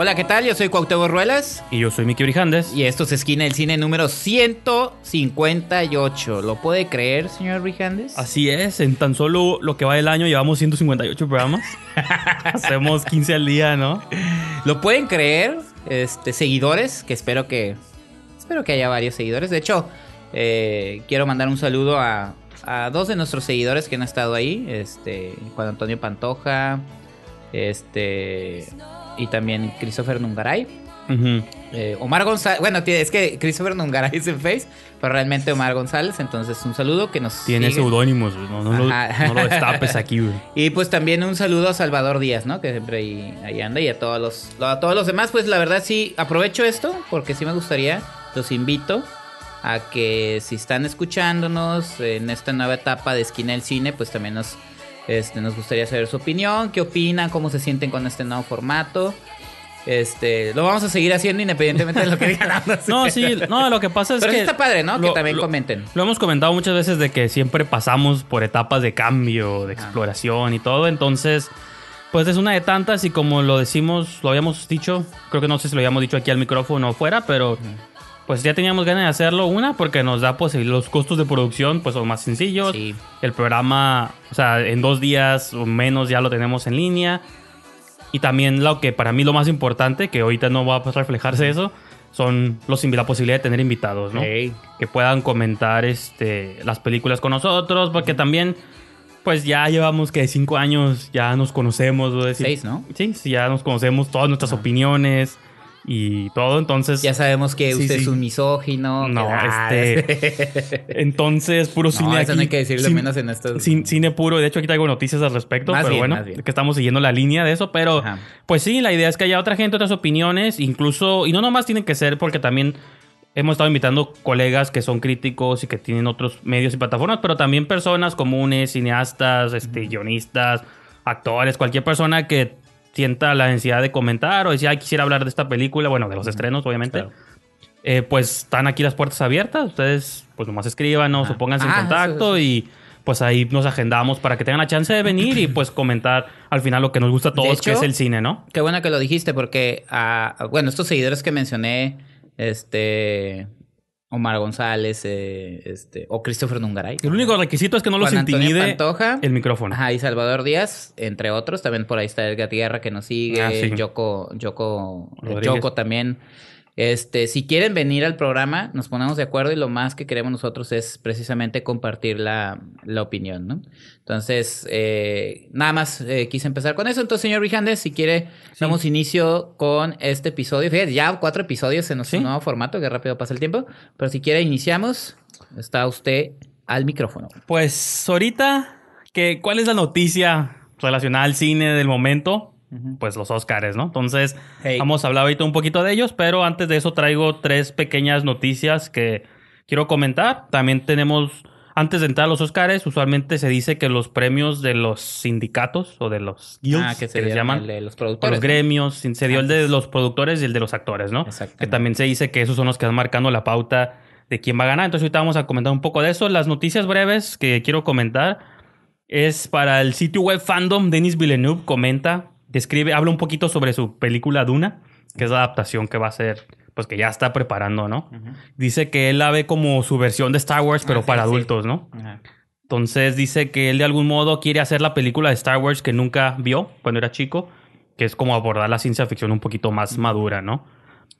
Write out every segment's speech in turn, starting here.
Hola, ¿qué tal? Yo soy Cuauhtémoc Ruelas. Y yo soy Miki Brijandes. Y esto es Esquina del Cine número 158. ¿Lo puede creer, señor Brijandes? Así es, en tan solo lo que va del año llevamos 158 programas. Hacemos 15 al día, ¿no? ¿Lo pueden creer? Este, seguidores, que espero que... Espero que haya varios seguidores. De hecho, eh, quiero mandar un saludo a, a, dos de nuestros seguidores que han estado ahí. Este, Juan Antonio Pantoja, este y también Christopher Nungaray. Eh, Omar González, bueno, es que Christopher Nungaray es en Face, pero realmente Omar González, entonces un saludo que nos... Tiene seudónimos, no, no, lo, destapes aquí, güey. Y pues también un saludo a Salvador Díaz, ¿no? Que siempre ahí, anda y a todos, los, a todos los demás, pues la verdad sí, aprovecho esto porque sí me gustaría, los invito a que si están escuchándonos en esta nueva etapa de Esquina del Cine, pues también nos este, nos gustaría saber su opinión, qué opinan, cómo se sienten con este nuevo formato. Este, lo vamos a seguir haciendo independientemente de lo que digan. no, sí, no, lo que pasa es que. Pero está padre, ¿no? que también comenten. Lo hemos comentado muchas veces de que siempre pasamos por etapas de cambio, de exploración y todo. Entonces, pues es una de tantas y como lo decimos, lo habíamos dicho, creo que no sé si lo habíamos dicho aquí al micrófono o fuera, pero pues ya teníamos ganas de hacerlo. Una, porque nos da, pues, los costos de producción, pues, son más sencillos. El programa, o sea, en dos días o menos ya lo tenemos en línea. Y también lo que para mí lo más importante, que ahorita no va a pues, reflejarse eso, son los, la posibilidad de tener invitados, ¿no? Que puedan comentar este, las películas con nosotros, porque también, pues ya llevamos que cinco años, ya nos conocemos. Seis, ¿no? Sí, sí, ya nos conocemos todas nuestras opiniones y todo. Entonces. Ya sabemos que usted es un misógino. No, este. entonces, puro cine. No, hay que decirlo cine, en Cine, puro. De hecho, aquí tengo noticias al respecto. pero bueno, que estamos siguiendo la línea de eso. Pero, pues sí, la idea es que haya otra gente, otras opiniones, incluso. Y no nomás tienen que ser porque también. Hemos estado invitando colegas que son críticos y que tienen otros medios y plataformas, pero también personas comunes, cineastas, este, guionistas, actores, cualquier persona que sienta la necesidad de comentar o decir, ay, quisiera hablar de esta película, bueno, de los estrenos, obviamente. Eh, pues están aquí las puertas abiertas. Ustedes, pues nomás escriban ah. o pónganse en ah, contacto y pues ahí nos agendamos para que tengan la chance de venir y pues comentar al final lo que nos gusta a todos, que es el cine, ¿no? Qué bueno que lo dijiste porque, ah, bueno, estos seguidores que mencioné, este, Omar González eh, este, o Christopher Nungaray. El único requisito es que no lo los intimide el micrófono. Ah y Salvador Díaz, entre otros. También por ahí está Edgar Tierra que nos sigue. Ah, Joco, eh, Yoko, también. Este, si quieren venir al programa, nos ponemos de acuerdo y lo más que queremos nosotros es precisamente compartir la, opinión, ¿no? Entonces, eh, nada más eh, quise empezar con eso. Entonces, señor Vijandes, si quiere, damos inicio con este episodio. Fíjate, ya cuatro episodios en nuestro nuevo formato, que rápido pasa el tiempo. Pero si quiere, iniciamos. Está usted al micrófono. Pues ahorita, que, ¿cuál es la noticia relacionada al cine del momento? pues los Oscars, ¿no? Entonces, vamos a hablar ahorita un poquito de ellos, pero antes de eso traigo tres pequeñas noticias que quiero comentar. También tenemos, antes de entrar a los Oscars, usualmente se dice que los premios de los sindicatos o de los ah, guilds, que, se les llaman, de los, productores, gremios, se dio el de los productores y el de los actores, ¿no? Que también se dice que esos son los que están marcando la pauta de quién va a ganar. Entonces, ahorita vamos a comentar un poco de eso. Las noticias breves que quiero comentar. Es para el sitio web fandom. Denis Villeneuve comenta describe, habla un poquito sobre su película Duna, que es la adaptación que va a hacer, pues que ya está preparando, ¿no? Dice que él la ve como su versión de Star Wars, pero ah, para adultos, ¿no? Entonces dice que él de algún modo quiere hacer la película de Star Wars que nunca vio cuando era chico, que es como abordar la ciencia ficción un poquito más madura, ¿no?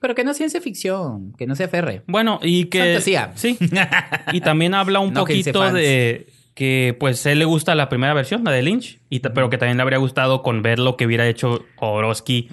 Pero que no es ciencia ficción, que no se aferre. Bueno, y que... Fantasía. Sí. y también habla un poquito de que pues a él le gusta la primera versión, la de Lynch, y pero que también le habría gustado con ver lo que hubiera hecho Orozki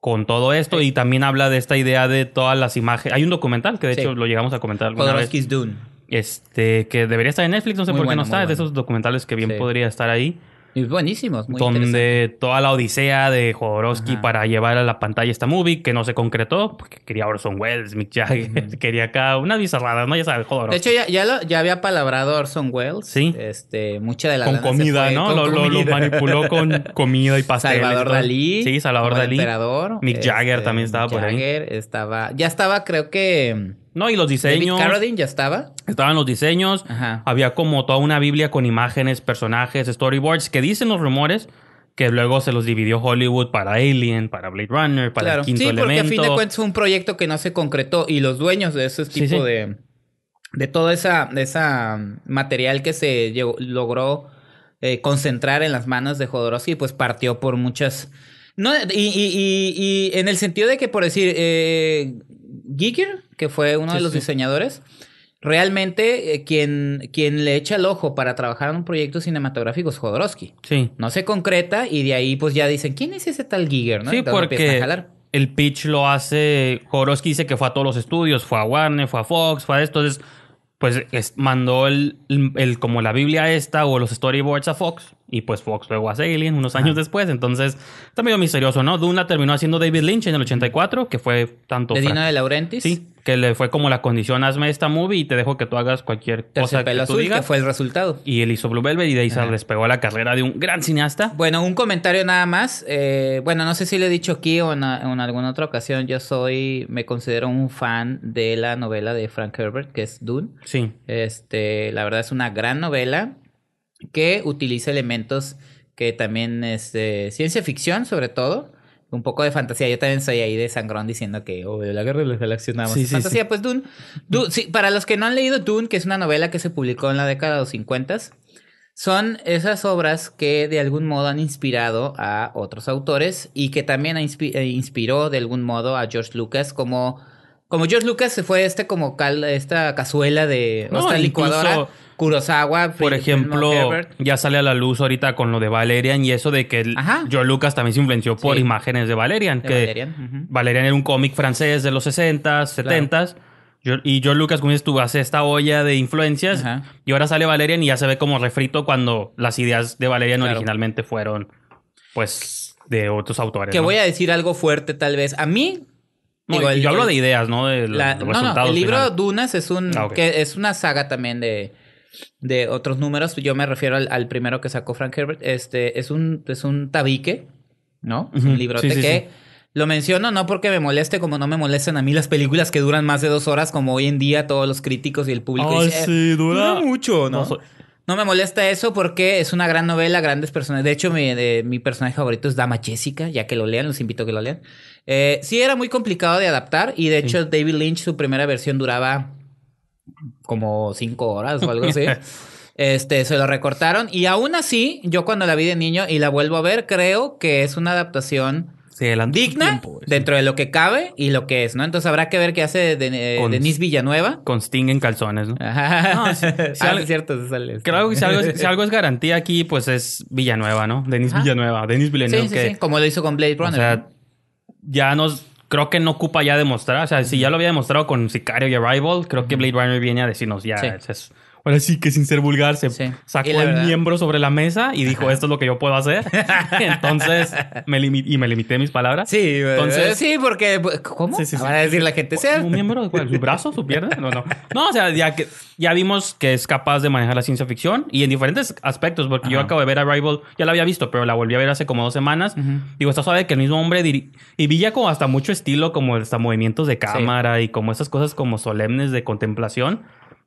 con todo esto. Y también habla de esta idea de todas las imágenes. Hay un documental que de hecho lo llegamos a comentar. Orozki's Dune. Este, que debería estar en Netflix, no sé por qué no está. Es de esos documentales que bien podría estar ahí. Y buenísimos, muy Donde toda la odisea de Jodorowsky para llevar a la pantalla esta movie, que no se concretó, porque quería Orson Welles, Mick Jagger, quería acá unas bizarrada, ¿no? Ya sabes, Jodorowsky. De hecho, ya, ya, lo, había palabrado Orson Welles. Sí. Este, mucha de la Con comida, ¿no? lo, Lo, manipuló con comida y pastel. Salvador Dalí. Sí, Salvador Dalí. Emperador. Mick Jagger también este, estaba por ahí. Jagger estaba... Ya estaba, creo que no, y los diseños. David Carradine ya estaba. Estaban los diseños. Había como toda una Biblia con imágenes, personajes, storyboards que dicen los rumores que luego se los dividió Hollywood para Alien, para Blade Runner, para el quinto elemento. Sí, porque a fin de cuentas fue un proyecto que no se concretó y los dueños de ese tipo de de todo ese esa material que se logró eh, concentrar en las manos de Jodorowsky, pues partió por muchas y, en el sentido de que, por decir, eh, que fue uno de los diseñadores, realmente eh, quien, quien le echa el ojo para trabajar en un proyecto cinematográfico es Jodorowsky. Sí. No se concreta y de ahí pues ya dicen, ¿quién es ese tal Giger? Sí, porque el pitch lo hace, Jodorowsky dice que fue a todos los estudios, fue a Warner, fue a Fox, fue a esto, entonces pues mandó el, como la Biblia esta o los storyboards a Fox y pues Fox luego a Alien unos años después, entonces está medio misterioso, ¿no? Duna terminó haciendo David Lynch en el 84, que fue tanto... De Dina de Laurentiis. Sí, que le fue como la condición, hazme esta movie y te dejo que tú hagas cualquier cosa que tú digas. Que fue el resultado. Y él hizo Blue y de ahí se despegó la carrera de un gran cineasta. Bueno, un comentario nada más. Eh, bueno, no sé si le he dicho aquí o en, alguna otra ocasión. Yo soy, me considero un fan de la novela de Frank Herbert, que es Dune. Sí. Este, la verdad es una gran novela que utiliza elementos que también es este, ciencia ficción, sobre todo un poco de fantasía. Yo también soy ahí de sangrón diciendo que, oh, la guerra de las galaxias nada fantasía, pues Dune. para los que no han leído Dune, que es una novela que se publicó en la década de los 50, son esas obras que de algún modo han inspirado a otros autores y que también eh, inspiró de algún modo a George Lucas como... Como George Lucas se fue este como cal, esta cazuela de esta licuadora Kurosawa. Por ejemplo, ya sale a la luz ahorita con lo de Valerian y eso de que yo Lucas también se influenció por imágenes de Valerian. que Valerian. era un cómic francés de los 60s, 70s. y Joe Lucas, como dices tú, hace esta olla de influencias y ahora sale Valerian y ya se ve como refrito cuando las ideas de Valerian originalmente fueron, pues, de otros autores. Que voy a decir algo fuerte tal vez. A mí... yo hablo de ideas, ¿no? el libro Dunas es, un, ah, que es una saga también de de otros números, yo me refiero al, primero que sacó Frank Herbert, este es un, es un tabique, ¿no? un librote que... Lo menciono no porque me moleste, como no me molestan a mí las películas que duran más de dos horas, como hoy en día todos los críticos y el público eh, sí, dura. mucho, ¿no? No, me molesta eso porque es una gran novela, grandes personajes. De hecho, mi, personaje favorito es Dama Jessica, ya que lo lean, los invito a que lo lean. Eh, sí, era muy complicado de adaptar y de hecho David Lynch, su primera versión duraba como cinco horas o algo así. Este, se lo recortaron. Y aún así, yo cuando la vi de niño y la vuelvo a ver, creo que es una adaptación digna dentro de lo que cabe y lo que es, ¿no? Entonces habrá que ver qué hace Denise Villanueva. Con Sting en calzones, ¿no? si, algo, es Creo que algo, garantía aquí, pues es Villanueva, ¿no? Denise Villanueva. Denise Villanueva. como lo hizo con Blade Runner. O sea, ya nos creo que no ocupa ya demostrar. O sea, si ya lo había demostrado con Sicario y Arrival, creo que Blade Runner viene a decirnos ya. Sí. Es, ahora sí que sin ser vulgar, se sacó el miembro sobre la mesa y dijo, esto es lo que yo puedo hacer. Entonces, me y me limité mis palabras. Sí, eh, Entonces, sí, porque, ¿cómo? Sí, Van a decir la gente, sea... ¿Un miembro? ¿cuál? ¿Su brazo? ¿Su pierna? No, no. No, o sea, ya, que, ya vimos que es capaz de manejar la ciencia ficción y en diferentes aspectos, porque yo acabo de ver a Arrival, ya la había visto, pero la volví a ver hace como dos semanas. Digo, está suave que el mismo hombre y vi ya como hasta mucho estilo, como hasta movimientos de cámara y como esas cosas como solemnes de contemplación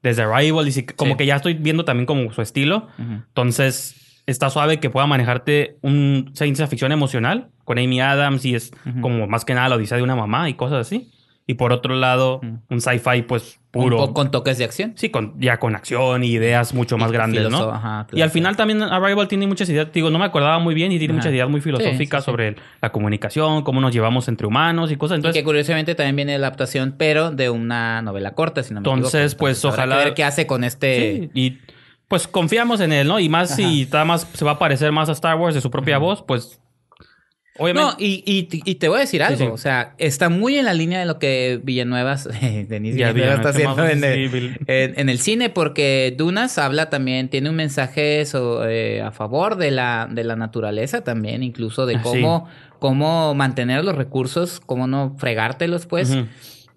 desde Arrival y como que ya estoy viendo también como su estilo. Entonces, está suave que pueda manejarte un ciencia ficción emocional con Amy Adams y es como más que nada la odisea de una mamá y cosas así y por otro lado un sci-fi pues puro. Con, con, toques de acción. Sí, con, ya con acción y ideas mucho más grandes, ¿no? Y al final también Arrival tiene muchas ideas, digo, no me acordaba muy bien y tiene muchas ideas muy filosóficas sobre la comunicación, cómo nos llevamos entre humanos y cosas. Entonces, y que curiosamente también viene la adaptación, pero de una novela corta, si no me Entonces, pues ojalá... ver qué hace con este... y pues confiamos en él, ¿no? Y más si nada más se va a parecer más a Star Wars de su propia voz, pues no, y, te voy a decir algo. O sea, está muy en la línea de lo que Villanuevas eh, Denise está haciendo en el, cine, porque Dunas habla también, tiene un mensaje eso, eh, a favor de la, de la naturaleza también, incluso de ah, cómo, cómo mantener los recursos, cómo no fregártelos, pues.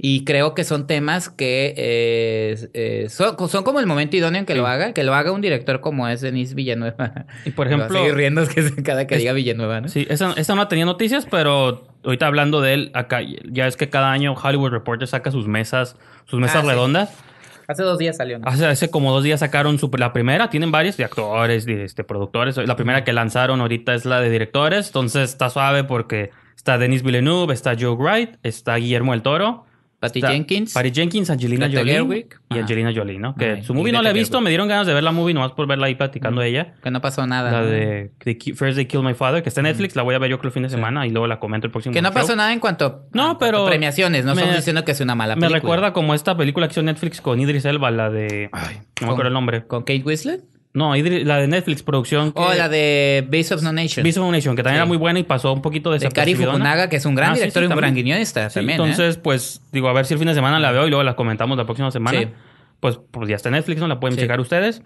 Y creo que son temas que eh, eh, son, como el momento idóneo en que lo haga, que lo haga un director como es Denis Villanueva. Y por ejemplo. riendo que cada que diga Villanueva, ¿no? Sí, esa, no tenía noticias, pero ahorita hablando de él, acá ya es que cada año Hollywood Reporter saca sus mesas, sus mesas ah, redondas. Hace dos días salió. ¿no? Hace, hace, como dos días sacaron su, la primera. Tienen varios de actores, de este, productores. La primera que lanzaron ahorita es la de directores. Entonces está suave porque está Denis Villeneuve, está Joe Wright, está Guillermo el Toro Patty Jenkins. Patty Jenkins, Angelina Jolie y Angelina Jolie, ¿no? Que su movie no la he visto, me dieron ganas de ver la movie nomás por verla ahí platicando ella. Que no pasó nada. La de, First They Killed My Father, que está en Netflix, la voy a ver yo creo el fin de semana y luego la comento el próximo Que no pasó nada en cuanto no, a pero premiaciones, no estamos diciendo que es una mala película. Me recuerda como esta película que hizo Netflix con Idris Elba, la de Ay, no me acuerdo el nombre. ¿Con Kate Winslet? No, la de Netflix, producción. O oh, la de Base of No Nation. Base of Nation, que también era muy buena y pasó un poquito de De Kari Fukunaga, que es un gran ah, director y un gran guionista también. ¿eh? Entonces, pues, digo, a ver si el fin de semana la veo y luego las comentamos la próxima semana. Pues, pues ya está Netflix, ¿no? La pueden checar ustedes.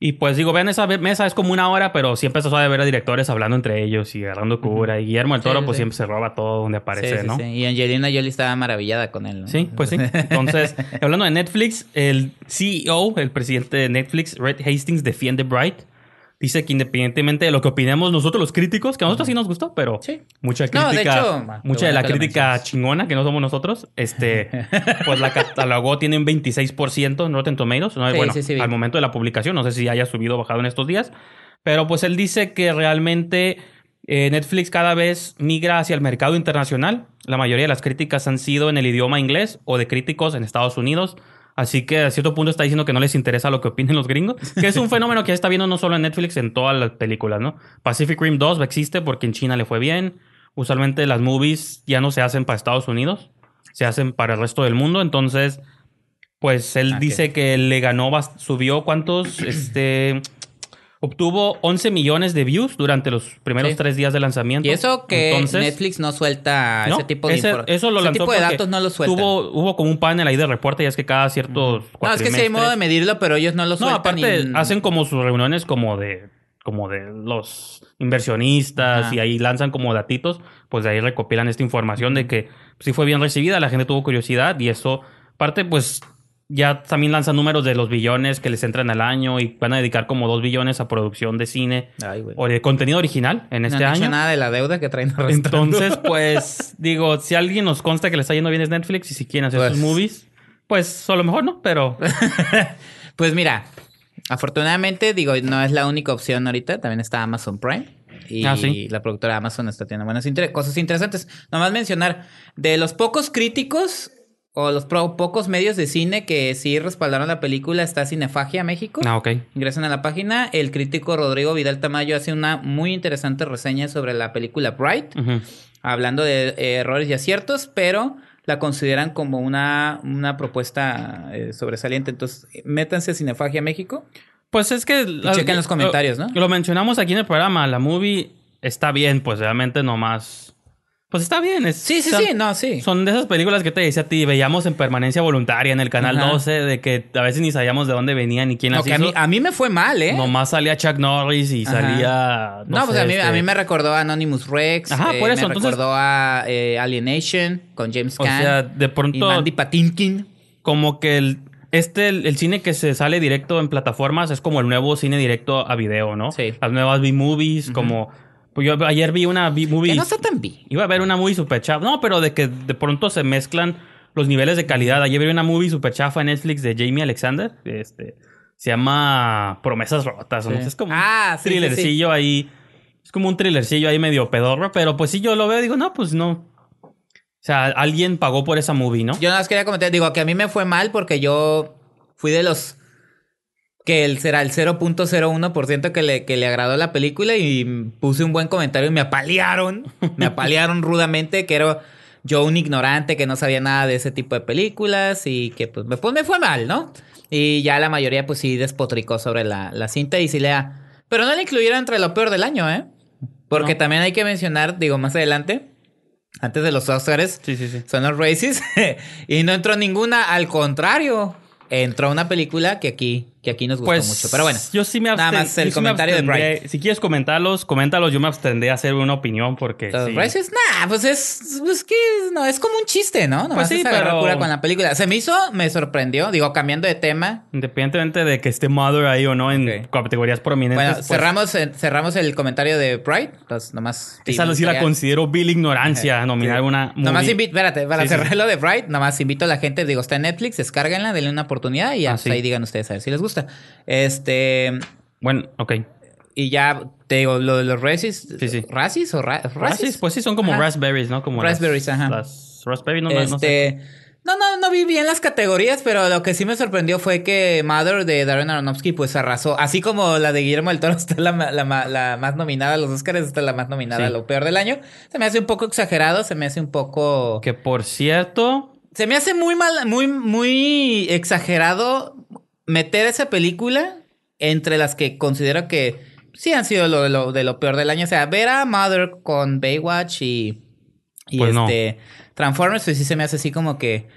Y pues digo, vean esa mesa, es como una hora, pero siempre se suele ver a directores hablando entre ellos y agarrando cura. Y Guillermo el Toro, pues siempre se roba todo donde aparece, sí, ¿no? Y Angelina Jolie estaba maravillada con él. ¿no? Sí, pues sí. Entonces, hablando de Netflix, el CEO, el presidente de Netflix, Red Hastings, defiende Bright dice que independientemente de lo que opinemos nosotros los críticos, que a nosotros sí nos gustó, pero mucha crítica, mucha de la crítica chingona que no somos nosotros, este, pues la catalogó tiene un 26% en Rotten Tomatoes, ¿no? Sí, bueno, al momento de la publicación, no sé si haya subido o bajado en estos días, pero pues él dice que realmente eh, Netflix cada vez migra hacia el mercado internacional. La mayoría de las críticas han sido en el idioma inglés o de críticos en Estados Unidos Así que a cierto punto está diciendo que no les interesa lo que opinen los gringos, que es un fenómeno que ya está viendo no solo en Netflix, en todas las películas, ¿no? Pacific Rim 2 existe porque en China le fue bien. Usualmente las movies ya no se hacen para Estados Unidos, se hacen para el resto del mundo. Entonces, pues él ah, dice que le ganó, subió cuántos, este, Obtuvo 11 millones de views durante los primeros tres días de lanzamiento. Y eso que Netflix no suelta ese tipo de Eso tipo datos no lo Tuvo, hubo como un panel ahí de reporte y es que cada ciertos No, es que sí hay modo de medirlo, pero ellos no lo sueltan. aparte hacen como sus reuniones como de como de los inversionistas y ahí lanzan como datitos, pues de ahí recopilan esta información de que sí fue bien recibida, la gente tuvo curiosidad y eso parte pues ya también lanzan números de los billones que les entran al año y van a dedicar como dos billones a producción de cine o de contenido original en este año. No nada de la deuda que traen arrastrando. Entonces, pues, digo, si alguien nos consta que le está yendo bien es Netflix y si quieren hacer sus pues. movies, pues a lo mejor no, pero... pues mira, afortunadamente, digo, no es la única opción ahorita, también está Amazon Prime. Y ah, la productora Amazon está teniendo buenas cosas interesantes. Nomás mencionar, de los pocos críticos o los pocos medios de cine que sí respaldaron la película está Cinefagia México. Ah, ok. Ingresan a la página. El crítico Rodrigo Vidal Tamayo hace una muy interesante reseña sobre la película Bright, hablando de eh, errores y aciertos, pero la consideran como una, una propuesta eh, sobresaliente. Entonces, métanse a Cinefagia México. Pues es que... chequen los comentarios, ¿no? Lo mencionamos aquí en el programa. La movie está bien, pues realmente nomás pues está bien. sí, sí, sí, no, sí. Son de esas películas que te decía a ti, veíamos en permanencia voluntaria en el canal 12, de que a veces ni sabíamos de dónde venían ni quién no, A, mí, me fue mal, ¿eh? Nomás salía Chuck Norris y salía. No, pues a mí, este me recordó a Anonymous Rex. Ajá, eh, por eso. Me recordó a eh, Alienation con James Caan. de pronto. Y Mandy Patinkin. Como que el, este, el, cine que se sale directo en plataformas es como el nuevo cine directo a video, ¿no? Sí. Las nuevas B-movies, como pues yo ayer vi una movie. no está tan B. Iba a ver una movie super chafa. No, pero de que de pronto se mezclan los niveles de calidad. Ayer vi una movie super chafa en Netflix de Jamie Alexander. Este. Se llama Promesas Rotas. Es como un ah, thrillercillo ahí. Es como un thrillercillo ahí medio pedorro. Pero pues sí, yo lo veo digo, no, pues no. O sea, alguien pagó por esa movie, ¿no? Yo nada más quería comentar, digo, que a mí me fue mal porque yo fui de los que él será el 0.01% que le, que le agradó la película y puse un buen comentario y me apalearon, me apalearon rudamente que era yo un ignorante que no sabía nada de ese tipo de películas y que pues me, pues, fue mal, ¿no? Y ya la mayoría pues sí despotricó sobre la, cinta y sí lea. Pero no le incluyeron entre lo peor del año, ¿eh? Porque también hay que mencionar, digo, más adelante, antes de los Oscars, sí, son los races, y no entró ninguna, al contrario, entró una película que aquí que aquí nos gustó pues, mucho. Pero bueno, yo sí me abstendí Nada más el comentario de Si quieres comentarlos, coméntalos. Yo me abstendré a hacer una opinión porque. Sí. Pues es, pues es, es que, no, es como un chiste, ¿no? Nomás pues sí, la con la película. Se me hizo, me sorprendió, digo, cambiando de tema. Independientemente de que esté Mother ahí o no, en categorías prominentes. Bueno, pues cerramos, cerramos el comentario de Bright. Pues nomás. Esa sí la considero vil ignorancia, nominar una. Nomás invito, espérate, para cerrar lo de Bright, nomás invito a la gente, digo, está en Netflix, descárguenla, denle una oportunidad y ah, ahí digan ustedes a ver si les gusta. Este. Bueno, ok. Y ya te digo, lo de los racis. Sí, sí. ¿Racis o racis? Pues sí, son como raspberries, ¿no? Como raspberries, ajá. Las raspberries, no, no sé. Este, no, no, no vi bien las categorías, pero lo que sí me sorprendió fue que Mother de Darren Aronofsky pues arrasó. Así como la de Guillermo del Toro está la, más nominada los Oscars, está la más nominada lo peor del año. Se me hace un poco exagerado, se me hace un poco... Que por cierto... Se me hace muy mal, muy, muy exagerado meter esa película entre las que considero que sí han sido lo, lo de lo peor del año. O sea, ver a Mother con Baywatch y, y pues este Transformers, pues sí se me hace así como que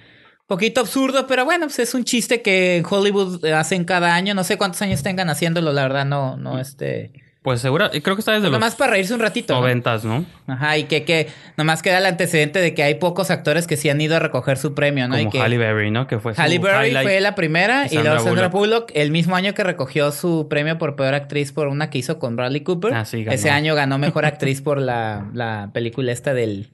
poquito absurdo, pero bueno, pues es un chiste que en Hollywood hacen cada año. No sé cuántos años tengan haciéndolo, la verdad, no, no, este. Pues seguro, creo que está desde pues los... Nomás para reírse un ratito. Noventas, ¿no? Ajá, y que, que nomás queda el antecedente de que hay pocos actores que sí han ido a recoger su premio, ¿no? Como Halle Berry, ¿no? Que fue Halle Berry fue la primera y, luego el mismo año que recogió su premio por Peor Actriz por una que hizo con Bradley Cooper. Ah, Ese año ganó Mejor Actriz por la película esta del...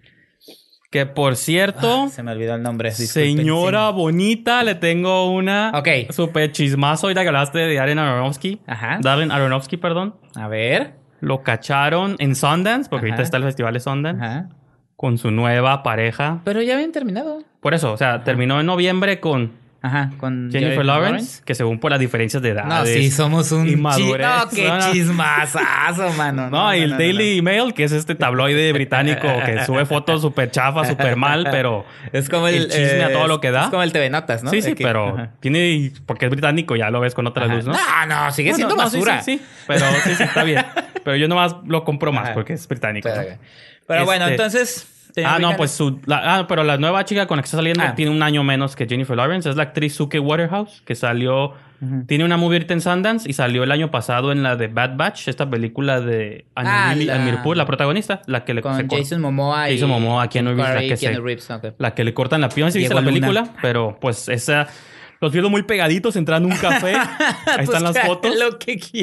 Que por cierto. Ah, se me olvidó el nombre. señora bonita, le tengo una. Ok. Super chismazo ahorita que hablaste de Darren Aronofsky. Ajá. Darren Aronofsky, perdón. A ver. Lo cacharon en Sundance, porque ahorita está el festival de Sundance. Ajá. Con su nueva pareja. Pero ya habían terminado. Por eso, o sea, terminó en noviembre con Ajá, con Jennifer Lawrence, que según por las diferencias de edad. No, sí, somos un inmadurez. No, qué chismazazo, mano. No, y el Daily Mail, que es este tabloide británico que sube fotos súper chafa, súper mal, pero es como el, el chisme a todo eh, lo que da. Es como el TV Notas, ¿no? Sí, sí, pero tiene porque es británico, ya lo ves con otra luz, ¿no? No, no, sigue siendo basura. Sí, sí, sí, pero sí, sí, está bien. Pero yo nomás lo compro más porque es británico. Pero, bueno, este, entonces Ah, no, pues su, la, ah, pero la nueva chica con la que está saliendo ah. tiene un año menos que Jennifer Lawrence. Es la actriz Suke Waterhouse, que salió, tiene una movie en Sundance y salió el año pasado en la de Bad Batch, esta película de Annalili ah, la protagonista, la que le con Jason Momoa y Jason Momoa, no la que, la que le cortan la piel, si viste la película, pero pues esa los viendo muy pegaditos entrando a un café. Ahí pues están las fotos.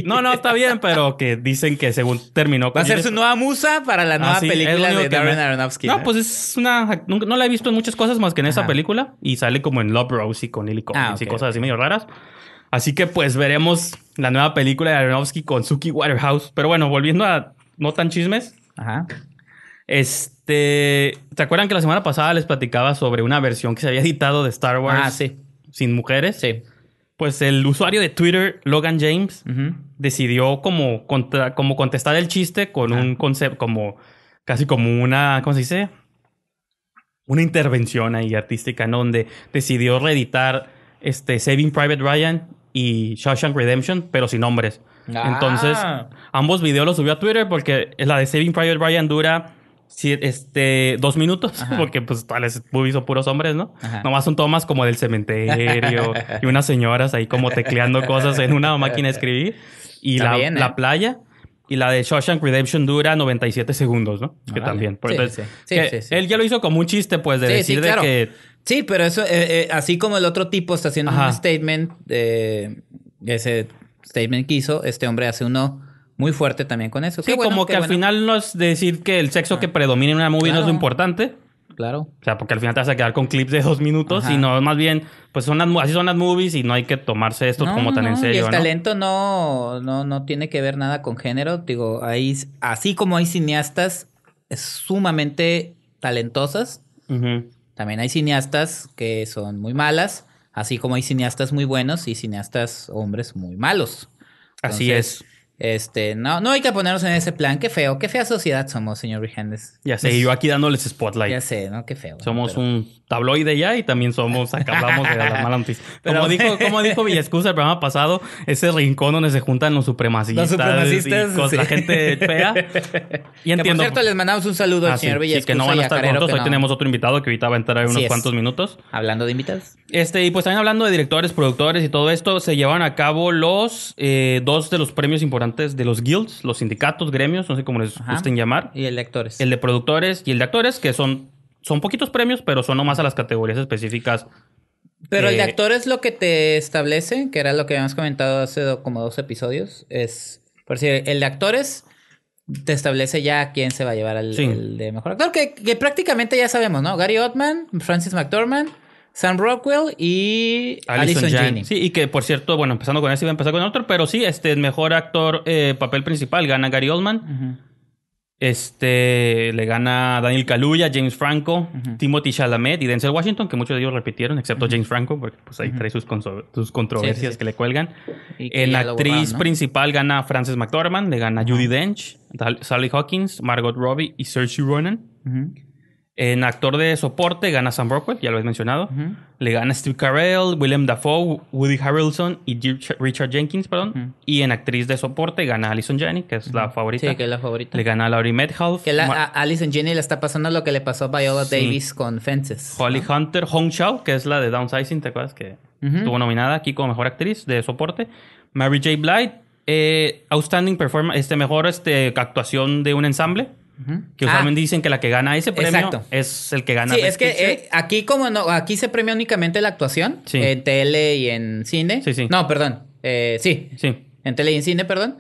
no, no, está bien, pero que dicen que según terminó. Va a ser su nueva musa para la nueva ah, película de Darren Aronofsky. No, pues es una. No, la he visto en muchas cosas más que en esa película. Y sale como en Love Rose y con Lily Collins ah, y cosas así medio raras. Así que pues veremos la nueva película de Aronofsky con Suki Waterhouse. Pero bueno, volviendo a no tan chismes. Ajá. Este. te acuerdan que la semana pasada les platicaba sobre una versión que se había editado de Star Wars? Ah, sí sin mujeres. Sí. Pues el usuario de Twitter, Logan James, decidió como, como contestar el chiste con un concepto, como casi como una, ¿cómo se dice? Una intervención ahí artística, ¿no? Donde decidió reeditar este, Saving Private Ryan y Shawshank Redemption, pero sin nombres. Ah. Entonces, ambos videos los subió a Twitter porque la de Saving Private Ryan dura este, dos minutos, porque pues tal las puros hombres, ¿no? Nomás son tomas como del cementerio y unas señoras ahí como tecleando cosas en una máquina de escribir. Y la, la, ¿eh? playa y la de Shawshank Redemption dura 97 segundos, ¿no? que también. Por sí, él ya lo hizo como un chiste, pues, de decir que... Sí, pero eso, eh, eh, así como el otro tipo está haciendo un statement, ese statement que hizo, este hombre hace uno muy fuerte también con eso. Sí, como que al final no es decir que el sexo ah. que predomina en una movie no es lo importante. Claro. O sea, porque al final te vas a quedar con clips de dos minutos, Y sino más bien, pues son así son las movies y no hay que tomarse esto como tan en serio. Y el talento no, no, tiene que ver nada con género. Digo, hay, así como hay cineastas sumamente talentosas, también hay cineastas que son muy malas, así como hay cineastas muy buenos y cineastas hombres muy malos. así es. Este, no, no hay que ponernos en ese plan. Qué feo, qué fea sociedad somos, señor Rijandes. Ya sé, y yo aquí dándoles spotlight. Ya sé, ¿no? Qué feo. Somos un tabloide ya y también somos, acabamos de la malas noticias. Como dijo, como dijo Villascusa el programa pasado, ese rincón donde se juntan los supremacistas, los supremacistas con la gente fea. Y entiendo. Que por cierto, les mandamos un saludo al ah, señor sí, que no van a estar juntos Hoy tenemos otro invitado que ahorita va a entrar en unos cuantos minutos. Hablando de invitados. Este, y pues también hablando de directores, productores y todo esto, se llevaron a cabo los eh, dos de los premios importantes de los guilds, los sindicatos, gremios, no sé cómo les gusten llamar. Y el de actores. El de productores y el de actores, que son, son poquitos premios, pero son nomás a las categorías específicas. Pero el de actores lo que te establece, que era lo que habíamos comentado hace como dos episodios, es, por decir, el de actores te establece ya quién se va a llevar al el de mejor actor, que, prácticamente ya sabemos, ¿no? Gary Oldman, Francis McDormand. Sam Rockwell y Alison Janney. Sí, y que por cierto, bueno, empezando con ese iba a empezar con otro, pero sí, este, mejor actor, eh, papel principal, gana Gary Oldman. Este le gana Daniel Kaluuya, James Franco, Timothy Chalamet y Denzel Washington, que muchos de ellos repitieron, excepto James Franco, porque pues ahí trae sus, controversias que le cuelgan. La actriz principal gana Frances McDormand, le gana Judy Dench, Sally Hawkins, Margot Robbie y Saoirse Ronan. En actor de soporte gana Sam Rockwell, ya lo habéis mencionado. Le gana Steve Carell, William Dafoe, Woody Harrelson y Richard Jenkins, perdón. Y en actriz de soporte gana Alison Janney, que es la favorita. Sí, que es la favorita. Le gana Laurie Metcalf. Que a Alison Janney le está pasando lo que le pasó a Viola Davis con Fences. Holly Hunter, Hong Chao, que es la de Downsizing, ¿te acuerdas? Que estuvo nominada aquí como mejor actriz de soporte. Mary J. Blight, eh, Outstanding Performance, este, mejor este, actuación de un ensamble que ah. usualmente dicen que la que gana ese premio es el que gana. Sí, es que eh, aquí como no, aquí se premia únicamente la actuación en tele y en cine. No, perdón. Eh, sí. Sí. En tele y en cine, perdón.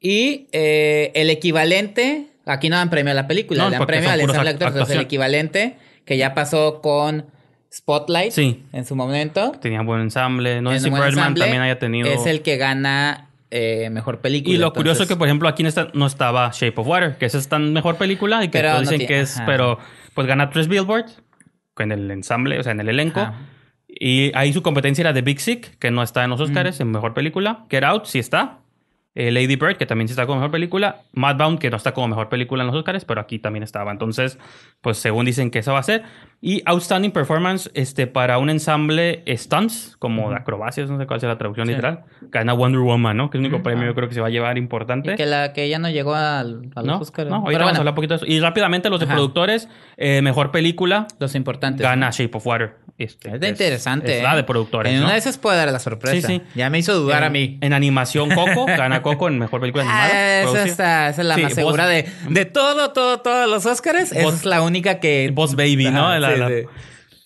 Y eh, el equivalente, aquí no dan premio a la película, le dan premio al ensamble actor. Entonces, el equivalente que ya pasó con Spotlight en su momento. Tenía buen ensamble. No sé si Birdman también haya tenido. Es el que gana eh, mejor película. Y lo curioso que, por ejemplo, aquí no, estaba Shape of Water, que es tan mejor película y que dicen que es, pero pues gana tres Billboards en el ensamble, o sea, en el elenco. Y ahí su competencia era The Big Sick, que no está en los Oscars, mm. en mejor película. Get Out sí está, eh, Lady Bird, que también sí está como mejor película, Madbound, que no está como mejor película en los Oscars, pero aquí también estaba. Entonces, pues según dicen que eso va a ser. Y Outstanding Performance este, para un ensamble stunts, como de acrobacias, no sé cuál sea la traducción literal. Gana Wonder Woman, ¿no? Que es el único premio ah. yo creo que se va a llevar importante. Y que la que ella no llegó al, a los Oscars. vamos a hablar un poquito de eso. Y rápidamente los de productores, eh, mejor película. Los importantes. Gana Shape of Water. Este, es de interesante. la ¿eh? de productores. En una de esas puede dar la sorpresa. Sí, sí. Ya me hizo dudar a mí. En animación Coco, gana Coco en Mejor Película ah, Animada. Esa, esa es la más segura de, de todo, todos los Oscars. es la única que... Boss Baby, ¿no?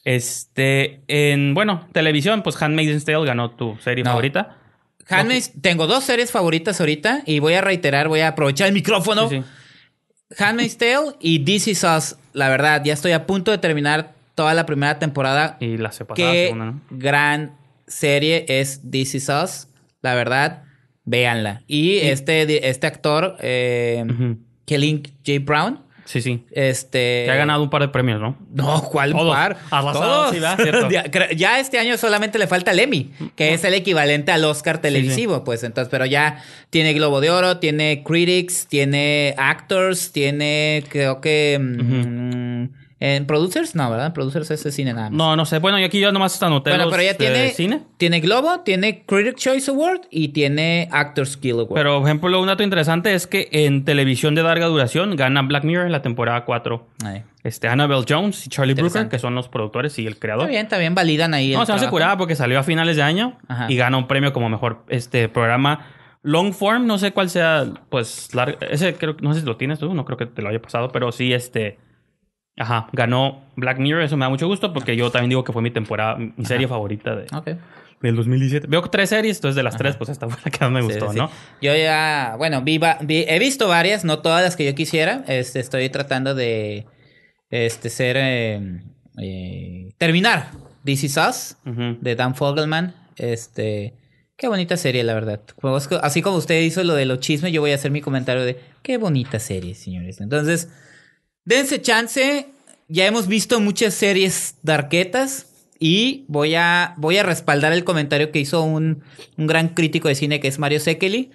Este, en, bueno, televisión, pues Handmaid's Tale ganó tu serie favorita. tengo dos series favoritas ahorita y voy a reiterar, voy a aprovechar el micrófono. Handmaid's Tale y This Is La verdad, ya estoy a punto de terminar toda la primera temporada. Y la, se gran serie es This Is La verdad, Véanla. Y este, este actor, eh, Kelly J. Brown. Sí, sí. Este. Que ha ganado un par de premios, ¿no? No, ¿cuál par? ya, este año solamente le falta el Emmy, que es el equivalente al Oscar televisivo, pues. Entonces, pero ya tiene Globo de Oro, tiene Critics, tiene Actors, tiene, creo que. Mm, en Producers no, ¿verdad? Producers es de cine nada No, no sé. Bueno, y aquí yo nomás anoté Bueno, pero ya tiene, cine. tiene Globo, tiene Critic Choice Award y tiene Actors Guild Award. Pero, por ejemplo, un dato interesante es que en televisión de larga duración gana Black Mirror en la temporada 4. Este, Annabelle Jones y Charlie Brooker, que son los productores y el creador. Está bien, también validan ahí. No, se hace porque salió a finales de año y gana un premio como mejor este programa long form, no sé cuál sea, pues ese creo, no sé si lo tienes tú, no creo que te lo haya pasado, pero sí este Ajá, ganó Black Mirror, eso me da mucho gusto porque yo también digo que fue mi temporada, mi serie favorita de, del 2017. Veo tres series, entonces de las tres, pues esta fue la que más me gustó, ¿no? Yo ya, bueno, vi, he visto varias, no todas las que yo quisiera. Este, estoy tratando de este, ser. Eh, eh, terminar This Is Us de Dan Fogelman. Este. Qué bonita serie, la verdad. Pues, así como usted hizo lo de los chismes, yo voy a hacer mi comentario de qué bonita serie, señores. Entonces, Dense chance. Ya hemos visto muchas series Darketas Y voy a, voy a respaldar el comentario que hizo un, gran crítico de cine que es Mario Sekeli.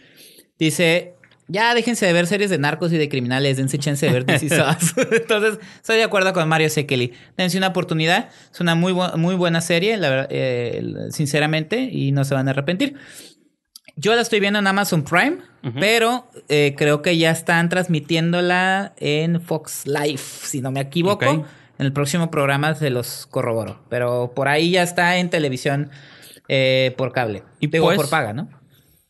Dice: Ya déjense de ver series de narcos y de criminales, dense chance de ver DC Entonces, estoy de acuerdo con Mario Sekeli. Dense una oportunidad. Es una muy, muy buena serie, eh, sinceramente, y no se van a arrepentir. Yo la estoy viendo en Amazon Prime, pero eh, creo que ya están transmitiéndola en Fox Live, si no me equivoco. En el próximo programa se los corroboro. Pero por ahí ya está en televisión eh, por cable. Y Digo, pues, por paga, ¿no?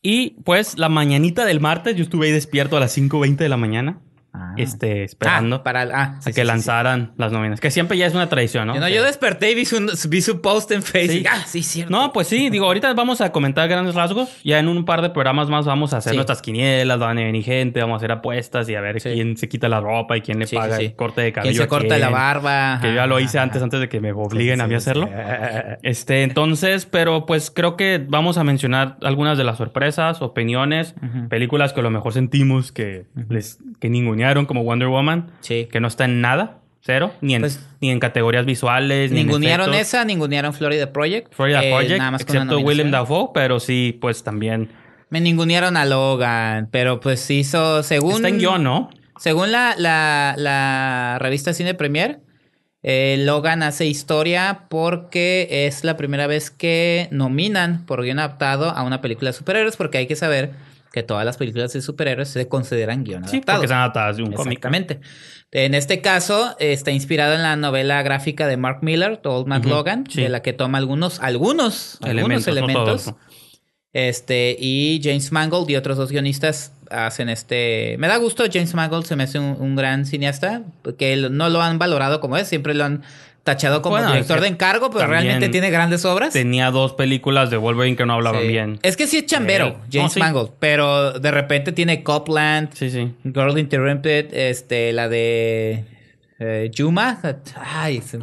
Y pues la mañanita del martes, yo estuve ahí despierto a las 5.20 de la mañana. Ah. Este, ah, esperando para, ah, que lanzaran las nóminas. Que siempre ya es una tradición, ¿no? Yo, desperté y vi su, post en Facebook. Ah, sí, cierto. No, pues sí, digo, ahorita vamos a comentar grandes rasgos. Ya en un par de programas más vamos a hacer nuestras quinielas, van a venir gente, vamos a hacer apuestas y a ver quién se quita la ropa y quién le paga el corte de cabello. ¿Quién se corta la barba. Que ya lo hice antes, antes de que me obliguen a mí a hacerlo. Este, entonces, pero pues creo que vamos a mencionar algunas de las sorpresas, opiniones, películas que a lo mejor sentimos que, les, que ningún como Wonder Woman, sí. que no está en nada, cero, ni en, pues, ni en categorías visuales. Ningunearon esa, ningunearon Florida Project. Florida eh, Project, nada más excepto Willem Dafoe, pero sí, pues también. Me ningunearon a Logan, pero pues hizo, según... Está en ¿no? Según la, la, la revista Cine Premier, eh, Logan hace historia porque es la primera vez que nominan por guión adaptado a una película de superhéroes, porque hay que saber que todas las películas de superhéroes se consideran guionadas porque están adaptadas de un cómic. En este caso, está inspirado en la novela gráfica de Mark Miller, Old Man Logan, de la que toma algunos, algunos, elementos, elementos. este, y James Mangold y otros dos guionistas hacen este. Me da gusto, James Mangold se me hace un, gran cineasta, porque no lo han valorado como es, siempre lo han tachado como director de encargo, pero pues, realmente tiene grandes obras. Tenía dos películas de Wolverine que no hablaban bien. Es que sí es chambero, James Mangold, pero de repente tiene Copland, Girl Interrupted, este, la de Juma eh, Yuma. Ay, se...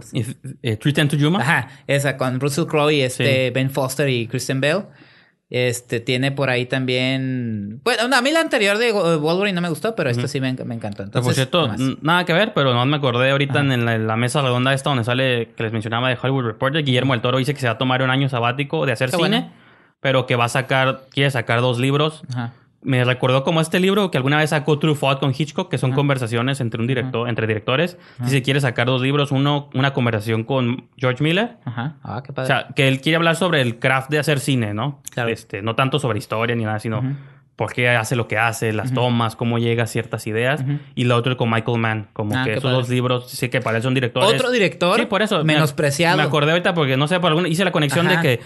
Eh, to Yuma. Ajá, esa con Russell Crowe y este Ben Foster y Kristen Bell. Este, tiene por ahí también. Bueno, a mí la anterior de Wolverine no me gustó, pero esta sí me, encantó. por cierto, nada que ver, pero no me acordé ahorita en la, mesa redonda esta donde sale que les mencionaba de Hollywood Reporter. Guillermo del Toro dice que se va a tomar un año sabático de hacer cine, pero que va a sacar, quiere sacar dos libros. Ajá me recordó como este libro que alguna vez sacó Truffaut con Hitchcock, que son conversaciones entre un director, entre directores. si se quiere sacar dos libros, uno, una conversación con George Miller. Ajá. Ah, qué padre. O sea, que él quiere hablar sobre el craft de hacer cine, ¿no? Este, no tanto sobre historia ni nada, sino por qué hace lo que hace, las tomas, cómo llega a ciertas ideas. Y la otra con Michael Mann, como ah, que esos dos libros, sí que para él son directores. Otro director. Sí, por eso. Menospreciado. Me, acordé ahorita porque no sé, por alguna, hice la conexión de que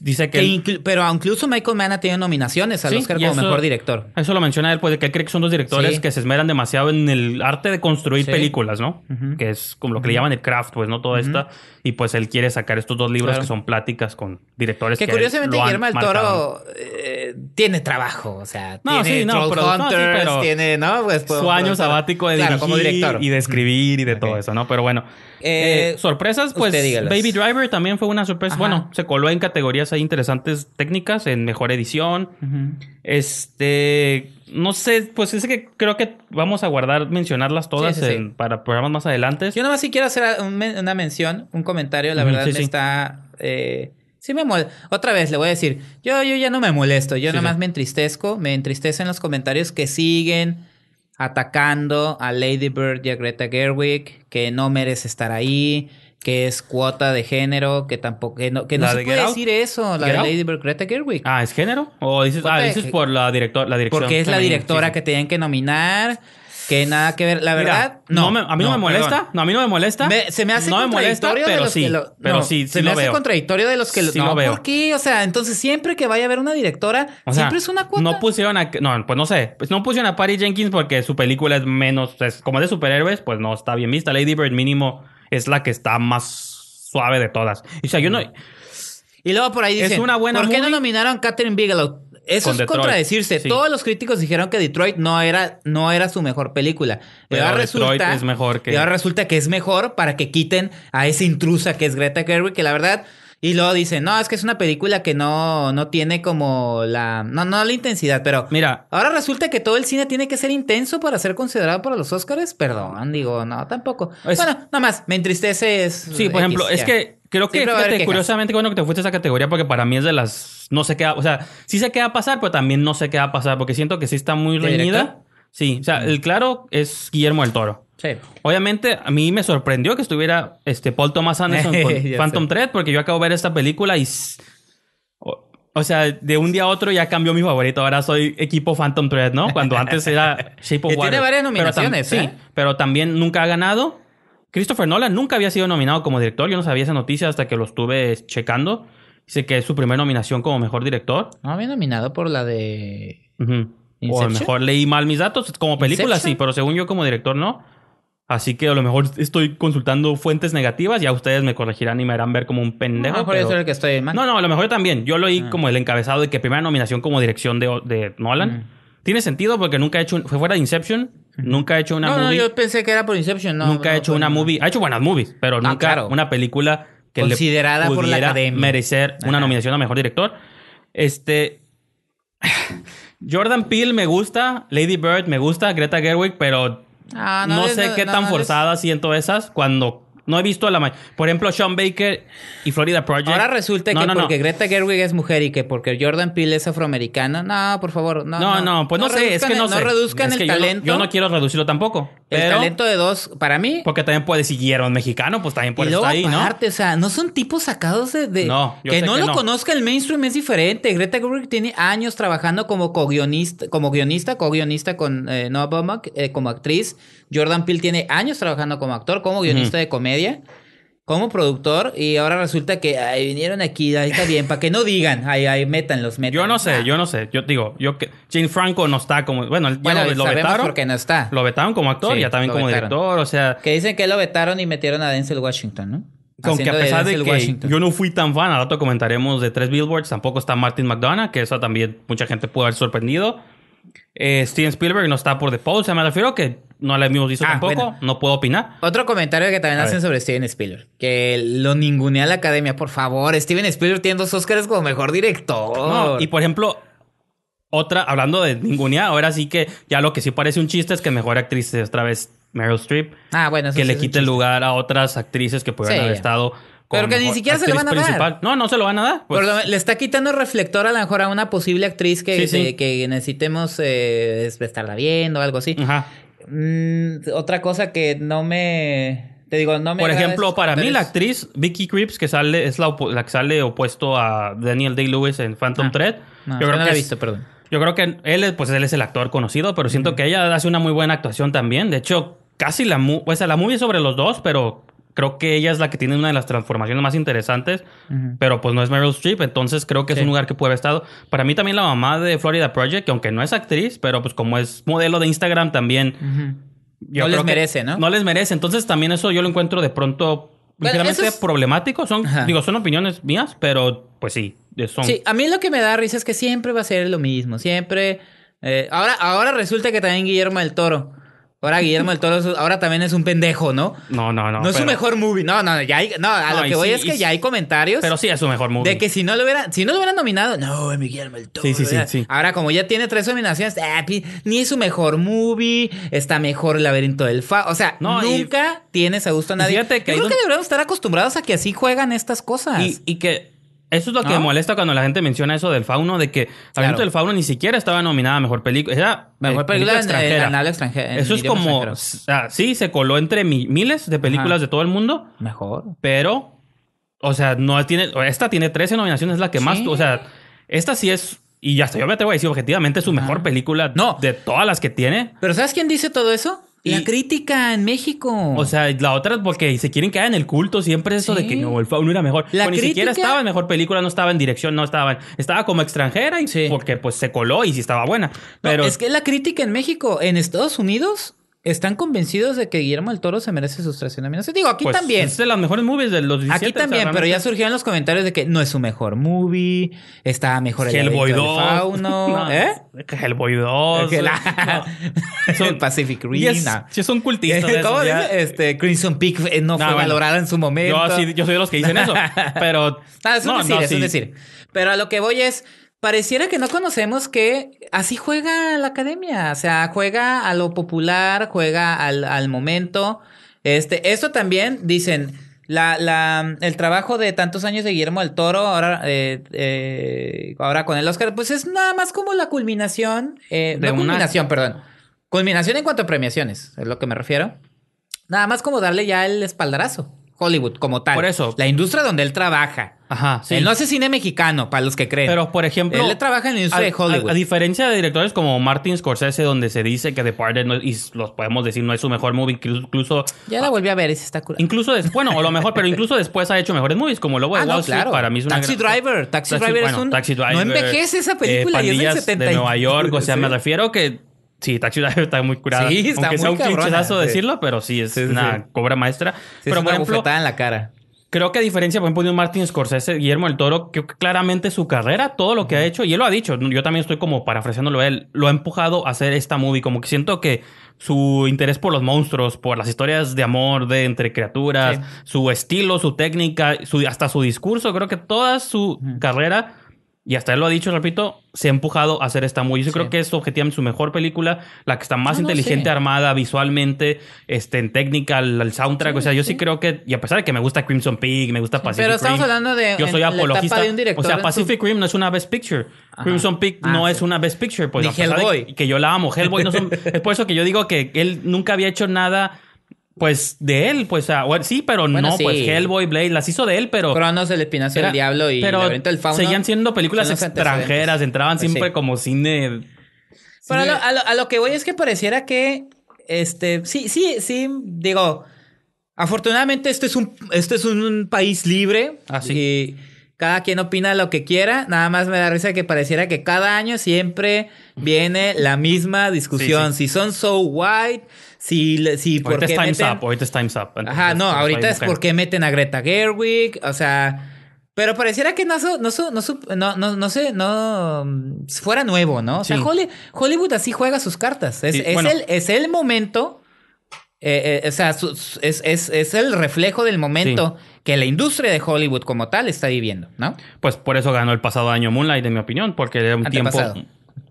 Dice que. pero incluso Michael Mann ha tenido nominaciones al Oscar como mejor director. Eso lo menciona él, pues, de que él cree que son dos directores que se esmeran demasiado en el arte de construir películas, ¿no? Que es como lo que le llaman el craft, pues, ¿no? todo esto. esta. Y pues él quiere sacar estos dos libros que son pláticas con directores que. Que curiosamente Guillermo del Toro eh, tiene trabajo, o sea. No, tiene sí, no, tiene, ¿no? Pues, su año sabático de dirigir y de escribir y de todo eso, ¿no? Pero bueno. Eh, eh, sorpresas, pues Baby Driver también fue una sorpresa. Bueno, se coló en categorías ahí interesantes técnicas, en mejor edición. Este, no sé, pues es que creo que vamos a guardar mencionarlas todas para programas más adelante. Yo nada más si quiero hacer una mención, un comentario, la verdad me está... Sí me eh, molesta. Otra vez le voy a decir, yo, yo ya no me molesto, yo nada más me entristezco, me entristecen los comentarios que siguen, atacando a Lady Bird y a Greta Gerwig, que no merece estar ahí, que es cuota de género, que tampoco, que no, se puede decir eso, la de Lady Bird, Greta Gerwig. Ah, ¿es género? ¿O dices, ah, dices por la, directora la directora? Porque es la directora que tienen que nominar que nada que ver. La verdad, no, a mí no, me molesta. No, a mí no me molesta. se me hace contradictorio pero los sí, lo, pero sí, Se me hace contradictorio de los que no, veo. ¿por qué? O sea, entonces siempre que vaya a haber una directora, siempre es una cuota. No pusieron a. No, pues no sé. Pues no pusieron a Patty Jenkins porque su película es menos. Es, como de superhéroes, pues no está bien vista. Lady Bird, mínimo, es la que está más suave de todas. O sea, yo no. Mm. Y luego por ahí dicen, ¿por qué no nominaron a Catherine Bigelow? Eso es contradecirse. Todos los críticos dijeron que Detroit no era, no era su mejor película. Pero resulta, es mejor que... Y ahora resulta que es mejor para que quiten a esa intrusa que es Greta Gerwig, que la verdad... Y luego dicen, no, es que es una película que no, no tiene como la. No, no la intensidad, pero. Mira. Ahora resulta que todo el cine tiene que ser intenso para ser considerado para los Oscars. Perdón, digo, no, tampoco. bueno, nada más, me entristece Sí, por ejemplo, es que creo que curiosamente bueno que te fuiste a esa categoría porque para mí es de las. No sé qué O sea, sí se queda a pasar, pero también no se queda a pasar porque siento que sí está muy reñida. Sí, o sea, mm. el claro es Guillermo del Toro. Obviamente, a mí me sorprendió que estuviera este Paul Thomas Anderson con Phantom Thread, porque yo acabo de ver esta película y. O, sea, de un día a otro ya cambió mi favorito. Ahora soy equipo Phantom Thread, ¿no? Cuando antes era Shape of Water. Tiene varias nominaciones, pero Sí, ¿eh? pero también nunca ha ganado. Christopher Nolan nunca había sido nominado como director. Yo no sabía esa noticia hasta que lo estuve checando. Dice que es su primera nominación como mejor director. No, había nominado por la de. O mejor leí mal mis datos. Como película sí, pero según yo como director no. Así que a lo mejor estoy consultando fuentes negativas, ya ustedes me corregirán y me harán ver como un pendejo. a lo mejor yo soy el que estoy mal. No, no, a lo mejor también. Yo lo oí ah. como el encabezado de que primera nominación como dirección de, Nolan. Mm. Tiene sentido porque nunca he hecho, fue fuera de Inception, nunca he hecho una no, No, yo pensé que era por Inception, no. Nunca ha he hecho pues una movie, ha hecho buenas movies, pero ah, nunca una película que considerada por la academia. merecer una nominación a mejor director. Este Jordan Peele me gusta, Lady Bird me gusta, Greta Gerwig, pero Ah, no, sé qué tan forzada siento esas cuando no he visto a la Por ejemplo, Sean Baker y Florida Project. Ahora resulta que porque Greta Gerwig es mujer y que porque Jordan Peele es afroamericano. No, por favor. No, no, no pues no, sé. Es que no, sé. No reduzcan el talento. yo no quiero reducirlo tampoco. el talento de dos, para mí. Porque también puede, si un mexicano, pues también puede estar ahí, ¿no? o sea, no son tipos sacados de. no, que no lo conozca el mainstream es diferente. Greta Gerwig tiene años trabajando como co-guionista, como guionista, co-guionista con eh, Noah Baumbach, eh, como actriz. Jordan Peele tiene años trabajando como actor, como guionista de comedia como productor y ahora resulta que vinieron aquí, ahí está bien, para que no digan, ahí metan los metan Yo no sé, ah. yo no sé, yo digo, yo que Jane Franco no está como, bueno, lo, vetaron. porque no está. Lo vetaron como actor y ya también como director, o sea. Que dicen que lo vetaron y metieron a Denzel Washington, ¿no? que a pesar de, que Washington. yo no fui tan fan, al rato comentaremos de tres billboards, tampoco está Martin McDonough, que eso también mucha gente puede haber sorprendido. Eh, Steven Spielberg no está por default, o me refiero que no la hemos visto ah, tampoco, no puedo opinar. Otro comentario que también hacen sobre Steven Spielberg, que lo ningunea la academia, por favor. Steven Spielberg tiene dos Oscars como mejor director. No, y por ejemplo, otra, hablando de ningunea, ahora sí que ya lo que sí parece un chiste es que mejor actriz es otra vez Meryl Streep. Ah, bueno, Que le quite el lugar a otras actrices que pudieran haber estado. Pero que ni siquiera se lo van a dar. No, no se lo van a dar. Pues. le está quitando reflector a lo mejor a una posible actriz que, necesitemos eh, estarla viendo o algo así. Ajá. Mm, otra cosa que no me. Te digo, no me. Por ejemplo, para mí la actriz Vicky Creeps, que sale, es la, que sale opuesto a Daniel Day-Lewis en Phantom ah, Thread. yo creo que la perdón. Yo creo que él, pues él es el actor conocido, pero siento que ella hace una muy buena actuación también. De hecho, casi la, o la movie es sobre los dos, pero creo que ella es la que tiene una de las transformaciones más interesantes, pero pues no es Meryl Streep, entonces creo que es un lugar que puede haber estado. Para mí también la mamá de Florida Project, que aunque no es actriz, pero pues como es modelo de Instagram también. yo no les merece, ¿no? No les merece, entonces también eso yo lo encuentro de pronto ligeramente problemático. Son, digo, son opiniones mías, pero pues sí, eh, son. Sí, a mí lo que me da risa es que siempre va a ser lo mismo, siempre... Eh, ahora, ahora resulta que también Guillermo del Toro Ahora Guillermo del Toro ahora también es un pendejo, ¿no? No, no, no. No es su mejor movie. No, no, ya hay, no, a lo que voy es que ya hay comentarios. Pero sí es su mejor movie. De que si no lo hubieran, si no lo hubieran nominado, no, Guillermo del Toro. Sí, sí, sí, Ahora, como ya tiene tres nominaciones, ah, ni es su mejor movie, está mejor el laberinto del fa. O sea, nunca tienes a gusto a nadie. Fíjate Yo creo que deberíamos estar acostumbrados a que así juegan estas cosas. y que eso es lo que me molesta cuando la gente menciona eso del fauno, de que al del Fauno ni siquiera estaba nominada a mejor eh, película. mejor película, extranjera. eso es como. O ah, sí, se coló entre miles de películas de todo el mundo. Mejor. Pero, o sea, no tiene. Esta tiene 13 nominaciones, es la que más. O sea, esta sí es. Y ya hasta yo me atrevo a decir objetivamente su mejor película no. de todas las que tiene. Pero ¿sabes quién dice todo eso? La crítica en México. O sea, la otra porque se quieren quedar en el culto siempre eso de que no, el fauno era mejor. La Ni siquiera estaba en mejor película, no estaba en dirección, no estaba, estaba como extranjera y sí. porque pues se coló y sí estaba buena. Pero es que la crítica en México, en Estados Unidos, están convencidos de que Guillermo del Toro se merece sus tres nominaciones. Digo, aquí pues, también. Es de las mejores movies de los 17. Aquí también, pero ya surgieron los comentarios de que no es su mejor movie, está mejor el Hellboy 2. Fauno, no, ¿eh? Hellboy 2. Que Pacific Rim. sí son cultistas. ¿Cómo este, Crimson Peak eh, no fue valorada en su momento. Yo, yo soy de los que dicen eso, pero... Ah, es un decir, es un decir. Pero a lo que voy es pareciera que no conocemos que así juega la academia, o sea, juega a lo popular, juega al, momento. Este, esto también dicen, el trabajo de tantos años de Guillermo del Toro, ahora, eh, eh, ahora con el Oscar, pues es nada más como la culminación, eh, culminación, perdón, culminación en cuanto a premiaciones, es lo que me refiero. Nada más como darle ya el espaldarazo, Hollywood como tal. Por eso. La industria donde él trabaja. Ajá. Sí. Él no hace cine mexicano, para los que creen. Pero, por ejemplo. Él trabaja en el a, de Hollywood. A, diferencia de directores como Martin Scorsese, donde se dice que The Party, y los podemos decir, no es su mejor movie, incluso. Ya la volví a ver, esa está curada. Incluso después, bueno, o lo mejor, pero incluso después ha hecho mejores movies, como Lobo de ah, Wall Para mí es una Taxi Driver. Taxi, Driver es un. Taxi Driver. No envejece esa eh, película eh, y es del 70 de Nueva York. O sea, me refiero que. Sí, Taxi Driver está muy curado. Sí, está Aunque sea un clichezazo decirlo, pero sí, es una cobra maestra. pero, es una en la cara creo que a diferencia, por ejemplo, de un Martin Scorsese, Guillermo del Toro, que claramente su carrera, todo lo que ha hecho, y él lo ha dicho, yo también estoy como parafraseándolo a él, lo ha empujado a hacer esta movie, como que siento que su interés por los monstruos, por las historias de amor, de entre criaturas, su estilo, su técnica, su, hasta su discurso, creo que toda su carrera y hasta él lo ha dicho, repito, se ha empujado a hacer esta muy. Yo creo que es objetivamente su mejor película, la que está más ah, inteligente armada visualmente, este, en técnica, el, soundtrack. o sea, yo sí. creo que, y a pesar de que me gusta Crimson Peak, me gusta Pacific Pero estamos hablando de. Yo soy apologista. o sea, Pacific Rim no es una best picture. Crimson Peak ah, no es una best picture. Pues, Ni Hellboy. que yo la amo. Hellboy no son, Es por eso que yo digo que él nunca había hecho nada pues de él, pues sí, pero no, pues Hellboy, Blade, las hizo de él, pero. Cronos, el espinazo el diablo y pero el fauna. Seguían siendo películas extranjeras, entraban pues siempre como cine. Pero A, lo, que voy es que pareciera que. Este. Sí, sí, sí. Digo. Afortunadamente, este es un, este es un país libre. Así. Ah, y cada quien opina lo que quiera. Nada más me da risa que pareciera que cada año siempre viene la misma discusión. Si son so white, si, si es Up, ahorita es Time's Up. Ajá, no, ahorita es porque meten a Greta Gerwig, o sea, pero pareciera que no, no, no, no, no sé, no fuera nuevo, ¿no? O sea, Hollywood, así juega sus cartas. Es, el, momento, eh, eh, o sea, es, el reflejo del momento que la industria de Hollywood como tal está viviendo, ¿no? Pues por eso ganó el pasado año Moonlight, en mi opinión, porque era un tiempo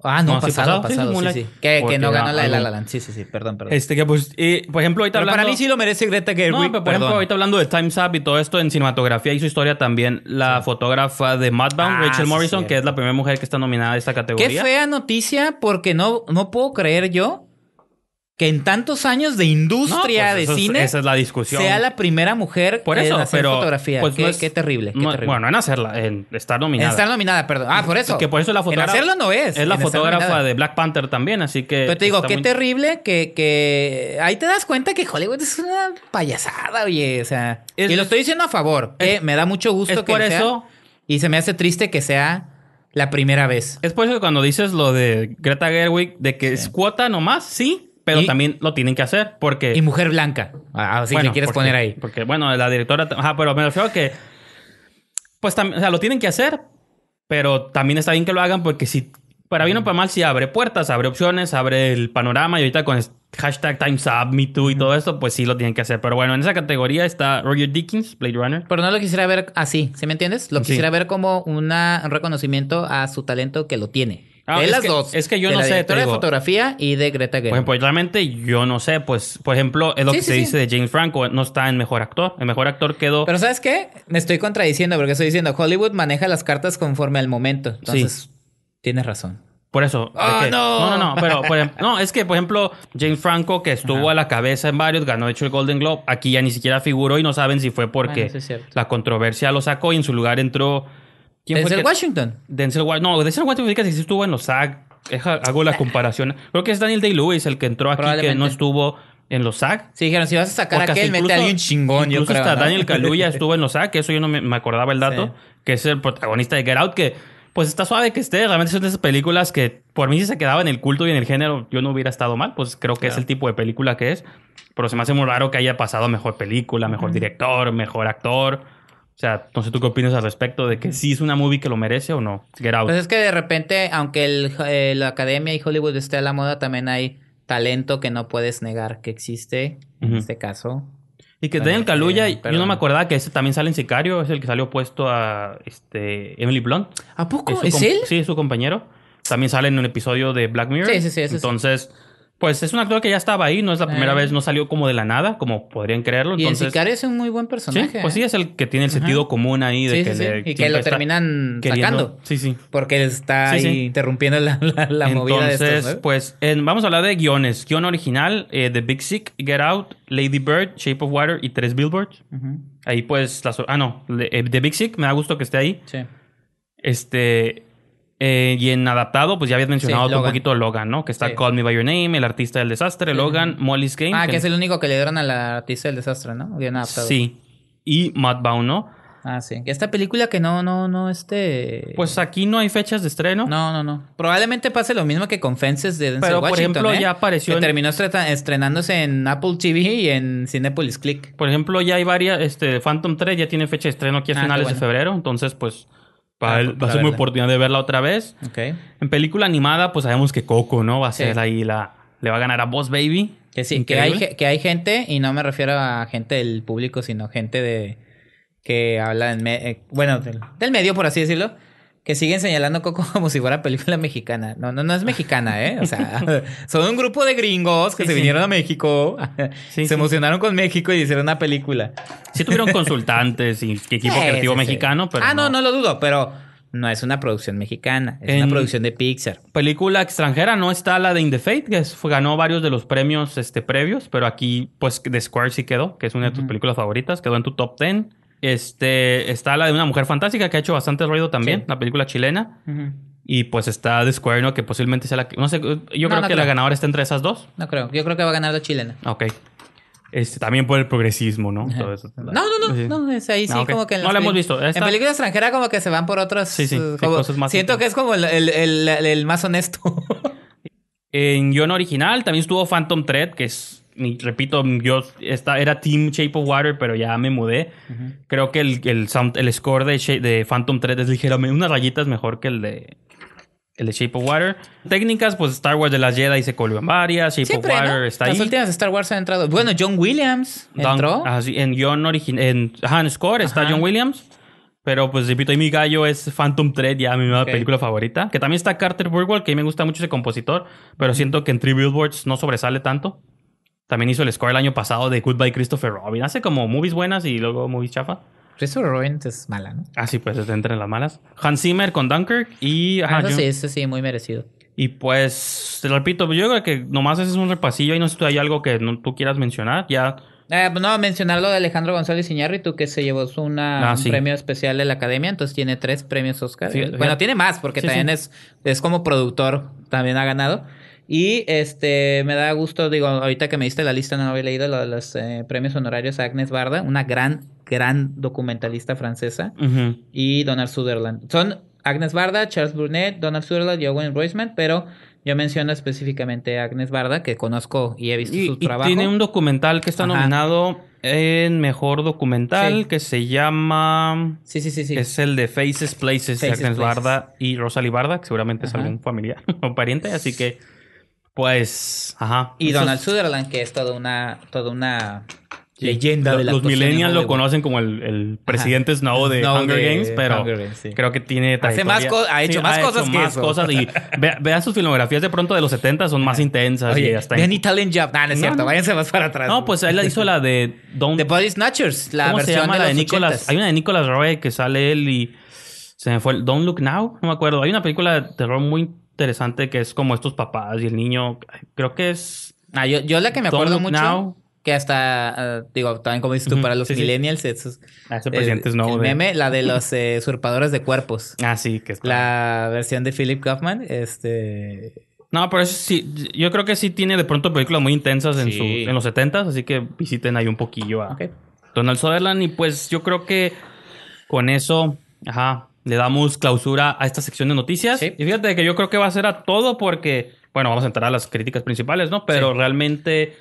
Ah, no, no pasado, pasado, sí, sí, Que, no ganó la de La La Sí, sí, sí, perdón, perdón. Este, que pues, por ejemplo, ahorita pero para mí sí lo merece Greta Gerwig. No, pero por ejemplo, ahorita hablando de Time's Up y todo esto en cinematografía y su historia también, la fotógrafa de Madbound, ah, Rachel Morrison, que es la primera mujer que está nominada a esta categoría. Qué fea noticia, porque no, no puedo creer yo que en tantos años de industria pues, de cine esa es la discusión. sea la primera mujer por eso, en hacer fotografía. Pues, qué, terrible, qué terrible, Bueno, en hacerla, en estar nominada. En estar nominada, perdón. Ah, por eso. Que por eso la fotógrafa. En hacerlo no es. Es la fotógrafa de Black Panther también, así que. Pero te digo, qué terrible que, Ahí te das cuenta que Hollywood es una payasada, oye. O sea. y lo estoy diciendo a favor. Eh, me da mucho gusto que. Por eso. Y se me hace triste que sea la primera vez. Es por eso que cuando dices lo de Greta Gerwig, de que es cuota nomás, sí pero también lo tienen que hacer porque... Y mujer blanca, así ah, ah, bueno, le quieres poner ahí. Porque, bueno, la directora... Ajá, pero me refiero a que... Pues, también o sea, lo tienen que hacer, pero también está bien que lo hagan porque si... Para bien o para mal, si abre puertas, abre opciones, abre el panorama y ahorita con hashtag Time's Up, Me y todo eso, pues sí lo tienen que hacer. Pero bueno, en esa categoría está Roger Dickens, Blade Runner. Pero no lo quisiera ver así, ¿se me entiendes? Lo quisiera ver como una, un reconocimiento a su talento que lo tiene. Ah, es las dos. Es que yo no sé. de fotografía y de Greta Gerwig. Por ejemplo, realmente yo no sé. Pues, por ejemplo, es lo que se dice de James Franco. No está en mejor actor. El mejor actor quedó. Pero ¿sabes qué? Me estoy contradiciendo porque estoy diciendo Hollywood maneja las cartas conforme al momento. Entonces, tienes razón. Por eso. ¡Ah, no. no! No, Pero, por, no, es que, por ejemplo, James Franco, que estuvo a la cabeza en varios, ganó hecho el Golden Globe. Aquí ya ni siquiera figuró y no saben si fue porque la controversia lo sacó y en su lugar entró ¿Quién fue que... Washington. Denzel Washington. No, Denzel Washington que sí estuvo en los SAG. Hago la comparación. Creo que es Daniel Day-Lewis el que entró aquí que no estuvo en los SAC. Sí, dijeron, si vas a sacar a aquel, mete a alguien chingón. Incluso yo creo, hasta Daniel Kaluuya estuvo en los SAC, eso yo no me, acordaba el dato, que es el protagonista de Get Out, que pues está suave que esté. Realmente son de esas películas que por mí si se quedaba en el culto y en el género, yo no hubiera estado mal. Pues creo que es el tipo de película que es. Pero se me hace muy raro que haya pasado mejor película, mejor director, mejor actor. O sea, no sé tú qué opinas al respecto de que si sí es una movie que lo merece o no. Pues es que de repente, aunque eh, la academia y Hollywood esté a la moda, también hay talento que no puedes negar que existe. En este caso, y que Daniel eh, Kaluuya, yo no me acordaba que ese también sale en Sicario, es el que salió opuesto a este, Emily Blunt. ¿A poco? ¿Es, él? Sí, es su compañero. También sale en un episodio de Black Mirror. Sí, sí, sí. Entonces, pues es un actor que ya estaba ahí, no es la primera eh. vez, no salió como de la nada, como podrían creerlo. Y en es un muy buen personaje. pues sí, ¿eh? es el que tiene el sentido común ahí de que Y que lo terminan sacando. Sí, sí. Porque está ahí interrumpiendo la, movida de Entonces, pues vamos a hablar de guiones. Guión original, eh, The Big Sick, Get Out, Lady Bird, Shape of Water y Tres Billboards. Ahí pues, las, ah no, The Big Sick, me da gusto que esté ahí. Sí. Este, eh, y en adaptado, pues ya habías mencionado un poquito Logan, ¿no? Que está Call Me By Your Name, El Artista del Desastre, Logan, Molly's Game. Ah, que, es el único que le dieron al Artista del Desastre, ¿no? Sí. Y Mudbound, ¿no? Ah, sí. Esta película que no, no, no, este... Pues aquí no hay fechas de estreno. No, no, no. Probablemente pase lo mismo que con Fences de Denzel Pero, por ejemplo, ya ¿eh? apareció... Que terminó estrenándose en Apple TV y en Cinepolis Click. Por ejemplo, ya hay varias... Este, Phantom 3 ya tiene fecha de estreno aquí a ah, finales de febrero. Entonces, pues... Ah, va, a ser muy oportunidad de verla otra vez. En película animada, pues sabemos que Coco, ¿no? Va a ser ahí la. Le va a ganar a Boss Baby. Que sí, que hay, que hay gente, y no me refiero a gente del público, sino gente de. que habla en. Eh, bueno, del medio, por así decirlo que siguen señalando Coco como si fuera película mexicana. No, no, no es mexicana, ¿eh? O sea, son un grupo de gringos que se vinieron a México, se emocionaron con México y hicieron una película. Sí tuvieron consultantes y equipo creativo mexicano, pero... Ah, no, no, lo dudo, pero no es una producción mexicana, es una producción de Pixar. Película extranjera no está la de In the Fate, que ganó varios de los premios este, previos, pero aquí, pues, The Square sí quedó, que es una de tus películas favoritas, quedó en tu top 10. Este, está la de una mujer fantástica que ha hecho bastante ruido también, la película chilena. Y pues está The Square, Que posiblemente sea la que... No sé, yo creo que la ganadora está entre esas dos. No creo. Yo creo que va a ganar la chilena. Ok. Este, también por el progresismo, ¿no? No, no, no, no es ahí sí ah, como que... no lo hemos visto. En película extranjera como que se van por otras... Sí, sí, eh, Siento que es como el, más honesto. en guión original también estuvo Phantom Thread, que es repito, yo esta, era Team Shape of Water, pero ya me mudé. Creo que el, el, el score de, de, Phantom Thread es ligeramente, unas rayitas mejor que el de, el de Shape of Water. Técnicas, pues Star Wars de las Jedi se coló en varias. Shape of Water está ahí. Las últimas de Star Wars han entrado. Bueno, John Williams entró. en John En, score está John Williams. Pero pues repito, y mi gallo es Phantom Thread, ya mi nueva película favorita. Que también está Carter Burwell, que a mí me gusta mucho ese compositor, pero siento que en Three Billboards no sobresale tanto. También hizo el score el año pasado de Goodbye Christopher Robin. Hace como movies buenas y luego movies chafa. Christopher Robin es mala, ¿no? Ah, sí, pues entra entre las malas. Hans Zimmer con Dunkirk y... Ah, sí, ese sí, muy merecido. Y pues, te lo repito, yo creo que nomás ese es un repasillo y no sé si hay algo que tú quieras mencionar. Ya eh, pues, no, mencionar lo de Alejandro González Iñárritu, que se llevó una, ah, un premio especial de la Academia, entonces tiene tres premios Oscar. bueno, tiene más, porque también es como productor, también ha ganado. Y este, me da gusto, digo, ahorita que me diste la lista, no había leído los eh, premios honorarios a Agnes Barda, una gran, gran documentalista francesa, y Donald Sutherland. Son Agnes Barda, Charles Brunet, Donald Sutherland y Owen Roisman, pero yo menciono específicamente a Agnes Barda, que conozco y he visto su y Tiene un documental que está nominado en Mejor Documental que se llama. Sí, sí, sí, sí. Es el de Faces Places, Agnes Barda y Rosalie Barda, que seguramente es algún familiar o pariente, así que. Pues, ajá. Y Donald Sutherland, que es toda una, toda una leyenda de la Los millennials lo conocen como el, el presidente Snow de Hunger Games, pero creo que tiene Hace más ha hecho más cosas que más eso. cosas y vea, sus filmografías de pronto de los 70 son más intensas Oye, y hasta Italian Job. no es cierto, váyanse más para atrás. No, pues él hizo la de Don't... The Body Snatchers, la ¿cómo versión se llama? De la de Nicolas, hay una de Nicolas Roy que sale él y se me fue el Don't Look Now, no me acuerdo. Hay una película de terror muy interesante que es como estos papás y el niño. Creo que es. Ah, yo, yo la que me acuerdo mucho. Que hasta, ah, digo, también como dices tú, para los millennials, esos. Ah, la de los eh, usurpadores de cuerpos. Ah, sí, que es. La versión de Philip Kaufman, este. No, pero eso sí, yo creo que sí tiene de pronto películas muy intensas en, los 70s, así que visiten ahí un poquillo a Donald Sutherland. Y pues yo creo que con eso, ajá, le damos clausura a esta sección de noticias. Y fíjate que yo creo que va a ser a todo porque, bueno, vamos a entrar a las críticas principales, ¿no? Pero realmente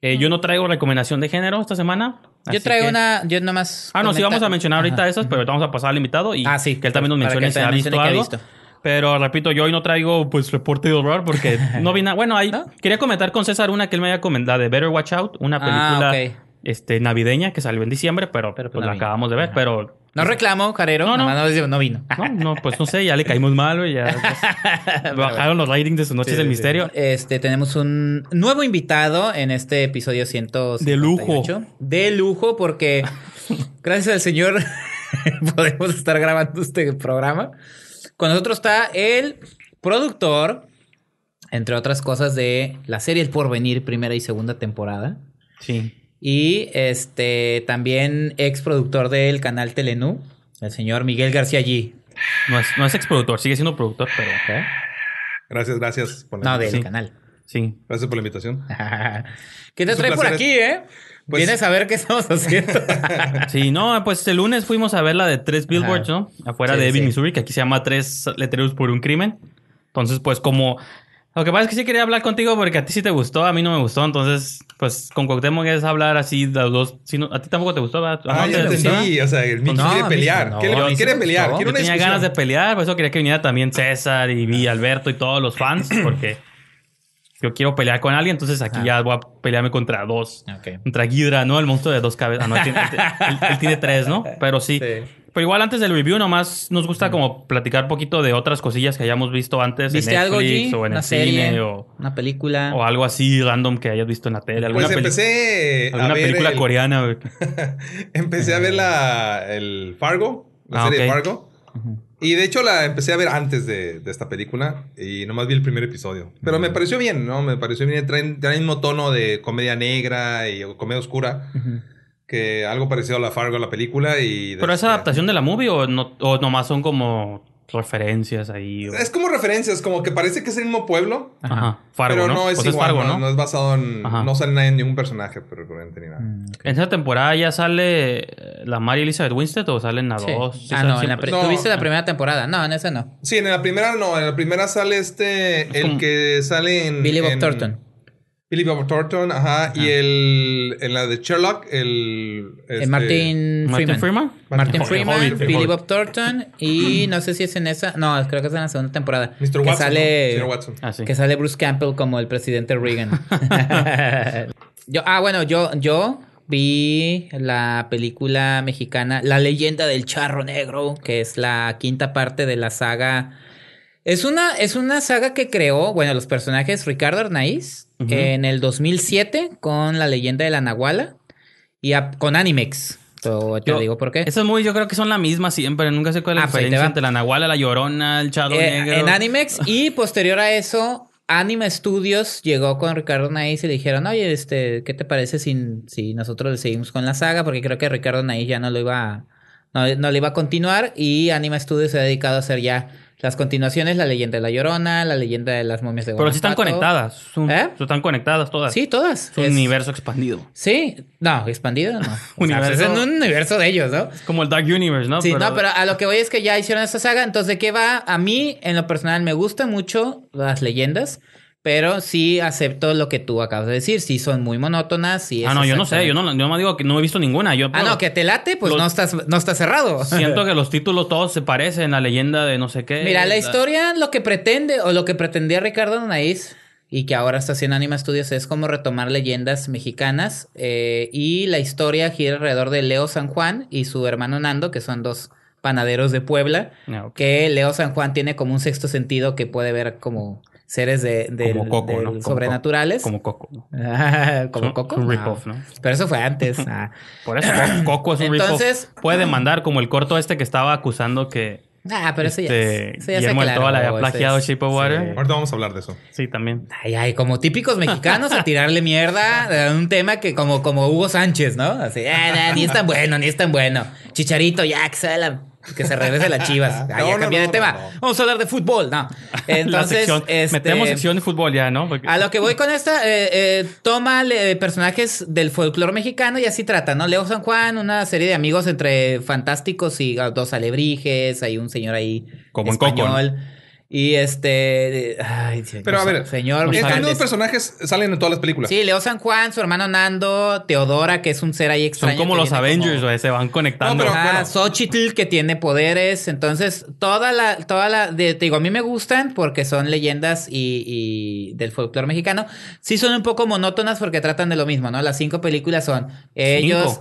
eh, yo no traigo recomendación de género esta semana. Yo traigo una, yo nomás... Ah, no, sí, vamos a mencionar ahorita esas, pero vamos a pasar al invitado y ah, sí, que él también nos mencione si ha visto algo. Visto. Pero repito, yo hoy no traigo pues reporte de horror porque no vi nada. Bueno, ahí quería comentar con César una que él me había comentado, de Better Watch Out, una ah, película ah, okay este, navideña que salió en diciembre, pero, pues pues, la acabamos de ver, pero... No pues, reclamo, Carero no, no. no, vino. No, pues no sé, ya le caímos mal, ya bajaron los ratings de sus noches de del misterio. Este, tenemos un nuevo invitado en este episodio 158. De lujo. De lujo, porque gracias al señor podemos estar grabando este programa. Con nosotros está el productor, entre otras cosas, de la serie El Porvenir, primera y segunda temporada. Sí. Y este también ex productor del canal Telenú, el señor Miguel García G. No es, no ex productor, sigue siendo productor, pero. Gracias, gracias por la No, del canal. Sí. Gracias por la invitación. ¿Qué te trae por aquí, eh? Pues... Vienes a ver qué estamos haciendo. sí, no, pues el lunes fuimos a ver la de tres billboards, ¿no? Afuera de Ebbing, Missouri, que aquí se llama Tres letreros por un crimen. Entonces, pues como lo que pasa es que sí quería hablar contigo porque a ti sí te gustó, a mí no me gustó. Entonces, pues con Cuauhtémoc es hablar así los dos. Si no, a ti tampoco te gustó, ¿verdad? Ah, yo O sea, el mío quiere pelear. No, ¿Quiere, yo, quiere pelear. Yo tenía ganas de pelear, por eso quería que viniera también César y, vi Alberto y todos los fans, porque yo quiero pelear con alguien, entonces aquí ah. ya voy a pelearme contra dos. Contra Guidra, ¿no? El monstruo de dos cabezas. Ah, no, él, tiene tres, ¿no? Pero sí. Pero igual antes del review nomás nos gusta como platicar poquito de otras cosillas que hayamos visto antes en Netflix algo, o en cine o una película o algo así random que hayas visto en la tele. Pues ¿Alguna pues empecé a película coreana. empecé a ver la el Fargo, la ah, serie de Fargo. Y de hecho la empecé a ver antes de, esta película y nomás vi el primer episodio. Pero me pareció bien, ¿no? Me pareció bien. Trae, el mismo tono de comedia negra y comedia oscura que algo parecido a la Fargo, la película y... ¿Pero es este, adaptación de la movie o, no, o nomás son como referencias ahí? Es como referencias, como que parece que es el mismo pueblo. Ajá. Fargo, pero no, es igual, ¿no? es basado en... No sale nadie en ningún personaje pero ni nada. Mm, ¿En esa temporada ya sale eh, la Mary Elizabeth Winstead o salen a dos? ah, no, en la ¿Tuviste la primera temporada? No, en esa no. Sí, en la primera no. En la primera sale este... el que sale en... Billy Bob Thornton. Philip Bob Thornton, ajá, Y el, en la de Sherlock, el. Eh, este, Martin, Freeman. Martin Freeman, Philip Bob Thornton. Y no sé si es en esa. No, creo que es en la segunda temporada. Mr. Que Watson. Sale, ah, Que sale Bruce Campbell como el presidente Reagan. yo, ah, bueno, yo, yo vi la película mexicana La leyenda del charro negro, que es la quinta parte de la saga es una, es una saga que creó, bueno, los personajes Ricardo Arnaiz en el 2007 con la leyenda de la Nahuala y con Animex. te yo, digo por qué. movies yo creo que son la misma siempre. Nunca sé cuál es la ah, pues diferencia entre la Nahuala, la Llorona, el Chado eh, Negro. En Animex y posterior a eso, Anima Studios llegó con Ricardo Naiz y le dijeron, oye, este, ¿qué te parece si, si nosotros le seguimos con la saga? Porque creo que Ricardo Naiz ya no lo iba a, no, no iba a continuar y Anima Studios se ha dedicado a hacer ya las continuaciones, La leyenda de la Llorona, La leyenda de las momias de Guanajuato. Pero sí están conectadas. Están ¿Eh? conectadas todas. Sí, todas. Es un universo expandido. Sí. No, expandido no. es un universo de ellos, ¿no? Es como el Dark Universe, ¿no? Sí, no, pero a lo que voy es que ya hicieron esta saga. Entonces, qué va? A mí, en lo personal, me gustan mucho las leyendas. Pero sí acepto lo que tú acabas de decir. Sí son muy monótonas. Sí ah, no, yo no sé. Yo no, yo digo que no he visto ninguna. Yo, ah, no, que te late, pues no, estás, no cerrado. Siento que los títulos todos se parecen. La leyenda de no sé qué. Mira, la, historia, lo que pretende o lo que pretendía Ricardo Donaís, y que ahora está haciendo Anima Studios es como retomar leyendas mexicanas. Eh, y la historia gira alrededor de Leo San Juan y su hermano Nando, que son dos panaderos de Puebla. Ah, que Leo San Juan tiene como un sexto sentido que puede ver como seres de, como Coco, sobrenaturales. Como Coco. como Coco. Un rip-off, no. Pero eso fue antes. Por eso Coco es un rip-off. Entonces. puede ah. mandar como el corto este que estaba acusando que. Ah, pero eso ya, se este, ya se del había plagiado es, Shape of Water. Ahorita vamos a hablar de eso. Sí, también. Ay, ay, como típicos mexicanos a tirarle mierda a un tema que como, como Hugo Sánchez, ¿no? Así, ah, ni es tan bueno, ni es tan bueno. Chicharito, ya, que la que se regrese la Chivas. Ahí cambié de tema. Vamos a hablar de fútbol. No. Entonces, este, metemos sección de fútbol ya, ¿no? A lo que voy con esta, eh, eh, toma eh, personajes del folclore mexicano y así trata, ¿no? Leo San Juan, una serie de amigos entre fantásticos y dos alebrijes, hay un señor ahí. Como español. en y este. Ay, Pero a ver, señor. Estos nuevos personajes salen en todas las películas. Sí, Leo San Juan, su hermano Nando, Teodora, que es un ser ahí extraño. Son como los Avengers, se van conectando. No, Xochitl, que tiene poderes. Entonces, toda la. Toda la te digo, a mí me gustan porque son leyendas y, del folclore mexicano. Sí, son un poco monótonas porque tratan de lo mismo, ¿no? Las cinco películas son ellos.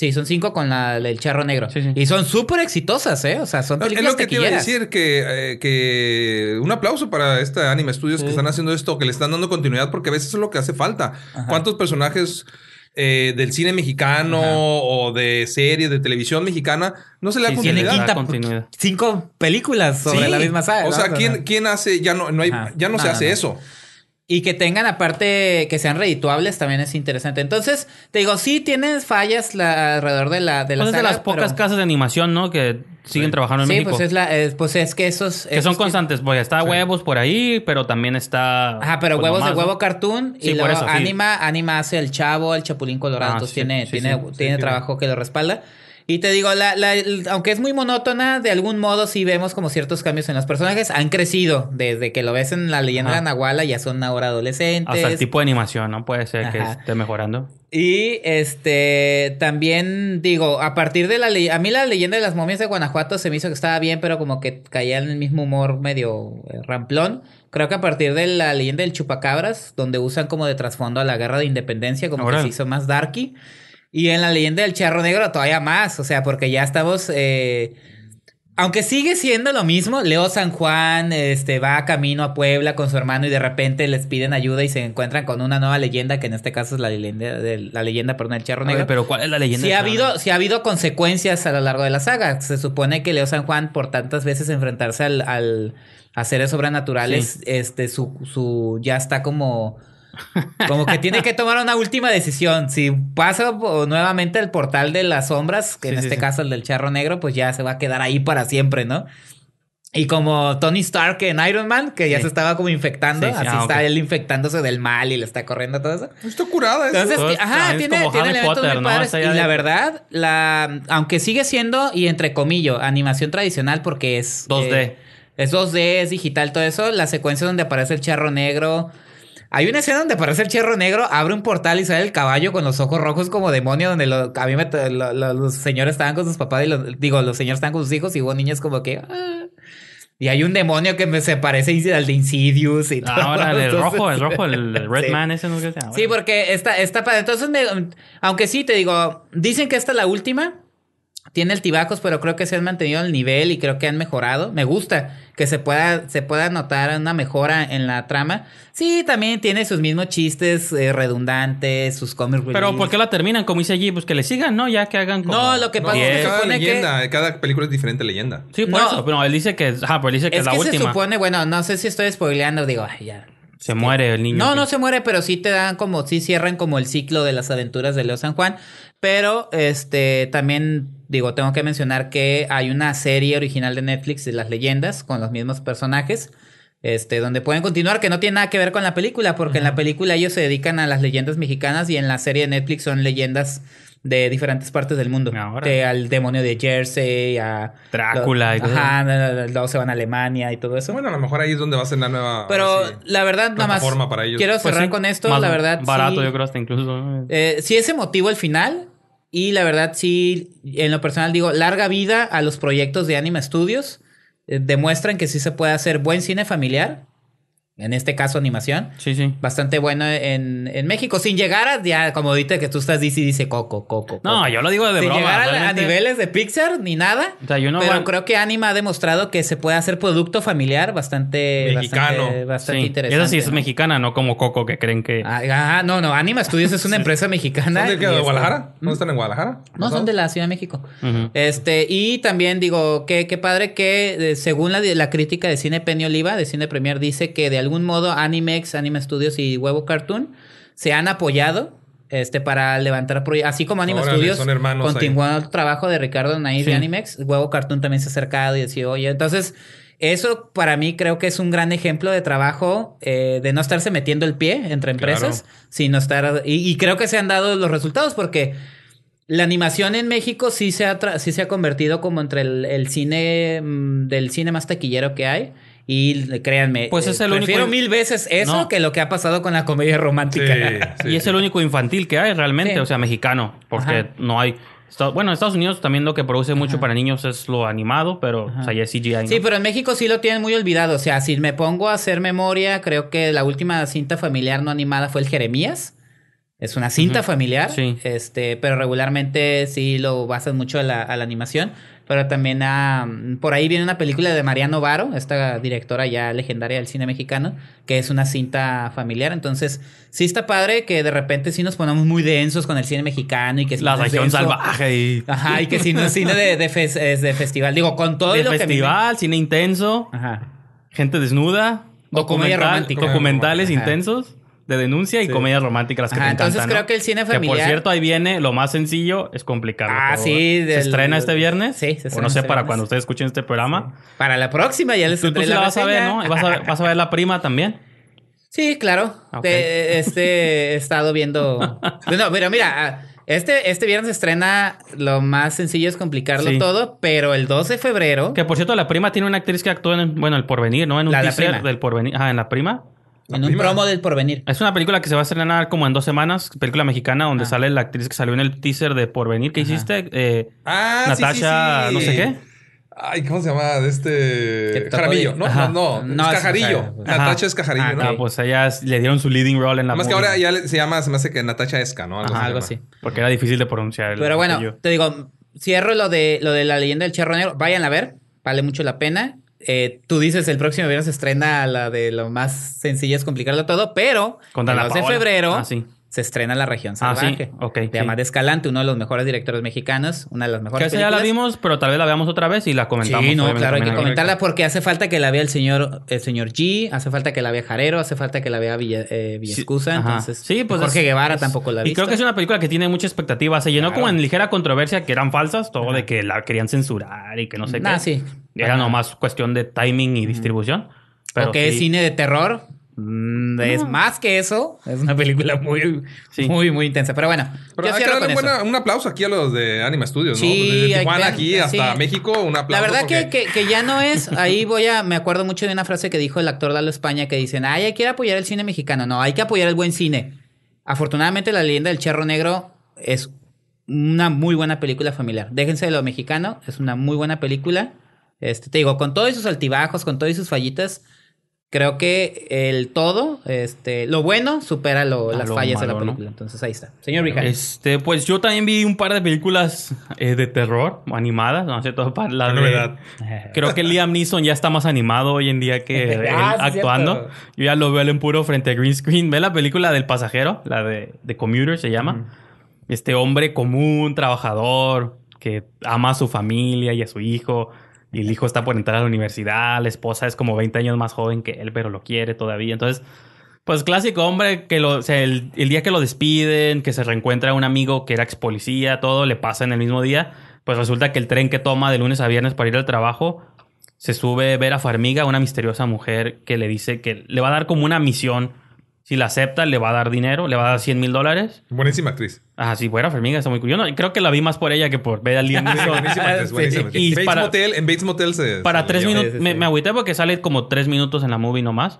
Sí, son cinco con la, el charro negro. Y son súper exitosas, ¿eh? O sea, son películas Es lo que te iba a decir, eh, que, un aplauso para esta Anime Studios que están haciendo esto, que le están dando continuidad, porque a veces es lo que hace falta. ¿Cuántos personajes eh, del cine mexicano o de series de televisión mexicana no se le da continuidad? Se continuidad. Cinco películas sobre la misma saga. O sea, ¿quién, hace? Ya no, no, hay, ya no se hace eso. Y que tengan, aparte, que sean redituables también es interesante. Entonces, te digo, sí tienes fallas alrededor de la, de la pues de las pocas casas de animación, ¿no? Que siguen trabajando en México. Sí, pues, es pues es que esos... Que son constantes. Pues está huevos por ahí, pero también está... Ajá, pero pues, huevos de huevo cartoon. y luego anima, anima hace el chavo, el chapulín colorado. Ah, entonces tiene, tiene, tiene trabajo que lo respalda. Y te digo, la, la, aunque es muy monótona, de algún modo sí vemos como ciertos cambios en los personajes. Han crecido desde que lo ves en la leyenda de la Nahuala, ya son ahora adolescentes. Hasta el tipo de animación, ¿no? Puede ser que esté mejorando. Y este también digo, a partir de la a mí la leyenda de las momias de Guanajuato se me hizo que estaba bien, pero como que caía en el mismo humor medio eh, ramplón. Creo que a partir de la leyenda del chupacabras, donde usan como de trasfondo a la guerra de independencia, como que se hizo más darky. Y en la leyenda del charro negro todavía más, o sea, porque ya estamos... Eh, aunque sigue siendo lo mismo, Leo San Juan este, va camino a Puebla con su hermano y de repente les piden ayuda y se encuentran con una nueva leyenda, que en este caso es la leyenda, la leyenda del Charro Negro. pero ¿cuál es la leyenda? Sí ha, habido, sí ha habido consecuencias a lo largo de la saga. Se supone que Leo San Juan, por tantas veces enfrentarse al, al a seres sobrenaturales, este, su, su, ya está como como que tiene que tomar una última decisión. Si pasa nuevamente el portal de las sombras, que en este caso el del charro negro, pues ya se va a quedar ahí para siempre, ¿no? Y como Tony Stark en Iron Man, que ya se estaba como infectando, así ah, está él infectándose del mal y le está corriendo todo eso. Pues está curada ¿eh? ajá, tiene, tiene y la verdad, la aunque sigue siendo, y entre comillas, animación tradicional porque es... 2D. Eh, es 2D, es digital, todo eso. La secuencia donde aparece el charro negro, hay una escena donde aparece el Cherro Negro, abre un portal y sale el caballo con los ojos rojos como demonio, donde a mí los señores estaban con sus papás y los, digo, los señores estaban con sus hijos y hubo niñas como que... Ah". Y hay un demonio que me se parece al de Insidious y ah, todo. Ahora, el rojo, el rojo, el Red Man, ese no que Sí, porque está, está para. Entonces, aunque sí, te digo, dicen que esta es la última tiene altibajos, pero creo que se han mantenido el nivel y creo que han mejorado. Me gusta que se pueda, se pueda notar una mejora en la trama. Sí, también tiene sus mismos chistes eh, redundantes, sus cómics. Pero ¿por qué la terminan? Como dice allí, pues que le sigan, ¿no? Ya que hagan como... No, lo que pasa es que cada supone que... Cada película es diferente leyenda. Sí, por Pero él dice que... Ah, pues dice que es, la que se supone... Bueno, no sé si estoy spoileando. Digo, ya... Se muere el niño. No, no se muere, pero sí te dan como... Sí cierran como el ciclo de las aventuras de Leo San Juan. Pero, este, también Digo, tengo que mencionar que hay una serie original de Netflix de las leyendas con los mismos personajes. Este, donde pueden continuar, que no tiene nada que ver con la película, porque en la película ellos se dedican a las leyendas mexicanas y en la serie de Netflix son leyendas de diferentes partes del mundo. Ah, al demonio de Jersey, a Drácula y todo. Ajá, luego se van a Alemania y todo eso. Bueno, a lo mejor ahí es donde va a ser la nueva Pero la verdad, nada más. Quiero pues cerrar con esto, la verdad. Barato, yo creo, hasta incluso. Eh, si ese motivo al final. Y la verdad, sí, en lo personal digo, larga vida a los proyectos de Anima Studios. Eh, demuestran que sí se puede hacer buen cine familiar en este caso animación. Sí, sí. Bastante bueno en, México. Sin llegar a, ya, como dices que tú estás, dice, dice Coco, Coco. No, yo lo digo de broma, llegar a, niveles de Pixar ni nada. pero creo que Anima ha demostrado que se puede hacer producto familiar bastante. Mexicano. Bastante, interesante. ...eso sí es mexicana, no como Coco, que creen que. Ah, ah, no, no. Anima Studios es una empresa mexicana. ¿Son de, Guadalajara? ¿No están en Guadalajara? No, son de la Ciudad de México. Este, y también digo, qué que padre que, eh, según la, la crítica de Cine Peña Oliva, de Cine Premier, dice que de algún algún modo Animex, Anime Studios y Huevo Cartoon se han apoyado este, para levantar proyectos. Así como Anime Studios continuó el trabajo de Ricardo Nair de Animex, Huevo Cartoon también se ha acercado y decía, oye, entonces, eso para mí creo que es un gran ejemplo de trabajo, eh, de no estarse metiendo el pie entre empresas, sino estar... Y, creo que se han dado los resultados porque... La animación en México sí se ha, sí se ha convertido como entre el, el cine, mm, del cine más taquillero que hay y créanme, pues eh, es el prefiero mil veces eso que lo que ha pasado con la comedia romántica. Y es el único infantil que hay realmente, o sea, mexicano, porque no hay. Bueno, en Estados Unidos también lo que produce mucho para niños es lo animado, pero o sea, CGI. Sí, pero en México sí lo tienen muy olvidado. O sea, si me pongo a hacer memoria, creo que la última cinta familiar no animada fue el Jeremías. Es una cinta familiar. Este, pero regularmente sí lo basan mucho a la animación pero también a, ah, por ahí viene una película de Mariano Varo, esta directora ya legendaria del cine mexicano, que es una cinta familiar. Entonces, sí está padre que de repente sí nos ponemos muy densos con el cine mexicano y que... Si La no región salvaje. Y... Ajá, y que si no es cine de, festival. Digo, con todo de festival, cine intenso, Ajá. gente desnuda. Documental, Documentales intensos de denuncia y comedias románticas las que entonces creo que el cine familiar... Que por cierto, ahí viene lo más sencillo, es complicado. Ah, sí. ¿Se estrena este viernes? Sí, se estrena O no sé este para cuando ustedes escuchen este programa. Para la próxima ya les Tú, tú sí la, vas a ver, ¿no? ¿Vas a ver, la prima también. Sí, claro. este he estado viendo... no, pero mira... Ah, este, este viernes estrena lo más sencillo es complicarlo todo, pero el 12 de febrero. Que por cierto, la prima tiene una actriz que actúa en, bueno, el porvenir, ¿no? En un la, del porvenir. Ah, en la prima en un promo del Porvenir. Es una película que se va a estrenar como en dos semanas, película mexicana, donde ah. sale la actriz que salió en el teaser de Porvenir que hiciste. Eh, ah, Natasha, sí, sí, no sé qué. Ay, ¿cómo se llama? Este. Jaramillo. No, no, no, Es Cajarillo. Pues. Natasha Natacha es Cajarillo, ah, ¿no? pues ella le dieron su leading role en la. Más que ahora ya se llama, se me hace que Natasha Esca, ¿no? Algo, algo así. Porque era difícil de pronunciar. El Pero bueno, te digo, cierro lo de, lo de la leyenda del Cherro negro. Vayan a ver. Vale mucho la pena. Eh, tú dices el próximo viernes se estrena la de lo más sencilla es complicarlo todo, pero el 2 de febrero ah, se estrena La Región Salvaje. Ah, sí. de Escalante, uno de los mejores directores mexicanos, una de las mejores. Que ya la vimos, pero tal vez la veamos otra vez y la comentamos. Sí, no, claro, hay que comentarla porque hace falta que la vea el señor, el señor G, hace falta que la vea Jarero, hace falta que la vea Villa, eh, entonces sí, pues Jorge Guevara tampoco la ha Y creo que es una película que tiene mucha expectativa. Se llenó como en ligera controversia que eran falsas, todo de que la querían censurar y que no sé qué. Ah, sí. Era nomás cuestión de timing y distribución. Pero que es cine de terror. Mm, es más que eso. Es una película muy, muy, muy intensa. Pero bueno, hay que darle un aplauso aquí a los de Anima Studios, sí, ¿no? Pues, Tijuana aquí hasta México, un aplauso. La verdad que, ya no es. Ahí voy a. Me acuerdo mucho de una frase que dijo el actor Dalo España que dicen: Ay, hay que apoyar el cine mexicano. No, hay que apoyar el buen cine. Afortunadamente, La leyenda del Cherro negro es una muy buena película familiar. Déjense de lo mexicano, es una muy buena película. Este, te digo, con todos sus altibajos, con todos sus fallitas, creo que el todo, este, lo bueno supera lo, ah, las fallas de la película. Entonces ahí está. Señor Ricardo. Este, pues yo también vi un par de películas eh, de terror animadas, no sé, todo para la novedad. Creo que Liam Neeson ya está más animado hoy en día que él ah, actuando. Yo ya lo veo en puro frente a green screen. Ve la película del pasajero, la de, de Commuter se llama. Este hombre común, trabajador, que ama a su familia y a su hijo y el hijo está por entrar a la universidad, la esposa es como 20 años más joven que él, pero lo quiere todavía. Entonces, pues clásico hombre que lo, el, día que lo despiden, que se reencuentra un amigo que era ex policía, todo le pasa en el mismo día. Pues resulta que el tren que toma de lunes a viernes para ir al trabajo se sube ver a Farmiga, una misteriosa mujer que le dice que le va a dar como una misión si la acepta, le va a dar dinero, le va a dar 100 mil dólares. Buenísima actriz. Ah, sí, buena Fermiga, está muy curioso. Yo creo que la vi más por ella que por ver Lee. buenísima actriz, buenísima. en Bates Motel se... Para tres minutos... Me, agüité porque sale como tres minutos en la movie nomás.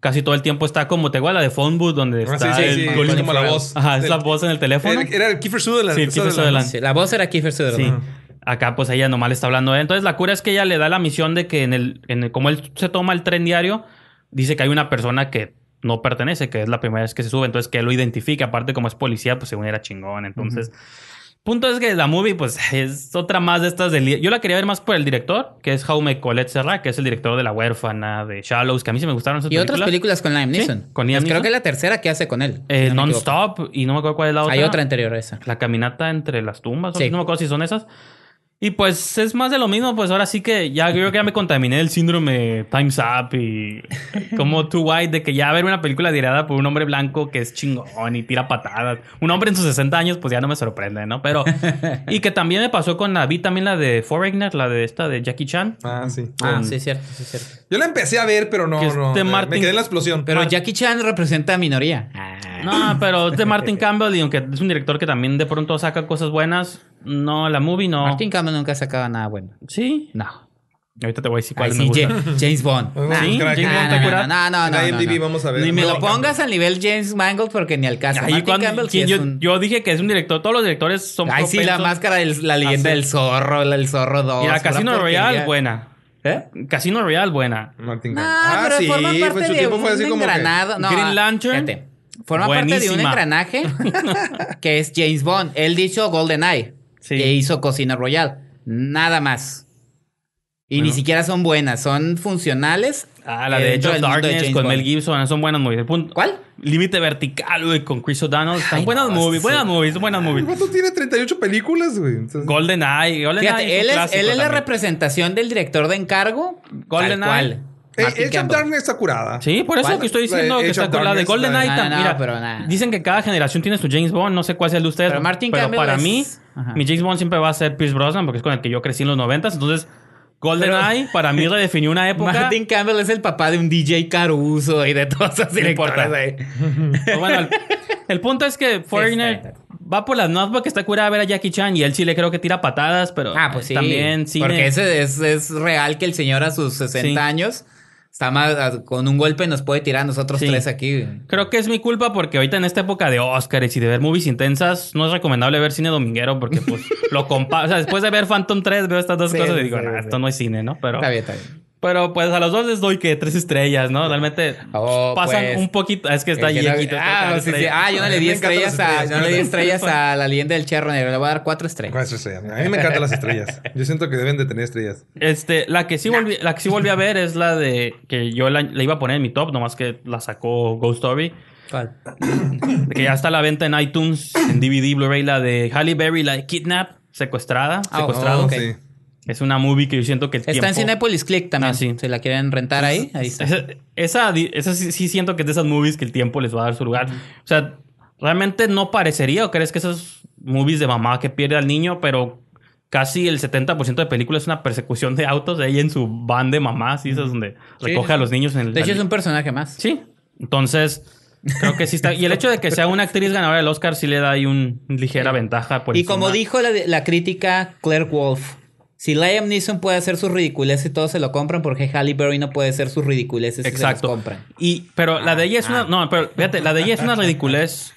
Casi todo el tiempo está como, te igual la de Phone Booth, donde ah, está... Sí, sí, sí. la voz. Ajá, es la voz en el teléfono. Era, el Kiefer Sutherland. Sí, Kiefer Sutherland. la voz era Kiefer Sutherland. Acá pues ella nomás le está hablando. Entonces la cura es que ella le da la misión de que en el, en el... Como él se toma el tren diario, dice que hay una persona que no pertenece, que es la primera vez que se sube, entonces que lo identifica, aparte como es policía, pues según era chingón, entonces... Punto es que la movie, pues, es otra más de estas del... Yo la quería ver más por el director, que es Jaume Colette Serra, que es el director de La Huérfana, de Shallows, que a mí sí me gustaron esas Y otras películas con Liam Neeson. Pues creo que la tercera que hace con él. Eh, non-Stop, y no me acuerdo cuál es la otra. Hay otra anterior esa. La Caminata entre las Tumbas, no me acuerdo si son esas. Y pues es más de lo mismo, pues ahora sí que ya creo que ya me contaminé el síndrome Time's Up y como Too White de que ya ver una película dirigida por un hombre blanco que es chingón y tira patadas. Un hombre en sus 60 años pues ya no me sorprende, ¿no? Pero y que también me pasó con la vi también la de Foreigner, la de esta de Jackie Chan. Ah, sí. ah, ah sí, cierto, sí, cierto. Yo la empecé a ver, pero no, no me quedé en la explosión. Pero ah. Jackie Chan representa a minoría. Ah. No, pero de Martin Campbell y aunque es un director que también de pronto saca cosas buenas, no, la movie no. Martin Campbell nunca sacaba nada bueno. ¿Sí? No. Ahorita te voy a decir cuál es me James Bond. No, no, no, no, vamos a ver. Ni me lo pongas al nivel James Mangold porque ni al caso. cuando, yo, yo, dije que es un director, todos los directores son Ay, sí, la máscara, del, la leyenda del zorro, el zorro 2. Y la Casino Royale, buena. ¿Eh? Casino Royale, buena. Martin Campbell. ah, pero sí, forma parte de un engranado. Green Lantern. Fíjate, forma parte de un engranaje que es James Bond. Él dicho Eye que hizo Cocina Royal. Nada más. Y ni siquiera son buenas, son funcionales. Ah, la de hecho, eh, Darkness con Mel Gibson ah, son buenas movies. ¿Cuál? Límite Vertical, güey, con Chris O'Donnell. Son buenas, movies, buenas movies, buenas movies, buenas tiene 38 películas, güey? Golden Eye. Golden Eye él, es, él es la representación del director de encargo. Golden Eye. Eh, Age of está curada. Sí, por eso que estoy diciendo eh, que eh, está curada. De Golden también. mira, pero nada. dicen que cada generación tiene su James Bond, no sé cuál es el de ustedes. Pero Martin Campbell para mí, mi James Bond siempre va a ser Pierce Brosnan porque es con el que yo crecí en los 90, entonces GoldenEye para mí redefinió una época. Martin Campbell es el papá de un DJ Caruso y de todas esas directoras ahí. bueno, el, punto es que Foreigner va por las notas. porque está curada a ver a Jackie Chan y él sí le creo que tira patadas, pero ah, pues sí. también sí. Porque ese es, real que el señor a sus 60 años está más ah, con un golpe nos puede tirar a nosotros tres aquí. Creo que es mi culpa porque ahorita en esta época de Oscars y de ver movies intensas, no es recomendable ver cine dominguero porque pues lo O sea, después de ver Phantom 3 veo estas dos cosas y digo, esto no es cine, ¿no? Pero... Está bien, está bien. Pero pues a los dos les doy que tres estrellas, ¿no? Realmente oh, pasan pues. un poquito. Es que está bien. ah, ah, yo no le di estrellas, a, le di estrellas a la leyenda del Cherro Negro. Le voy a dar cuatro estrellas. Cuatro estrellas. A mí me encantan las estrellas. Yo siento que deben de tener estrellas. Este, la que sí volví, la que sí volví a ver es la de que yo la, iba a poner en mi top, nomás que la sacó Ghost Story. ¿Cuál? que ya está a la venta en iTunes, en DVD, Blu-ray, la de Halle Berry, la de Kidnap, secuestrada. Ah, oh, secuestrado. sí. Es una movie que yo siento que. El está en Cinepolis Click también. Ah, Se la quieren rentar ahí. Ahí está. Esa, sí, siento que es de esas movies que el tiempo les va a dar su lugar. O sea, realmente no parecería, o crees que esas movies de mamá que pierde al niño, pero casi el 70% de películas es una persecución de autos de ella en su van de mamás y eso es donde recoge a los niños en el. De hecho, es un personaje más. Sí. Entonces. Creo que sí está. Y el hecho de que sea una actriz ganadora del Oscar sí le da ahí una ligera ventaja. Por y como dijo la, la crítica Claire Wolf, si Liam Neeson puede hacer sus ridiculeces y todos se lo compran, porque Halle Berry no puede hacer sus ridiculeces y se los compran. Y, pero la de ella es una. Ah. No, pero fíjate, la de ella es una ridiculez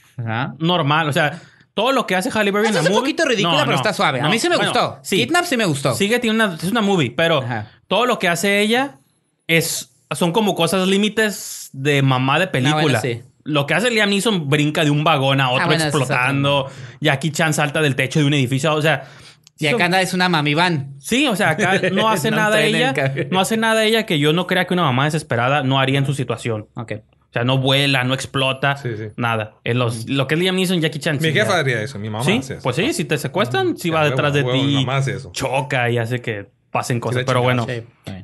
normal. O sea, todo lo que hace Halle Berry en la es un poquito ridícula, pero está suave. A mí sí me gustó. Kidnap sí me gustó. Sigue, tiene una, es una movie, pero todo lo que hace ella es, son como cosas límites de mamá de ah, película. Lo que hace Liam Neeson brinca de un vagón a ah, otro explotando y explotando. Jackie Chan salta del techo de un edificio. O sea, y acá nada es una mami van. Sí, o sea, acá no hace nada ella. No hace nada ella que yo no crea que una mamá desesperada no haría en su situación. okay O sea, no vuela, no explota, sí, sí. nada. En los, lo que es Liam Neeson, Jackie Chan. Mi jefa haría eso, mi mamá hace eso. Pues sí, si te secuestran, si va detrás de ti. eso. Choca y hace que pasen cosas. Pero bueno,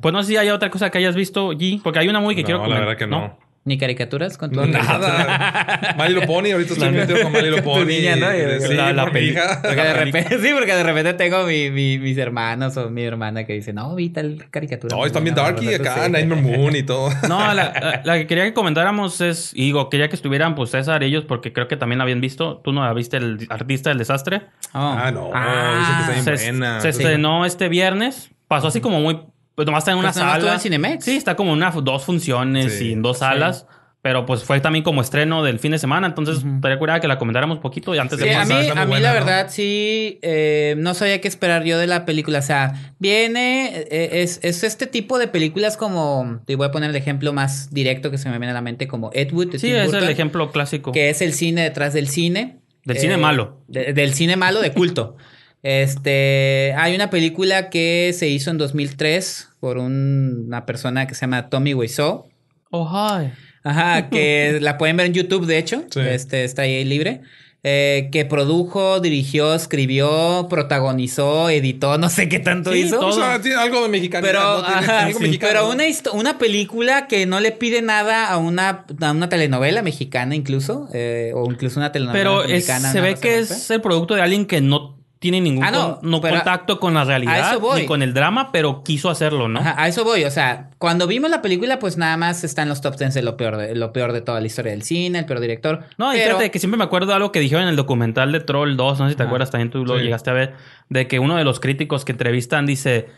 pues no sé si hay otra cosa que hayas visto, G, porque hay una muy que quiero comentar. La verdad que ¿no? ¿Ni caricaturas con tu No, nada. Malilo Pony, ahorita estoy tengo con Malilo Pony. niña, ¿no? sí, la, la de repente, sí, porque de repente tengo mi, mis hermanos o mi hermana que dice, no, vi tal caricatura. No, están bien darky acá, Nightmare Moon y todo. No, la, que quería que comentáramos es, y digo, quería que estuvieran pues César ellos porque creo que también la habían visto. ¿Tú no viste el artista del desastre? Oh. Ah, no. dice que está ah, en se, Se estrenó este viernes. Pasó así como muy pues nomás está en una sala. Todo en Cinemex. Sí, está como en dos funciones y en dos salas. Pero pues fue también como estreno del fin de semana, entonces estaría curada que la comentáramos poquito y antes de pasar. A mí, a mí la verdad sí, eh, no sabía qué esperar yo de la película. O sea, viene, eh, eh, es, este tipo de películas como, te voy a poner el ejemplo más directo que se me viene a la mente, como Ed Wood. sí, es el ejemplo clásico. Que es el cine detrás del cine. Del cine malo. del cine malo de culto. Este, hay una película que se hizo en 2003 por una persona que se llama Tommy Wiseau. Oh, Ajá, que la pueden ver en YouTube, de hecho. Este, está ahí libre. Eh, que produjo, dirigió, escribió, protagonizó, editó, no sé qué tanto hizo. tiene algo de mexicano. Pero, una, película que no le pide nada a una, una telenovela mexicana incluso, eh, o incluso una telenovela mexicana. Pero se ve que es el producto de alguien que no tiene ningún ah, contacto con la realidad ni con el drama, pero quiso hacerlo, ¿no? a eso voy, o sea, cuando vimos la película, pues nada más está en los top 10 de lo peor de, lo peor de toda la historia del cine, el peor director. No, y fíjate que siempre me acuerdo de algo que dijeron en el documental de Troll 2, no sé si te acuerdas, también tú lo llegaste a ver, de que uno de los críticos que entrevistan dice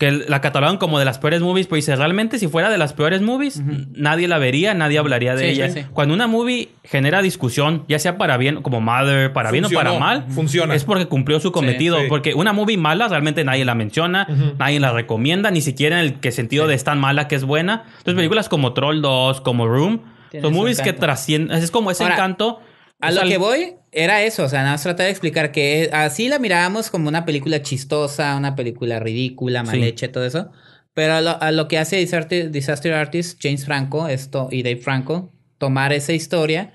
que la catalogan como de las peores movies, pues dice, realmente si fuera de las peores movies, nadie la vería, nadie hablaría de ella. Cuando una movie genera discusión, ya sea para bien, como Mother, para bien o para mal, funciona. es porque cumplió su cometido, porque una movie mala realmente nadie la menciona, nadie la recomienda, ni siquiera en el que sentido de es tan mala que es buena. Entonces películas como Troll 2, como Room, son movies que trascienden, es como ese encanto a lo que voy era eso, o sea, nada más tratar de explicar que eh, así la mirábamos como una película chistosa, una película ridícula, mal hecha, todo eso. Pero a lo, que hace Disaster Artist, James Franco esto, y Dave Franco, tomar esa historia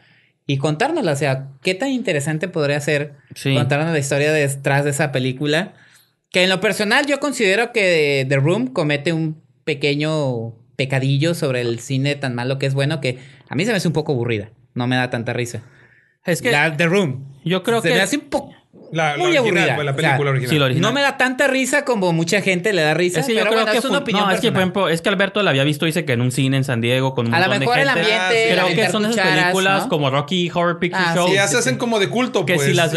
y contárnosla. O sea, qué tan interesante podría ser contarnos la historia detrás de esa película. Que en lo personal yo considero que The Room comete un pequeño pecadillo sobre el cine tan malo que es bueno que a mí se me hace un poco aburrida. No me da tanta risa. Es que. La, The Room. Yo creo Se que. Se me hace un poco la, muy pues, La película original. No me da tanta risa como mucha gente le da risa. Es que es que, es que Alberto la había visto, dice que en un cine en San Diego con un A lo mejor de gente. El ambiente, creo que son esas películas como Rocky Horror Picture ah, Show. Sí, ya se hacen como de culto, Que si pues, las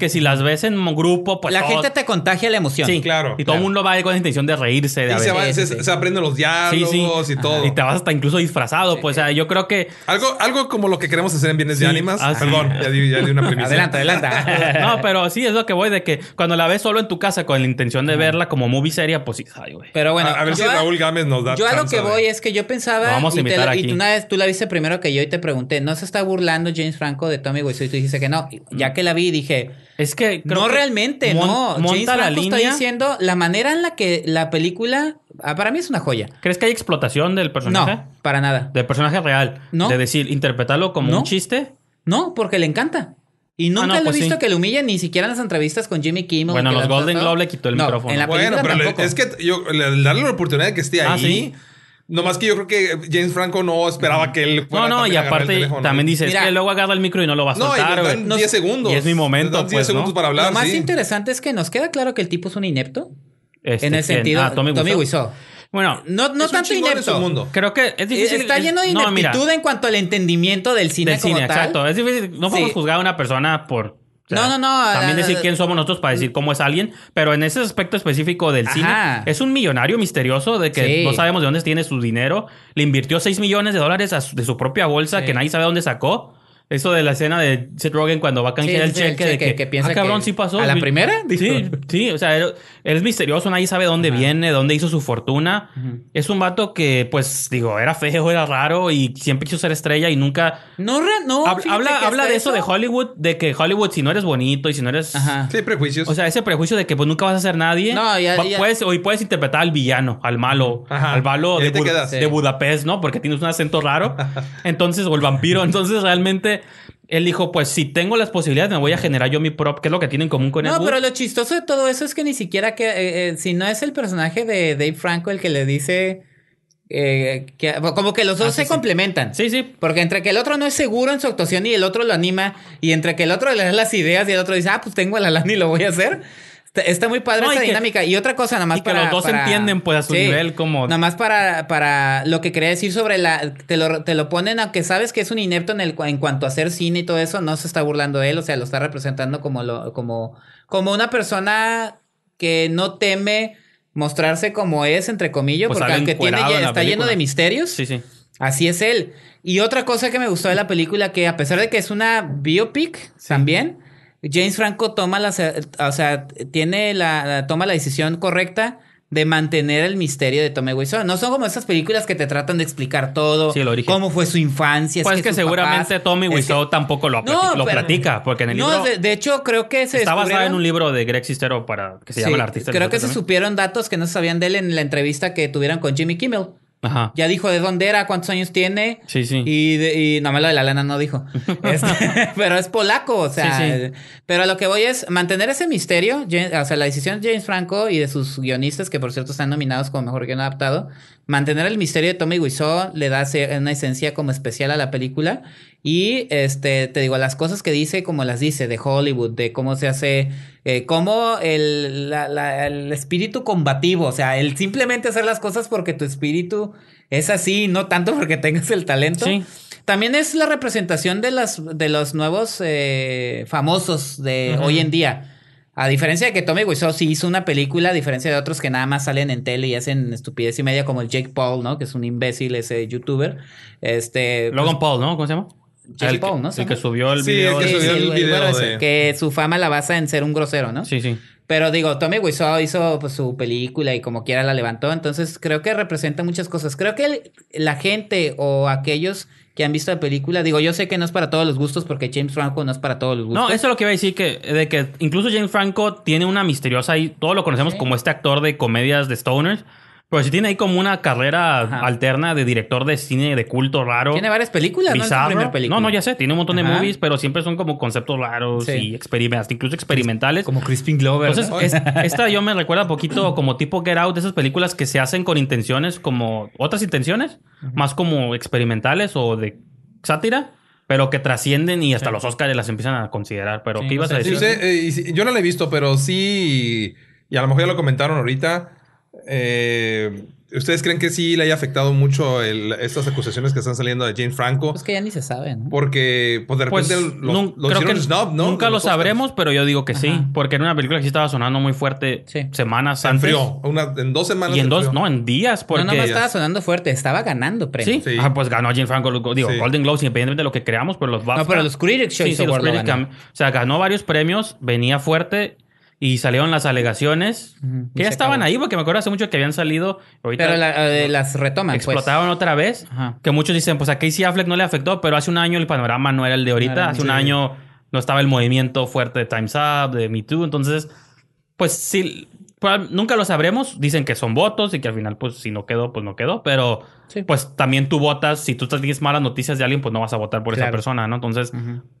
que si las ves en grupo, pues. La gente te contagia la emoción. Sí, claro. Y todo el mundo va con la intención de reírse. y se, aprenden los diálogos y todo. Y te vas hasta incluso disfrazado, pues. O sea, yo creo que. Algo, algo como lo que queremos hacer en Bienes de Ánimas. Ah, Perdón, ya di una premisa. Adelante, adelante. No, pero sí, es lo que voy de que cuando la ves solo en tu casa con la intención de verla como movie seria, pues sí, ay, güey. Pero bueno, a, ver si Raúl Gámez nos da. Yo a lo que voy es que yo pensaba. vamos y, tú una vez tú la viste primero que yo y te pregunté, ¿no se está burlando James Franco de Tommy Wiseau? Y tú dijiste que no. Ya mm. que la vi, dije. Es que. no realmente, no. James Franco está diciendo la manera en la que la película. Ah, para mí es una joya. ¿Crees que hay explotación del personaje? No, para nada. Del personaje real. No. De decir, interpretarlo como un chiste. No, porque le encanta. Y ah, nunca lo he pues visto que le humillen, ni siquiera en las entrevistas con Jimmy Kimmel. Bueno, los Golden Globe le quitó el micrófono. En la bueno, pero es que yo, darle la oportunidad de que esté ah, ahí. Ah, ¿sí? Nomás que yo creo que James Franco no esperaba que él fuera No, no, y aparte también dice, es que luego agarra el micro y no lo va a soltar. No, y en 10 segundos. Y es mi momento, pues, 10 segundos para hablar, Lo más interesante es que nos queda claro que el tipo es un inepto. en este, el sentido... Ah, Tommy, Tommy bueno, eh, no, no tanto inepto. Mundo. Creo que es difícil. Está lleno de ineptitud en cuanto al entendimiento del cine. Del exacto. Es difícil. No podemos juzgar a una persona por. no, no, no. También decir quién somos nosotros para decir cómo es alguien, pero en ese aspecto específico del cine, es un millonario misterioso de que no sabemos de dónde tiene su dinero. Le invirtió 6 millones de dólares de su propia bolsa que nadie sabe dónde sacó eso de la escena de Seth Rogen cuando va a canjear el, cheque, de que, que piensa ah, cabrón, sí pasó. ¿A la primera? Sí, sí, o sea, él, es misterioso, nadie sabe dónde viene, dónde hizo su fortuna. Es un vato que, pues, digo, era feo, era raro y siempre quiso ser estrella y nunca... No, no. habla habla de eso, de Hollywood, de que Hollywood, si no eres bonito y si no eres... Sí, prejuicios. O sea, ese prejuicio de que pues nunca vas a ser nadie. No, ya, Puedes, hoy puedes interpretar al villano, al malo, al malo de, de Budapest, ¿no? Porque tienes un acento raro. Entonces, o el vampiro. Entonces, realmente él dijo, pues si tengo las posibilidades, me voy a generar yo mi prop, que es lo que tiene en común con él. No, pero lo chistoso de todo eso es que ni siquiera que, eh, eh, si no es el personaje de Dave Franco el que le dice... Eh, que, como que los dos ah, se complementan. Sí, sí. Porque entre que el otro no es seguro en su actuación y el otro lo anima, y entre que el otro le da las ideas y el otro dice, ah, pues tengo la lana y lo voy a hacer, está muy padre dinámica. y otra cosa, nada más y para. Que los dos entienden, pues, a su nivel, como. Nada más para, para lo que quería decir sobre la. Te lo, te lo ponen, aunque sabes que es un inepto en, el, en cuanto a hacer cine y todo eso, no se está burlando de él, o sea, lo está representando como, lo, como, como una persona que no teme mostrarse como es, entre comillas, pues porque aunque tiene, está lleno de misterios. Sí, sí. Así es él. Y otra cosa que me gustó de la película, que a pesar de que es una biopic también James Franco toma la, o sea, tiene la, toma la decisión correcta de mantener el misterio de Tommy Wiseau. No son como esas películas que te tratan de explicar todo, cómo fue su infancia. Pues es que, seguramente Tommy Wiseau tampoco lo, platica, porque en el libro... De, de, hecho, creo que se Está basada en un libro de Greg Sestero para que se El Artista. Creo que se supieron datos que no sabían de él en la entrevista que tuvieron con Jimmy Kimmel. Ajá. Ya dijo de dónde era, cuántos años tiene. Sí, sí. Y, de, y no me lo de la lana no dijo. Este, pero es polaco, o sea. Pero a lo que voy es mantener ese misterio. o sea, la decisión de James Franco y de sus guionistas, que por cierto están nominados como mejor guion adaptado, mantener el misterio de Tommy Wiseau le da una esencia como especial a la película y este te digo las cosas que dice como las dice de Hollywood de cómo se hace eh, cómo el, el espíritu combativo o sea el simplemente hacer las cosas porque tu espíritu es así no tanto porque tengas el talento también es la representación de las de los nuevos eh, famosos de hoy en día a diferencia de que Tommy Wiseau sí hizo una película, a diferencia de otros que nada más salen en tele y hacen estupidez y media, como el Jake Paul, ¿no? Que es un imbécil ese youtuber. Este. Pues, Logan Paul, ¿no? ¿Cómo se llama? Jake Paul, ¿no? El que subió el video. que, subió el, video que su fama la basa en ser un grosero, ¿no? Sí, sí. Pero digo, Tommy Wiseau hizo pues, su película y como quiera la levantó. Entonces creo que representa muchas cosas. Creo que la gente o aquellos que han visto la película. Digo, yo sé que no es para todos los gustos porque James Franco no es para todos los gustos. No, eso es lo que iba a decir, que, de que incluso James Franco tiene una misteriosa y todo lo conocemos como este actor de comedias de Stoners. Pues sí tiene ahí como una carrera alterna de director de cine de culto raro. Tiene varias películas, ¿no? Película. No, no, ya sé, tiene un montón de movies, pero siempre son como conceptos raros y experimentales, incluso pues experimentales. Como Crispin Glover. Entonces, esta yo me recuerda un poquito como tipo Get Out, de esas películas que se hacen con intenciones como otras intenciones, más como experimentales o de sátira pero que trascienden y hasta los Oscars las empiezan a considerar. Pero, ¿qué ibas a decir? Eh, yo no la he visto, pero sí, y a lo mejor ya lo comentaron ahorita, eh, ¿Ustedes creen que sí le haya afectado mucho estas acusaciones que están saliendo de Jane Franco? Pues que ya ni se sabe, Porque, pues, de repente pues, lo, ¿no? Nunca lo sabremos, pero yo digo que sí. Porque en una película que sí estaba sonando muy fuerte semanas antes. en dos semanas. Y en dos, no, en días. Porque... No, no estaba sonando fuerte, estaba ganando premios. Sí. Ah, pues ganó Jane Franco, digo, Golden Globes, independientemente de lo que creamos, pero los BAFTA. No, pero los Critics Choice sí, los O sea, ganó varios premios, venía fuerte y salieron las alegaciones que ya estaban ahí, porque me acuerdo hace mucho que habían salido. Ahorita pero eh, las retoman. Pues. Explotaron otra vez. Que muchos dicen, pues a Casey Affleck no le afectó, pero hace un año el panorama no era el de ahorita. hace un año no estaba el movimiento fuerte de Time's Up, de Me Too. Entonces, pues sí, pues, nunca lo sabremos. Dicen que son votos y que al final, pues, si no quedó, pues no quedó. Pero, pues, también tú votas. Si tú tienes malas noticias de alguien, pues no vas a votar por esa persona, ¿no? Entonces,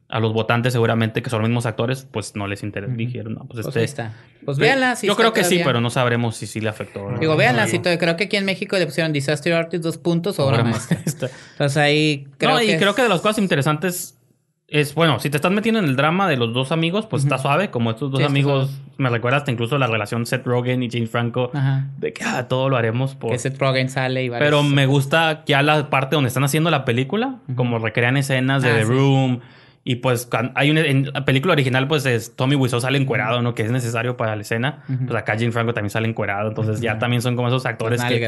a los votantes seguramente, que son los mismos actores, pues no les interesa. Uh Dijeron, no, pues, pues este... Está. Pues véanla. yo creo que sí, pero no sabremos si sí le afectó. Digo, véanla. creo que aquí en México le pusieron Disaster Artist dos puntos o más. Entonces, ahí creo No, y creo que de las cosas interesantes es bueno, si te estás metiendo en el drama de los dos amigos, pues está suave, como estos dos amigos, me recuerda hasta incluso la relación Seth Rogen y James Franco, de que ah, todo lo haremos por... Que Seth Rogen sale y Pero me gusta ya la parte donde están haciendo la película, como recrean escenas de ah, The Room, y pues hay una, en la película original, pues es Tommy Wiseau sale encuerado, ¿no? Que es necesario para la escena. Pues acá Jim Franco también sale encuerado. Entonces ya también son como esos actores que,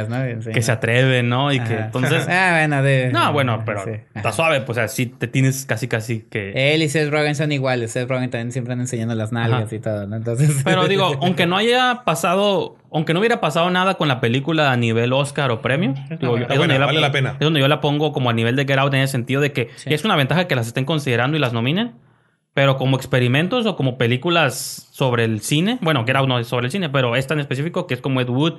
que se atreven, ¿no? Y que entonces... ah, bueno, de... No, bueno, pero está suave. Pues así te tienes casi casi que... Él y Seth Rogen son iguales. Seth Rogen también siempre han enseñado las nalgas y todo, ¿no? Entonces... Pero digo, aunque no haya pasado aunque no hubiera pasado nada con la película a nivel Oscar o premio, es, donde vale la, pena. es donde yo la pongo como a nivel de Get Out en el sentido de que es una ventaja que las estén considerando y las nominen, pero como experimentos o como películas sobre el cine, bueno, Get Out no es sobre el cine, pero es tan específico que es como Ed Wood,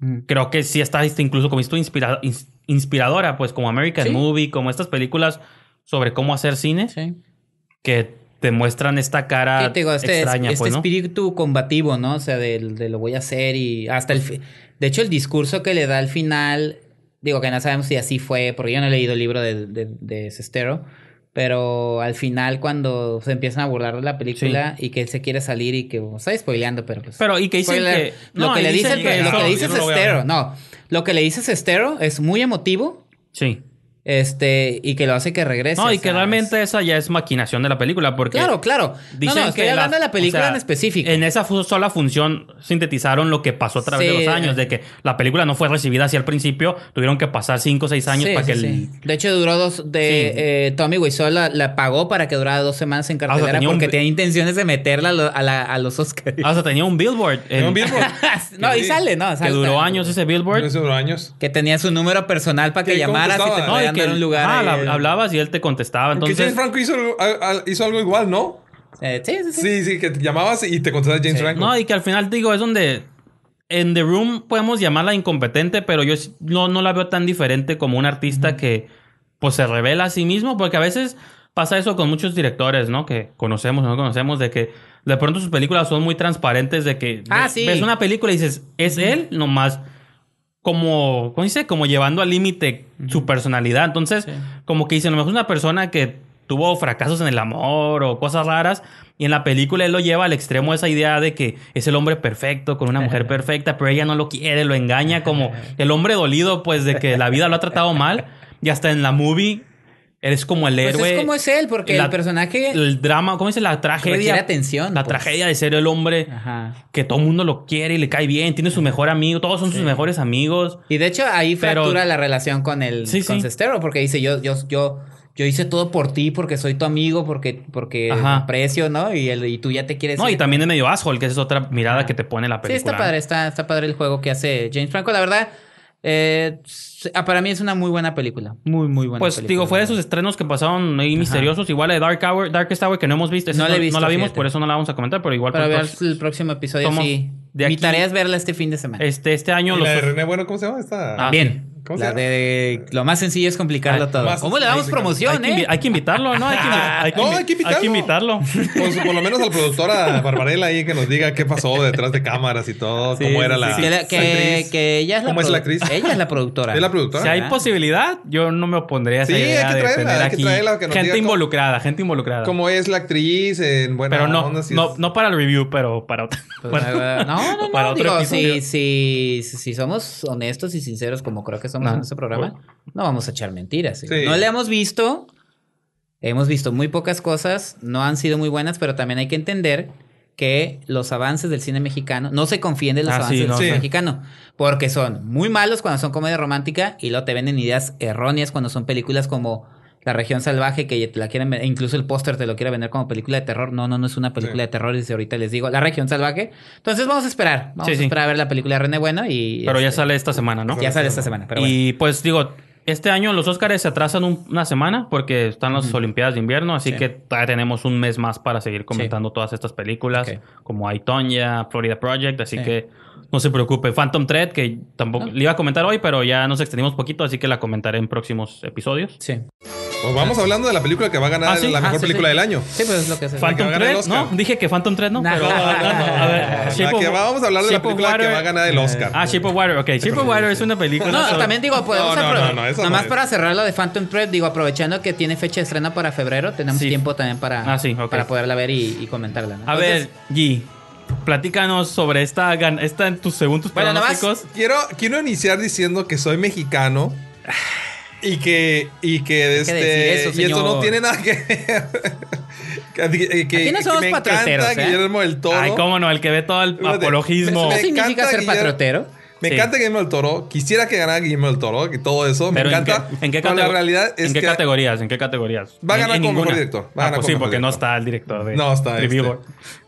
mm. creo que sí está incluso como inspiradora, pues como American Movie, como estas películas sobre cómo hacer cine, que te muestran esta cara este extraña. Este pues, espíritu combativo, ¿no? O sea, de, lo voy a hacer y hasta el... De hecho, el discurso que le da al final, digo que no sabemos si así fue, porque yo no he leído el libro de, de, Sestero, pero al final cuando se empiezan a burlar la película y que él se quiere salir y que, está spoileando, pero... Pues, pero y qué Lo que le dice, lo que le dice Sestero, no. Lo que le dice Sestero es muy emotivo. Sí. Este, y que lo hace que regrese. No, y que realmente esa ya es maquinación de la película, porque. Claro, claro. Dicen no, no, que hablando la, de la película en específico. En esa sola función sintetizaron lo que pasó a través de los años, de que la película no fue recibida así al principio, tuvieron que pasar cinco o seis años para que el. De hecho, duró dos. De, eh, Tommy Wiseau la, pagó para que durara dos semanas en ah, cartelera porque tenía intenciones de meterla a, los Oscars. Ah, o sea, tenía un billboard. un billboard? no, y sale, no, Que duró años ese billboard. duró años. Que tenía su número personal para que llamara y te lugar. hablabas y él te contestaba. Entonces... James Franco hizo, algo igual, ¿no? Eh, sí, sí, sí. Sí, que te llamabas y te contestaba James Franco. No, y que al final, digo, es donde en The Room podemos llamarla incompetente, pero yo no, no la veo tan diferente como un artista que pues se revela a sí mismo, porque a veces pasa eso con muchos directores, ¿no? Que conocemos o no conocemos, de que de pronto sus películas son muy transparentes, de que ah, ves, una película y dices, es él nomás como, ¿cómo dice? Como llevando al límite su personalidad. Entonces, como que dice, a lo mejor es una persona que tuvo fracasos en el amor o cosas raras. Y en la película él lo lleva al extremo esa idea de que es el hombre perfecto, con una mujer perfecta, pero ella no lo quiere, lo engaña como el hombre dolido, pues de que la vida lo ha tratado mal. Y hasta en la movie Eres como el héroe. Pues es como es él, porque el personaje. El drama, ¿cómo dice? La tragedia. atención. La pues. tragedia de ser el hombre que todo el mundo lo quiere y le cae bien, tiene su mejor amigo, todos son sus mejores amigos. Y de hecho, ahí fractura la relación con el porque dice: Yo, yo, yo, yo hice todo por ti porque soy tu amigo, porque, porque aprecio, ¿no? Y, el, tú ya te quieres. No, y también es medio asshole, que es otra mirada que te pone la película. Sí, padre, está, está padre el juego que hace James Franco. La verdad, eh, ah, para mí es una muy buena película. Muy, muy buena pues, digo, fue de esos estrenos que pasaron ahí misteriosos. Igual de Dark Hour, Darkest Hour que no hemos visto. No, la vimos, por eso no la vamos a comentar, pero igual. Para ver el próximo episodio, sí. Mi tarea es verla este fin de semana. Este, este año. la de René, bueno, ¿cómo se llama? Ah, bien la de lo más sencillo es complicarlo ah, todo. ¿Cómo le damos promoción, hay eh? Que hay que invitarlo, ¿no? Hay que, no, hay que invitarlo. Hay que invitarlo. Pues, por lo menos a la productora Barbarella ahí, que nos diga qué pasó detrás de cámaras y todo, cómo era la. Que, actriz. que, ella es la ¿Cómo es la actriz? Ella es la productora. Es la productora. Si hay ah. posibilidad, yo no me opondría a esa idea hay que traerla, de aquí gente involucrada, gente involucrada. Como es la actriz en buena Pero no, no, para el review, pero para otra. Pues, no, no, no. Para digo, si somos honestos y sinceros, como creo que estamos en este programa, no vamos a echar mentiras. ¿eh? No le hemos visto, hemos visto muy pocas cosas, no han sido muy buenas, pero también hay que entender que los avances del cine mexicano, no se confíen de los ah, avances del cine mexicano, porque son muy malos cuando son comedia romántica y luego te venden ideas erróneas cuando son películas como la región salvaje que la quieren incluso el póster te lo quiere vender como película de terror. No, no, no es una película de terror, desde ahorita les digo, la región salvaje. Entonces vamos a esperar, vamos a esperar a ver la película de René Bueno y... Pero ya este, sale esta semana, ¿no? Ya sale esta semana, Y pues digo, este año los Óscares se atrasan una semana porque están las Olimpiadas de invierno, así que tenemos un mes más para seguir comentando todas estas películas, como Aitonia, Florida Project, así que no se preocupe. Phantom Thread, que tampoco le iba a comentar hoy, pero ya nos extendimos poquito, así que la comentaré en próximos episodios. Sí. Pues vamos hablando de la película que va a ganar ah, la mejor ah, película del año. Sí, pues es lo que se Phantom Thread, ¿no? Dije que Phantom Thread no, ah, vamos a hablar de la película que va a ganar el Oscar. Ah, Shape of Water, ok. Shape of Water es una película... No, también digo, podemos nada más para cerrar lo de Phantom Thread, digo, aprovechando que tiene fecha de estreno para febrero, tenemos tiempo también para, para poderla ver y, comentarla. A ver, G, platícanos sobre esta, esta en tus, segundos pronósticos. bueno, quiero, quiero iniciar diciendo que soy mexicano. Y que, y que, este, eso, esto no tiene nada que ver. que, ¿eh? Guillermo del Toro. Ay, cómo no, el que ve todo el apologismo. ¿Qué significa ser patrotero? Me encanta Guillermo del Toro. Quisiera que ganara Guillermo del Toro y todo eso. me encanta. Qué, ¿En qué, la realidad es ¿en qué categorías? ¿En qué categorías? Va a ganar como mejor director. Va a ah, ganar ah, pues sí, porque no está el director de No está. Este.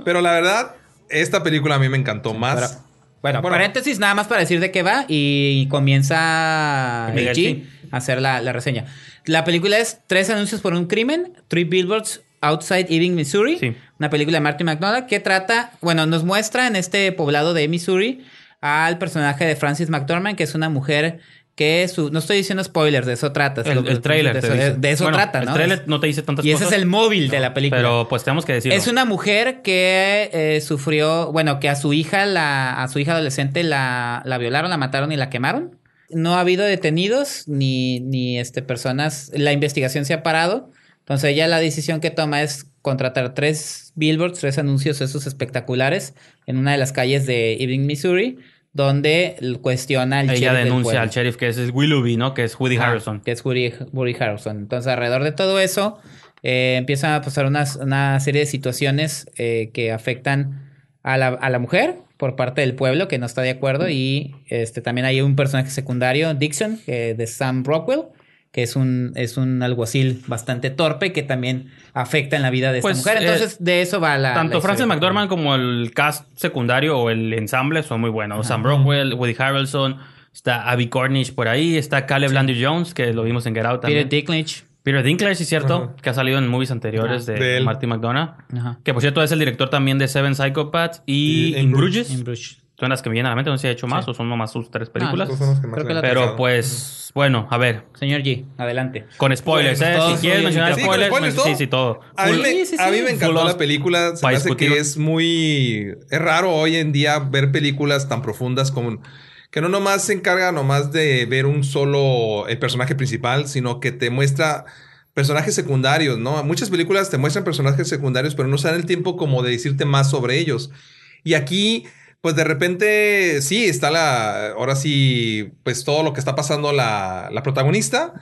Pero la verdad, esta película a mí me encantó más. bueno, paréntesis nada más para decir de qué va y comienza Miguel a hacer la, reseña. La película es Tres anuncios por un crimen, Three Billboards Outside Ebbing, Missouri. Una película de Martin McDonald que trata, bueno, nos muestra en este poblado de Missouri al personaje de Frances McDormand, que es una mujer que su, no estoy diciendo spoilers, de eso trata. El, trailer. De eso, trata, ¿no? El trailer no te dice tantas cosas. Y ese es el móvil de la película. Pero pues tenemos que decirlo. Es una mujer que eh, sufrió, bueno, que a su hija, la, a su hija adolescente la, la violaron, la mataron y la quemaron. No ha habido detenidos ni, ni este, personas, la investigación se ha parado. Entonces ella la decisión que toma es contratar tres billboards, tres anuncios esos espectaculares en una de las calles de Evening Missouri donde cuestiona al Ella sheriff. Ella denuncia al sheriff que es, Willoughby, ¿no? Que es Woody Harrison. Que es Woody, Harrison. Entonces, alrededor de todo eso, eh, empiezan a pasar una serie de situaciones eh, que afectan a la, mujer por parte del pueblo que no está de acuerdo. Y este, también hay un personaje secundario, Dixon, de Sam Rockwell que es un, es un alguacil bastante torpe que también afecta en la vida de pues, esta mujer. Eh, Entonces, de eso va la. Tanto Francis Frances McDormand como el cast secundario o el ensamble son muy buenos. Sam Rockwell, Woody Harrelson, está Abby Cornish por ahí, está Caleb Landry Jones, que lo vimos en Get Out también. Peter Dinklage. Peter Dinklage, sí, cierto, que ha salido en movies anteriores ah, de, Marty McDonough. Que por cierto es el director también de Seven Psychopaths y, en In Bruges son las que me vienen a la mente, no sé si ha hecho más o son nomás sus tres películas. pero pues, bueno, a ver. Señor G, adelante. Con spoilers, ¿eh? Si quieres mencionar spoilers, sí, sí, todo. A mí, me, encantó la película. Se me hace que es muy. Es raro hoy en día ver películas tan profundas como. Que no nomás se encarga nomás de ver un solo. personaje principal, sino que te muestra personajes secundarios, ¿no? Muchas películas te muestran personajes secundarios, pero no se dan el tiempo como de decirte más sobre ellos. Y aquí pues de repente sí está la, ahora sí, pues todo lo que está pasando la, la protagonista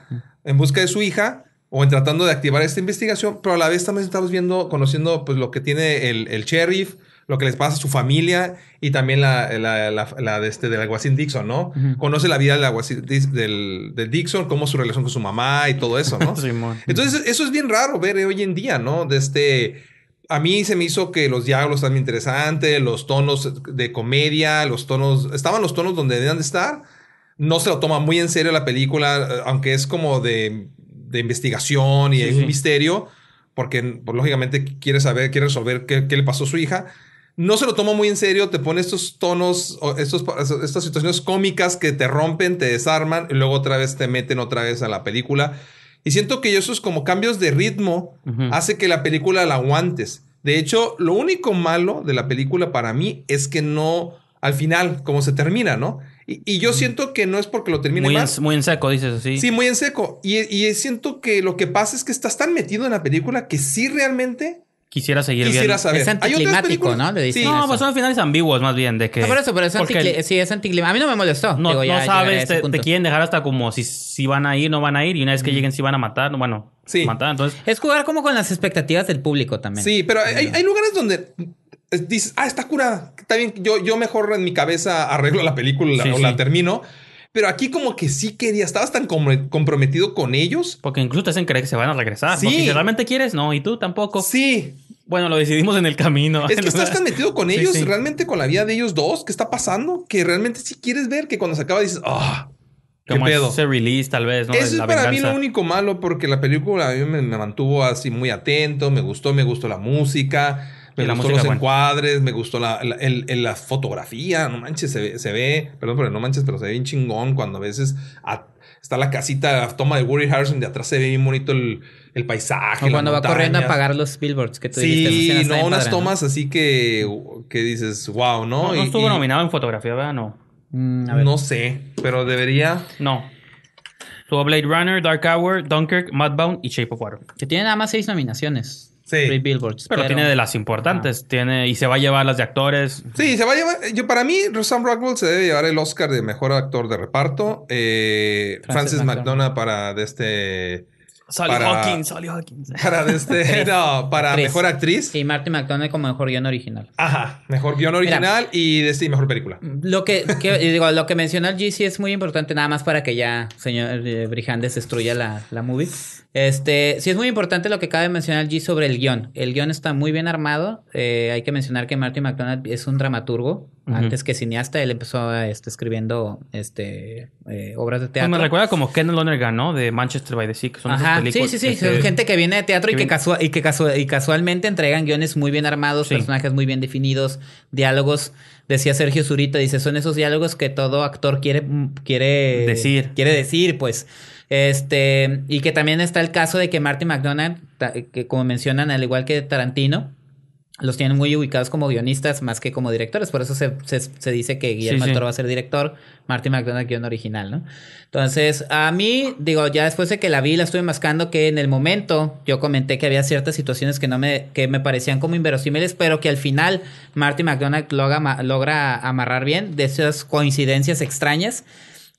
en busca de su hija o en tratando de activar esta investigación, pero a la vez también estamos viendo, conociendo pues lo que tiene el, sheriff, lo que les pasa a su familia y también la, la, la, de este, del aguacín Dixon, ¿no? Conoce la vida del aguacín del, del, Dixon, cómo su relación con su mamá y todo eso, ¿no? Entonces, eso es bien raro ver hoy en día, ¿no? De este, a mí se me hizo que los diálogos están interesantes, los tonos de comedia, los tonos, estaban los tonos donde debían de estar. No se lo toma muy en serio la película, aunque es como de, investigación y de misterio, porque pues, lógicamente quiere saber, quiere resolver qué, le pasó a su hija no se lo toma muy en serio, te pone estos tonos, estos, estas situaciones cómicas que te rompen, te desarman, y luego otra vez te meten otra vez a la película. Y siento que esos como cambios de ritmo hace que la película la aguantes. De hecho, lo único malo de la película para mí es que no, al final, como se termina, ¿no? Y, yo siento que no es porque lo termine muy muy en seco, dices así. Sí, muy en seco. Y, y siento que lo que pasa es que estás tan metido en la película que sí realmente quisiera seguir quisiera viendo. Saber. Es anticlimático, ¿no? Le sí. No, pues son finales ambiguos más bien de que... No, ah, por eso, pero es sí, es anticlimático. A mí no me molestó. No, no sabes, te, quieren dejar hasta como si, si van a ir, no van a ir. Y una vez que lleguen, si van a matar, bueno, matar. Entonces... Es jugar como con las expectativas del público también. Sí, pero hay, hay lugares donde dices, ah, está curada. Está bien, yo, yo mejor en mi cabeza arreglo la película o la termino. Pero aquí como que sí quería, estabas tan comprometido con ellos. Porque incluso te hacen creer que se van a regresar. si realmente quieres, no, y tú tampoco. Sí. Bueno, lo decidimos en el camino. Es que estás tan metido con ellos, realmente con la vida de ellos dos, ¿qué está pasando? Que realmente sí quieres ver que cuando se acaba dices, ah, qué pedo. Ese release, tal vez, Eso es para mí lo único malo, porque la película me mantuvo así muy atento, me gustó, me gustó la música me gustó los encuadres, me gustó la, fotografía, no manches, se ve, se ve, perdón, pero no manches, pero se ve bien chingón cuando a veces está la casita, la toma de Woody Harrison, de atrás se ve bien bonito el, el paisaje. O cuando va corriendo a apagar los billboards que tú sí, dijiste. no, unas tomas así que, que dices, wow, ¿no? No, estuvo nominado en fotografía, ¿verdad? No. Mm, no sé, pero debería. No. Estuvo Blade Runner, Dark Hour, Dunkirk, Mudbound y Shape of Water. Que tiene nada más seis nominaciones. Sí. Pero, tiene de las importantes. Tiene, y se va a llevar las de actores. Sí, se va a llevar. Yo, para mí, Sam Rockwell se debe llevar el Oscar de mejor actor de reparto. Eh, Francis, McDonough para de este. Sally Hawkins, Sally Hawkins. Para, este, mejor actriz. Y Martin McDonald como mejor guión original. Ajá, mejor guión original y de, mejor película. Lo que, digo, lo que menciona el es muy importante, nada más para que ya señor eh, destruya la, movie. Este, sí es muy importante lo que acaba de mencionar el G sobre el guión. El guión está muy bien armado. Eh, hay que mencionar que Martin McDonald es un dramaturgo antes que cineasta, él empezó este, escribiendo este, eh, obras de pues teatro. me recuerda como Ken Lonergan, ¿no? De Manchester by the Sea, son Ajá, Sí, sí, sí. Este, gente que viene de teatro y, que y, casualmente entregan guiones muy bien armados, personajes muy bien definidos, diálogos. Decía Sergio Zurita, dice, son esos diálogos que todo actor quiere, mm, quiere decir. Quiere decir, pues. Este, y que también está el caso de que Martin McDonald, que como mencionan, al igual que Tarantino, los tienen muy ubicados como guionistas más que como directores. Por eso se, se, se dice que Guillermo sí, va a ser director, Marty mcDonald guión original, ¿no? Entonces, a mí, digo, ya después de que la vi, la estuve mascando, que en el momento yo comenté que había ciertas situaciones que no me, que me parecían como inverosímiles, pero que al final Marty mcDonald logra, logra amarrar bien de esas coincidencias extrañas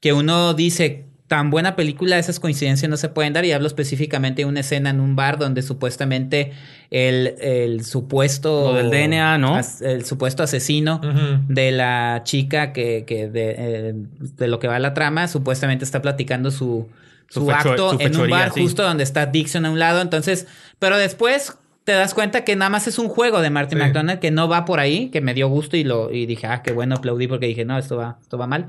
que uno dice, tan buena película, esas coincidencias no se pueden dar. Y hablo específicamente de una escena en un bar donde supuestamente el, el supuesto. del DNA, ¿no? el supuesto asesino de la chica que, que de, eh, de, lo que va la trama, supuestamente está platicando su, su, acto en un bar justo donde está Dixon a un lado. Entonces, pero después. Te das cuenta que nada más es un juego de Martin McDonald que no va por ahí, que me dio gusto y lo y dije, ah, qué bueno, aplaudí porque dije, no, esto va, esto va mal.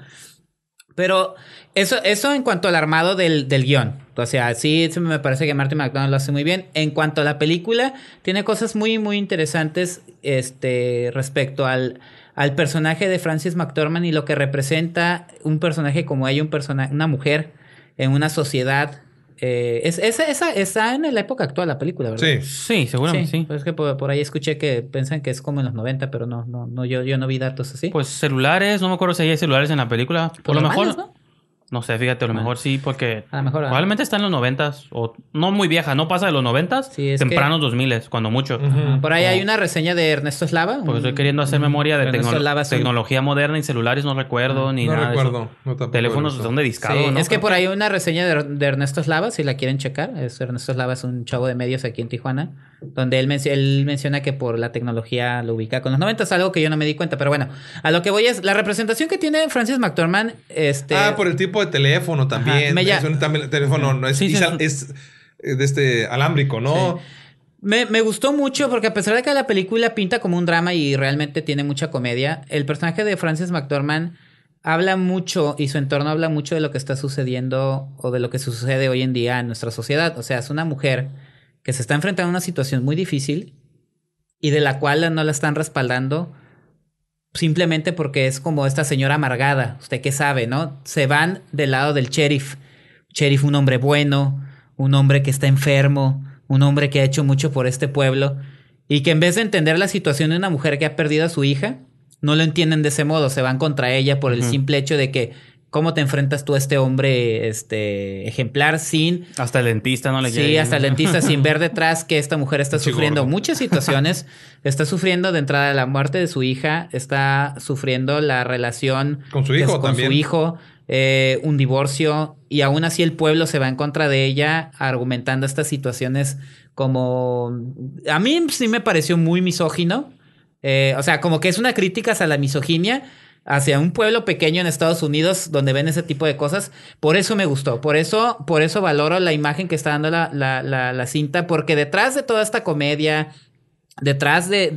Pero eso, eso en cuanto al armado del, guión. O sea, sí me parece que Martin McDonald lo hace muy bien. En cuanto a la película, tiene cosas muy, muy interesantes este, respecto al, personaje de Francis McDormand y lo que representa un personaje como ella, un una mujer en una sociedad eh, es, esa, esa, está en la época actual la película, ¿verdad? Sí, sí seguramente sí. Pues es que por, ahí escuché que piensan que es como en los 90, pero no, no, no yo, yo no vi datos así. Pues celulares, no me acuerdo si hay celulares en la película. Por, pues lo mejor. No sé, fíjate, a lo ah. mejor sí, porque ah. probablemente está en los noventas, o no muy vieja, no pasa de los noventas, tempranos dos miles, cuando mucho. Por ahí hay una reseña de Ernesto Slava Porque estoy queriendo hacer memoria de tecnología moderna y celulares, no recuerdo, ni nada. Recuerdo. No Teléfonos son de discado, Es que por ahí hay una reseña de, Ernesto Slava si la quieren checar. Es, Ernesto Slava es un chavo de medios aquí en Tijuana, donde él, él menciona que por la tecnología lo ubica con los noventas, algo que yo no me di cuenta. Pero bueno, a lo que voy es, la representación que tiene Francis McTurman este... Ah, por el tipo de teléfono también. teléfono, no es, eh, de este alámbrico, ¿no? Me, me, gustó mucho porque a pesar de que la película pinta como un drama y realmente tiene mucha comedia, el personaje de Francis McDormand habla mucho y su entorno habla mucho de lo que está sucediendo o de lo que sucede hoy en día en nuestra sociedad. O sea, es una mujer que se está enfrentando a una situación muy difícil y de la cual no la están respaldando simplemente porque es como esta señora amargada, usted qué sabe, ¿no? Se van del lado del sheriff. Sheriff, un hombre bueno, un hombre que está enfermo, un hombre que ha hecho mucho por este pueblo, y que en vez de entender la situación de una mujer que ha perdido a su hija, no lo entienden de ese modo, se van contra ella por el simple hecho de que ¿Cómo te enfrentas tú a este hombre este, ejemplar sin... Hasta lentista, no le Sí, hasta lentista, sin ver detrás que esta mujer está sufriendo muchas situaciones. Está sufriendo de entrada la muerte de su hija, está sufriendo la relación con su hijo. con su hijo, eh, un divorcio, y aún así el pueblo se va en contra de ella argumentando estas situaciones como... A mí sí me pareció muy misógino. Eh, o sea, como que es una crítica a la misoginia, hacia un pueblo pequeño en Estados Unidos donde ven ese tipo de cosas. Por eso me gustó, por eso, por eso valoro la imagen que está dando la, cinta, porque detrás de toda esta comedia, detrás de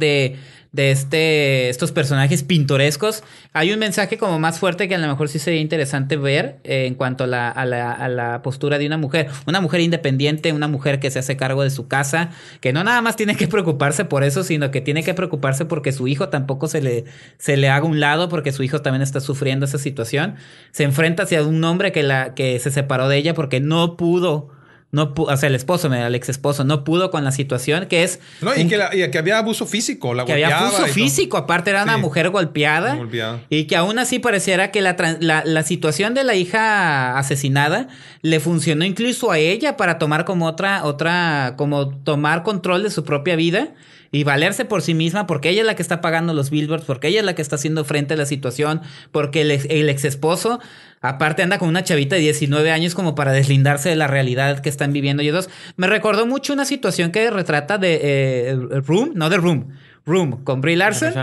de este, estos personajes pintorescos, hay un mensaje como más fuerte que a lo mejor sí sería interesante ver eh, en cuanto a la, postura de una mujer. Una mujer independiente, una mujer que se hace cargo de su casa, que no nada más tiene que preocuparse por eso, sino que tiene que preocuparse porque su hijo tampoco se le, se le haga un lado, porque su hijo también está sufriendo esa situación. Se enfrenta hacia un hombre que, la, que se separó de ella porque no pudo no o sea, el esposo, el ex esposo, no pudo con la situación que es... y, que, había abuso físico, la Que había abuso físico, aparte era una mujer golpeada, Y que aún así pareciera que la, la, situación de la hija asesinada le funcionó incluso a ella para tomar como otra, otra, como tomar control de su propia vida y valerse por sí misma porque ella es la que está pagando los billboards, porque ella es la que está haciendo frente a la situación, porque el, ex, esposo aparte anda con una chavita de 19 años como para deslindarse de la realidad que están viviendo ellos dos. Me recordó mucho una situación que retrata de eh, Room, no de Room, Room con Brie Larson.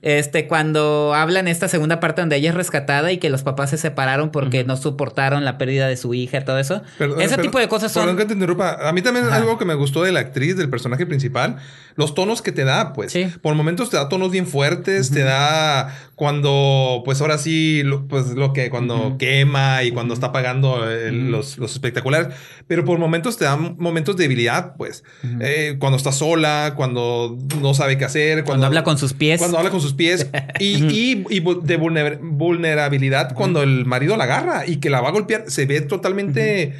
Este, cuando hablan esta segunda parte donde ella es rescatada y que los papás se separaron porque no soportaron la pérdida de su hija, y todo eso. Ese tipo de cosas son. Perdón que te interrumpa. A mí también algo que me gustó de la actriz, del personaje principal, los tonos que te da, pues. Por momentos te da tonos bien fuertes, te da cuando, pues ahora sí, pues lo que cuando quema y cuando está pagando eh, los, los, espectaculares, pero por momentos te dan momentos de debilidad, pues, eh, cuando está sola, cuando no sabe qué hacer, cuando, habla con sus pies, cuando habla con sus pies y, de vulnerabilidad cuando el marido la agarra y que la va a golpear, se ve totalmente,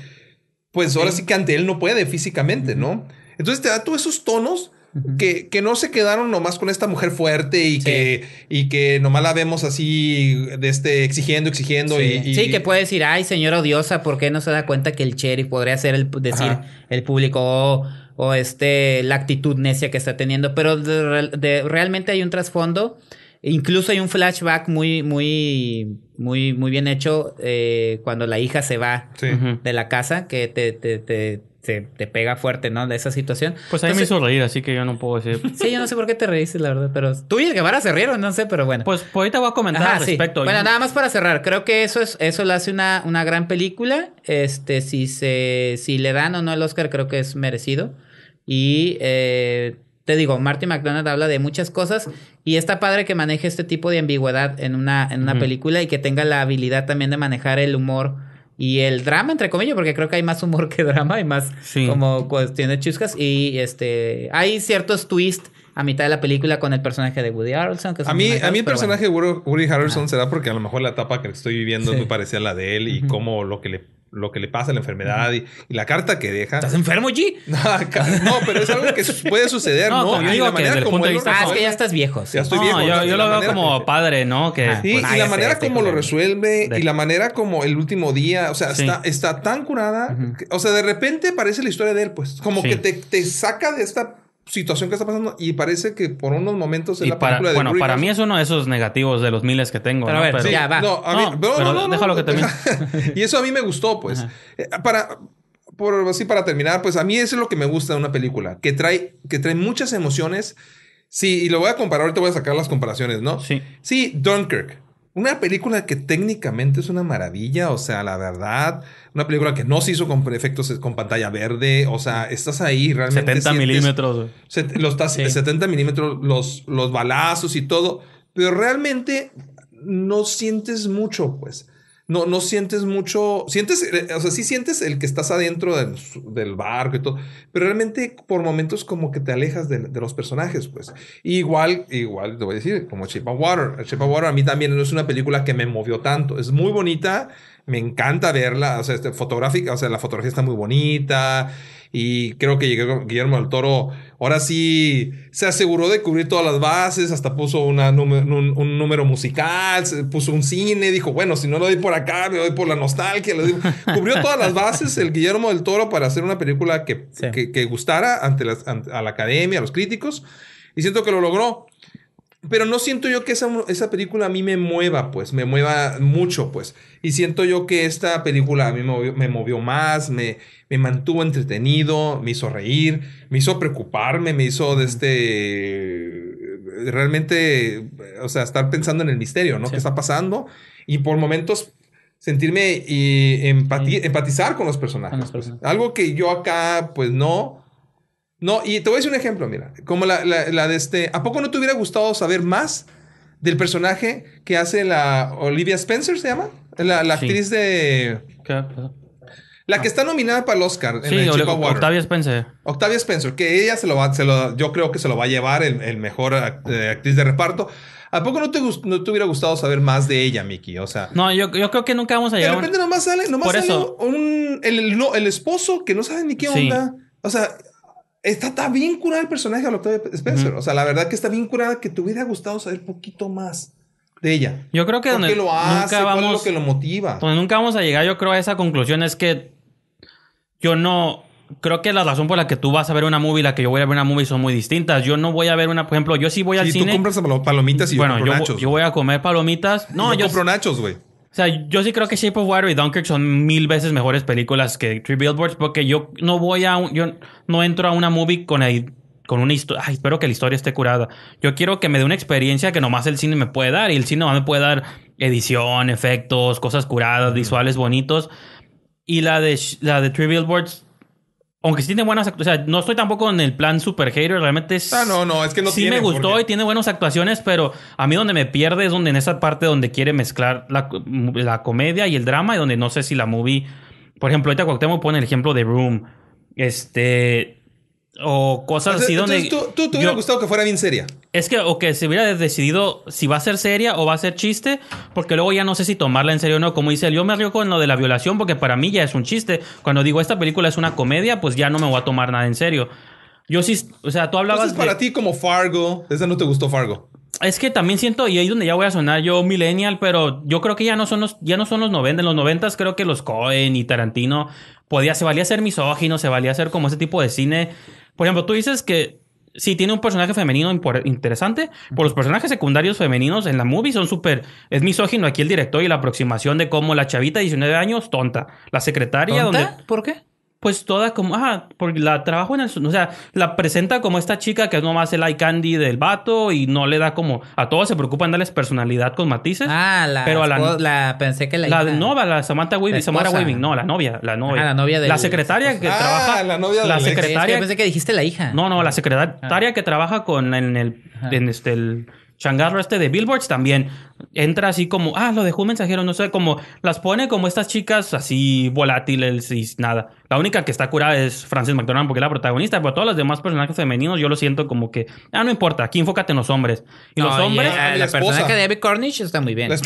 pues ahora sí que ante él no puede físicamente, ¿no? Entonces te da todos esos tonos que, no se quedaron nomás con esta mujer fuerte y, que, y que nomás la vemos así, de este, exigiendo, exigiendo. Sí. Y, sí, que puede decir, ay, señora odiosa, ¿por qué no se da cuenta que el cherry podría ser el, decir, el público, o este, la actitud necia que está teniendo? Pero realmente hay un trasfondo. Incluso hay un flashback muy, muy, muy, muy bien hecho eh, cuando la hija se va de la casa, que te te, pega fuerte, ¿no? De esa situación. Pues ahí me hizo reír, así que yo no puedo decir. Sí, yo no sé por qué te reíste, la verdad, pero tú y el Guevara se rieron, no sé, pero bueno. Pues, ahí pues, ahorita voy a comentar al respecto. Bueno, nada más para cerrar, creo que eso es eso lo hace una, una gran película. Este, si se si le dan o no el Oscar, creo que es merecido. Y eh, te digo, Marty McDonald habla de muchas cosas y está padre que maneje este tipo de ambigüedad en una, en una película y que tenga la habilidad también de manejar el humor y el drama, entre comillas, porque creo que hay más humor que drama, hay más como cuestiones chuscas. Y este hay ciertos twists a mitad de la película con el personaje de Woody Harrelson. a, mí, a mí el personaje de Woody Harrelson será ah. se da porque a lo mejor la etapa que estoy viviendo me parecía la de él y como cómo lo que le lo que le pasa, la enfermedad y, la carta que deja. ¿Estás enfermo, G? no, pero es algo que puede suceder, ¿no? ¿no? que ah, es que ya estás viejo. Ya estoy viejo. Yo, yo lo veo como padre, ¿no? Que, y, pues, la este, manera este, como lo resuelve y la manera como el último día, o sea, está, está tan curada. o sea, de repente parece la historia de él, pues. Como que te saca de esta situación que está pasando y parece que por unos momentos la película Bueno, para mí es uno de esos negativos de los miles que tengo. ¿no? ya No, déjalo que termine. y eso a mí me gustó, pues. Eh, para por así para terminar, pues a mí eso es lo que me gusta de una película, que trae que trae muchas emociones. Sí, y lo voy a comparar, ahorita voy a sacar las comparaciones, ¿no? Sí. Sí, Dunkirk una película que técnicamente es una maravilla, o sea, la verdad, una película que no se hizo con efectos con pantalla verde, o sea, estás ahí realmente. 70 milímetros. 70 milímetros, los, los balazos y todo, pero realmente no sientes mucho, pues no, no sientes mucho, sientes, eh, o sea, sí sientes el que estás adentro del, barco y todo, pero realmente por momentos como que te alejas de, los personajes, pues. igual, igual te voy a decir, como Shape of Water. Shape of Water a mí también no es una película que me movió tanto. Es muy bonita, me encanta verla, o sea, este, fotográfica, o sea, la fotografía está muy bonita, y creo que Guillermo del Toro ahora sí se aseguró de cubrir todas las bases, hasta puso un, número musical, puso un cine, dijo, bueno, si no lo doy por acá, me doy por la nostalgia. Lo Cubrió todas las bases el Guillermo del Toro para hacer una película que, gustara ante, a la academia, a los críticos, y siento que lo logró pero no siento yo que esa, película a mí me mueva, pues, me mueva mucho, pues. Y siento yo que esta película a mí me movió, más, me, me, mantuvo entretenido, me hizo reír, me hizo preocuparme, me hizo de este... Realmente, o sea, estar pensando en el misterio, ¿no? ¿Qué está pasando? Y por momentos sentirme y eh, empatizar con los pues. personajes. Algo que yo acá, pues no no, y te voy a decir un ejemplo, mira, como la, la, de este, ¿a poco no te hubiera gustado saber más del personaje que hace la Olivia Spencer, se llama? La, actriz de... ¿Qué? La que está nominada para el Oscar. sí, Octavia Spencer. Octavia Spencer, que ella se lo va, se lo, yo creo que se lo va a llevar el, mejor eh, actriz de reparto. ¿A poco no te, no te hubiera gustado saber más de ella, Mickey? O sea. No, yo, creo que nunca vamos a llegar. De repente nomás sale, nomás sale un, el, esposo que no sabe ni qué onda. O sea, está, está bien curada el personaje de la Octavia Spencer. O sea, la verdad que está bien curada que te hubiera gustado saber poquito más de ella. Yo creo que donde lo hace, nunca vamos, lo que lo motiva. Donde nunca vamos a llegar, yo creo, a esa conclusión es que yo no. Creo que la razón por la que tú vas a ver una movie y la que yo voy a ver una movie son muy distintas. Yo no voy a ver una, por ejemplo, yo sí voy al cine... Si tú compras palomitas y bueno, yo, yo, voy a comer palomitas. No, yo, yo compro nachos, güey. O sea, yo sí creo que Shape of Water y Dunkirk son mil veces mejores películas que Three Billboards porque yo no voy a... yo no entro a una movie con con una historia... Espero que la historia esté curada. Yo quiero que me dé una experiencia que nomás el cine me puede dar y el cine nomás me puede dar edición, efectos, cosas curadas, visuales bonitos. Y la de, la de Three Billboards aunque sí tiene buenas actuaciones. O sea, no estoy tampoco en el plan super hater. Realmente es. Ah, no, no, es que no Sí me gustó y tiene buenas actuaciones, pero a mí donde me pierde es donde en esa parte donde quiere mezclar la, la comedia y el drama y donde no sé si la movie. Por ejemplo, ahorita Cuauhtémoc pone el ejemplo de Room. Este o cosas así donde. ¿Tú, tú te hubiera gustado que fuera bien seria? Es que, o que se hubiera decidido si va a ser seria o va a ser chiste, porque luego ya no sé si tomarla en serio o no. Como dice yo me río con lo de la violación, porque para mí ya es un chiste. Cuando digo esta película es una comedia, pues ya no me voy a tomar nada en serio. Yo sí, o sea, tú hablabas. es para ti, como Fargo, esa no te gustó Fargo. Es que también siento, y ahí es donde ya voy a sonar yo millennial, pero yo creo que ya no son los, ya no son los 90. En los 90 creo que los Cohen y Tarantino podía, se valía ser misógino, se valía hacer como ese tipo de cine por ejemplo, tú dices que sí tiene un personaje femenino interesante, por pues los personajes secundarios femeninos en la movie son súper... Es misógino aquí el director y la aproximación de cómo la chavita de 19 años, tonta. La secretaria... ¿Por qué? pues toda como, ah, porque la trabajo en el, o sea, la presenta como esta chica que es nomás el eye candy del vato y no le da como, a todos se preocupan darles personalidad con matices. Ah, la, pero la, pensé que la, la no, la Samantha Weaving, Samantha Weaving, no, la novia, la novia. Ah, la novia de la secretaria que ah, trabaja, la novia de la secretaria. pensé que dijiste la hija. No, no, la ah. secretaria que trabaja con en el, en este el changarro este de Billboards también entra así como, ah, lo dejó un mensajero, no sé, como las pone como estas chicas así volátiles y nada. La única que está curada es Frances McDonald porque es la protagonista, pero todos los demás personajes femeninos yo lo siento como que, ah, no importa, aquí enfócate en los hombres. Y los hombres... Eh, ah, la, la que de Cornish está muy bien. La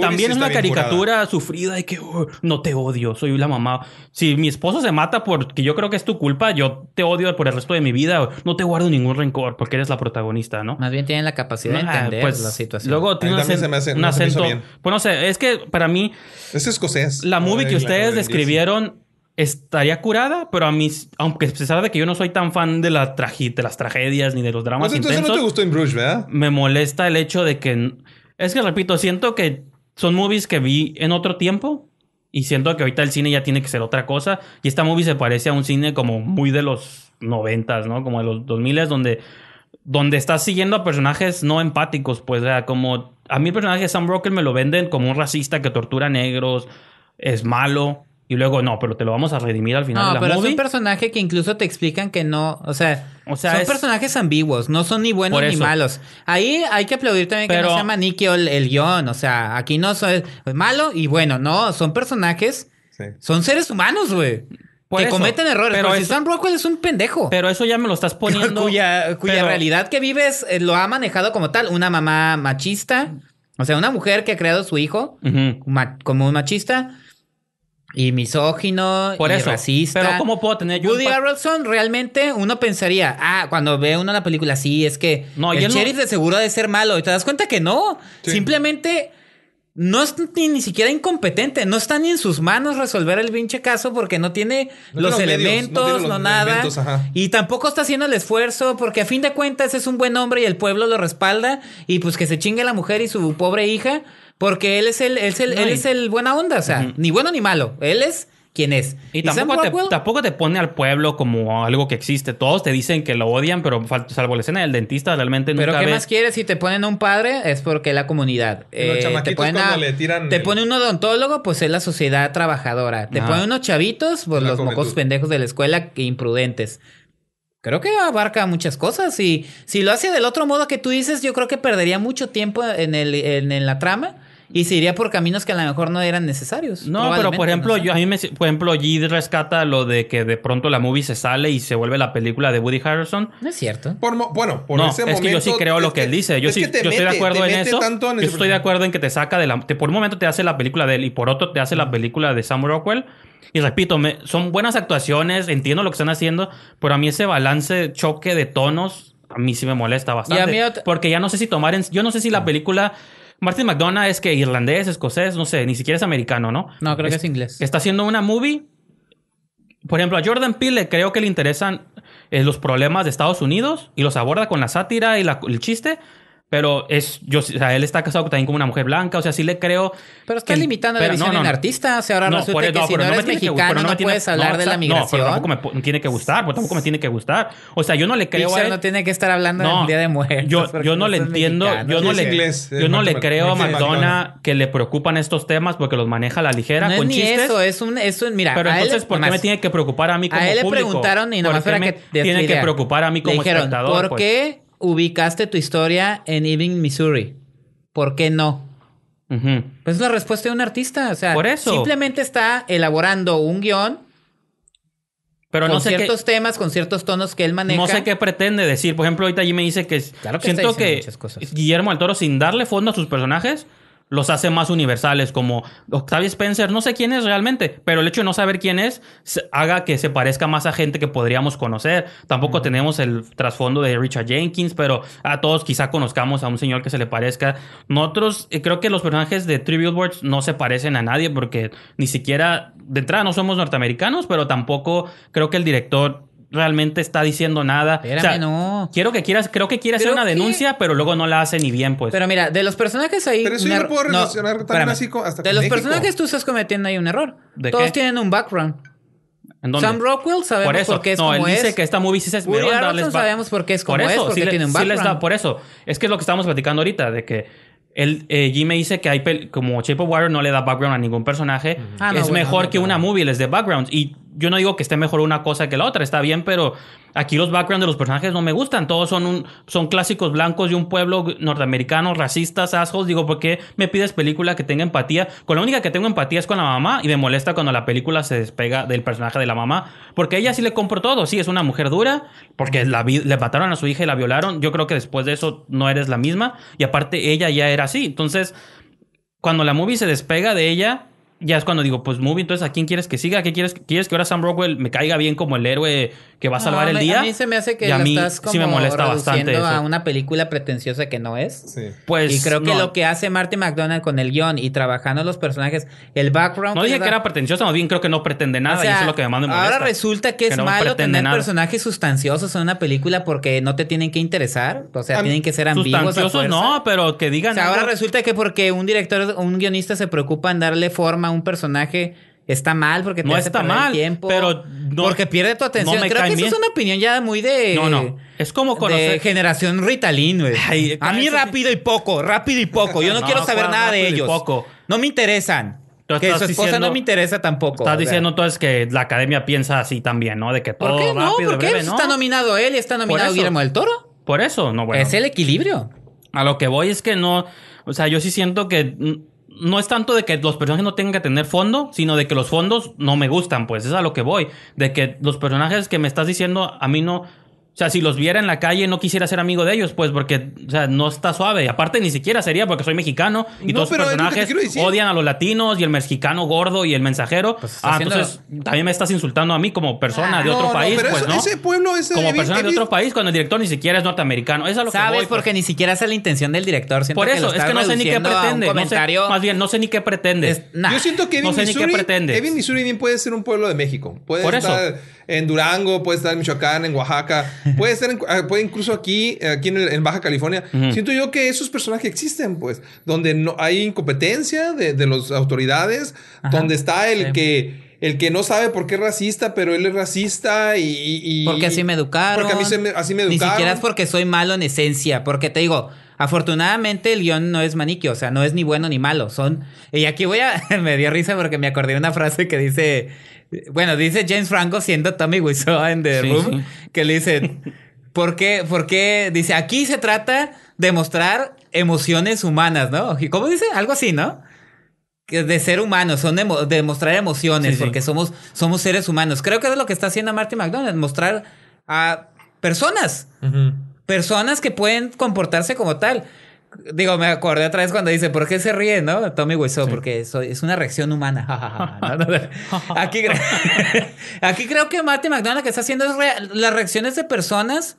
también es una caricatura sufrida y que, oh, no te odio, soy la mamá. Si mi esposo se mata porque yo creo que es tu culpa, yo te odio por el resto de mi vida, no te guardo ningún rencor porque eres la protagonista, ¿no? Más bien tienen la capacidad de ah, pues, la situación. Luego tiene un, se me hace, un acento. Pues, no sé, es que para mí. Es escocés. La movie que ustedes describieron estaría curada, pero a mí, aunque a pesar de que yo no soy tan fan de, la de las tragedias ni de los dramas pues entonces no te gustó en Bruges, ¿verdad? Me molesta el hecho de que es que repito, siento que son movies que vi en otro tiempo y siento que ahorita el cine ya tiene que ser otra cosa y esta movie se parece a un cine como muy de los noventas, ¿no? Como de los dos 2000 donde donde estás siguiendo a personajes no empáticos, pues, como a mí el personaje de Sam Rockwell me lo venden como un racista que tortura a negros, es malo, y luego no, pero te lo vamos a redimir al final de la pero es un personaje que incluso te explican que no, o sea, o sea son personajes ambiguos, no son ni buenos ni malos. Ahí hay que aplaudir también que no llama Nicky el, el, guión, o sea, aquí no es malo y bueno, no, son personajes, son seres humanos, güey que cometen errores. Pero, si están Sam es un pendejo. Pero eso ya me lo estás poniendo. cuya, realidad que vives eh, lo ha manejado como tal. Una mamá machista. O sea, una mujer que ha creado su hijo como un machista. Y misógino, Por y racista. Pero ¿cómo puedo tener yo Woody Harrelson realmente uno pensaría, ah, cuando ve uno la película, así es que no, el sheriff de seguro ha de ser malo. Y te das cuenta que no. Simplemente no es ni, siquiera incompetente, no está ni en sus manos resolver el pinche caso porque no tiene los elementos, no, nada. y tampoco está haciendo el esfuerzo porque a fin de cuentas es un buen hombre y el pueblo lo respalda y pues que se chingue la mujer y su pobre hija porque él es el, él es el buena onda, o sea, ni bueno ni malo, él es quién es. Y, tampoco, te, tampoco, te, pone al pueblo como algo que existe. Todos te dicen que lo odian, pero salvo la escena del dentista, realmente nunca Pero ¿qué más quieres si te ponen a un padre? Es porque la comunidad. Eh, te ponen a, Te pone un odontólogo, pues es la sociedad trabajadora. Te pone ponen unos chavitos, pues los mocos pendejos de la escuela imprudentes. Creo que abarca muchas cosas y si lo hace del otro modo que tú dices, yo creo que perdería mucho tiempo en, el, en, en la trama y se iría por caminos que a lo mejor no eran necesarios. No, pero por ejemplo, yo, a mí me, por ejemplo, G rescata lo de que de pronto la movie se sale y se vuelve la película de Woody Harrison. No es cierto. Por, bueno, por no, es que yo sí creo lo que, él dice. Yo sí, yo estoy de acuerdo en eso. yo estoy de acuerdo en que te saca de la, por un momento te hace la película de él y por otro te hace la película de Sam Rockwell. Y repito, son buenas actuaciones, entiendo lo que están haciendo, pero a mí ese balance, choque de tonos, a mí sí me molesta bastante. Porque ya no sé si tomar en, yo no sé si la ah. película Martin McDonough es que irlandés, escocés, no sé, ni siquiera es americano, ¿no? No, creo que es inglés. Está haciendo una movie. Por ejemplo, a Jordan Peele creo que le interesan eh, los problemas de Estados Unidos y los aborda con la sátira y la, el chiste, pero es, yo, o sea, él está casado también con una mujer blanca, o sea, sí le creo. Pero está limitando la visión en artista, o sea, ahora no, resulta por, que si no eres mexicano no, puedes hablar de la migración. No, pero tampoco me tiene que gustar, pues tampoco me tiene que gustar. O sea, yo no le creo a él. no tiene que estar hablando del Día de Muertos. Yo, yo no le entiendo, yo no le, yo no le creo a Madonna que le preocupan estos temas porque los maneja a la ligera con es ni chistes. eso, es un, es mira. Pero entonces, ¿por qué me tiene que preocupar a mí como público? A él le preguntaron y más para que tiene que preocupar a mí como espectador. ¿Por pues? qué ubicaste tu historia en Evening, Missouri. ¿Por qué no? Pues es la respuesta de un artista. O sea, simplemente está elaborando un guión pero con ciertos temas, con ciertos tonos que él maneja. No sé qué pretende decir. Por ejemplo, ahorita allí me dice que claro siento que Guillermo Altoro, Toro, sin darle fondo a sus personajes, los hace más universales, como Octavio Spencer, no sé quién es realmente, pero el hecho de no saber quién es haga que se parezca más a gente que podríamos conocer. Tampoco tenemos el trasfondo de Richard Jenkins, pero a todos quizá conozcamos a un señor que se le parezca. Nosotros eh, creo que los personajes de Tribute Words no se parecen a nadie porque ni siquiera de entrada no somos norteamericanos, pero tampoco creo que el director realmente está diciendo nada. o sea, no. Quiero que quieras, creo que quiere hacer una denuncia, pero luego no la hace ni bien, pues. Pero mira, de los personajes ahí. Pero eso yo lo puedo relacionar tan también así con, hasta De los personajes tú estás cometiendo ahí un error. ¿De Todos tienen un background. ¿En dónde? Sam Rockwell sabemos por, qué es qué es no, como él es. dice que esta movie sí sabemos por qué es como por eso, es, porque tiene un background. Sí les da, por eso. Es que es lo que estamos platicando ahorita, de que él, eh, Jimmy dice que hay como Shape of Water no le da background a ningún personaje. Ah, es mejor que una movie les dé background. Y yo no digo que esté mejor una cosa que la otra, está bien, pero aquí los background de los personajes no me gustan. Todos son son clásicos blancos de un pueblo norteamericano, racistas, ascos Digo, ¿por qué me pides película que tenga empatía? Con la única que tengo empatía es con la mamá y me molesta cuando la película se despega del personaje de la mamá, porque ella sí le compro todo. Sí, es una mujer dura, porque la le mataron a su hija y la violaron. Yo creo que después de eso no eres la misma. Y aparte, ella ya era así. Entonces, cuando la movie se despega de ella ya es cuando digo, pues movie, entonces ¿a quién quieres que siga? ¿Qué quieres, quieres que ahora Sam Rockwell me caiga bien como el héroe que va a salvar el día? A mí se me hace que sí me molesta bastante a una película pretenciosa que no es. Sí. Pues y creo que lo que hace Marty McDonald con el guión y trabajando los personajes, el background. No dije que era pretenciosa, más bien creo que no pretende nada y eso es lo que me manda Ahora resulta que es malo tener personajes sustanciosos en una película porque no te tienen que interesar, o sea, tienen que ser ambiguos. Sustanciosos no, pero que digan. ahora resulta que porque un director, un guionista se preocupa en darle forma un personaje está mal porque te no está mal, tiempo, pero porque pierde tu atención. Creo que eso es una opinión ya muy de No, no. Es como conocer de generación Ritalin, A mí rápido y poco, rápido y poco. Yo no, quiero saber nada de ellos. Poco. No me interesan. Que su esposa no me interesa tampoco. Estás diciendo entonces que la academia piensa así también, ¿no? De que todo ¿Por qué no? ¿Por qué está nominado él y está nominado Guillermo del Toro? Por eso, no bueno. Es el equilibrio. A lo que voy es que no, o sea, yo sí siento que no es tanto de que los personajes no tengan que tener fondo, sino de que los fondos no me gustan, pues es a lo que voy. De que los personajes que me estás diciendo a mí no, o sea, si los viera en la calle, no quisiera ser amigo de ellos, pues, porque, o no está suave. Aparte, ni siquiera sería porque soy mexicano y dos todos personajes odian a los latinos y el mexicano gordo y el mensajero. Pues, ah, entonces también me estás insultando a mí como persona de ah, otro país, no, pero pues, ¿no? Ese pueblo ese como persona de otro país cuando el director ni siquiera es norteamericano. es lo Sabes, pues. porque ni siquiera es la intención del director. Por eso, es que no sé ni qué pretende. más bien, no sé ni qué pretende. Yo siento que Evin, Missouri, bien puede ser un pueblo de México. Puede Por eso en Durango, puede estar en Michoacán, en Oaxaca, puede estar ah, puede incluso aquí, aquí en, Baja California. Siento yo que esos personajes existen, pues, donde no hay incompetencia de, las autoridades, donde está el que el que no sabe por qué es racista, pero él es racista y... porque así me educaron. Porque a mí se me, así me educaron. Ni siquiera es porque soy malo en esencia, porque te digo, Afortunadamente el guión no es maniquio, o sea, no es ni bueno ni malo. Son. Y aquí voy a. me dio risa porque me acordé de una frase que dice. Bueno, dice James Franco siendo Tommy Wiseau en The Room. Que le dice. ¿Por qué? Porque dice, aquí se trata de mostrar emociones humanas, ¿no? ¿Cómo dice? Algo así, ¿no? de ser humanos, son de, mostrar emociones, porque Somos, somos seres humanos. Creo que es lo que está haciendo Marty McDonald, mostrar a personas personas que pueden comportarse como tal. Digo, me acordé otra vez cuando dice, ¿por qué se ríe, no? Tommy Wiseau, porque soy, es una reacción humana. aquí, creo que Matty McDonald que está haciendo es las reacciones de personas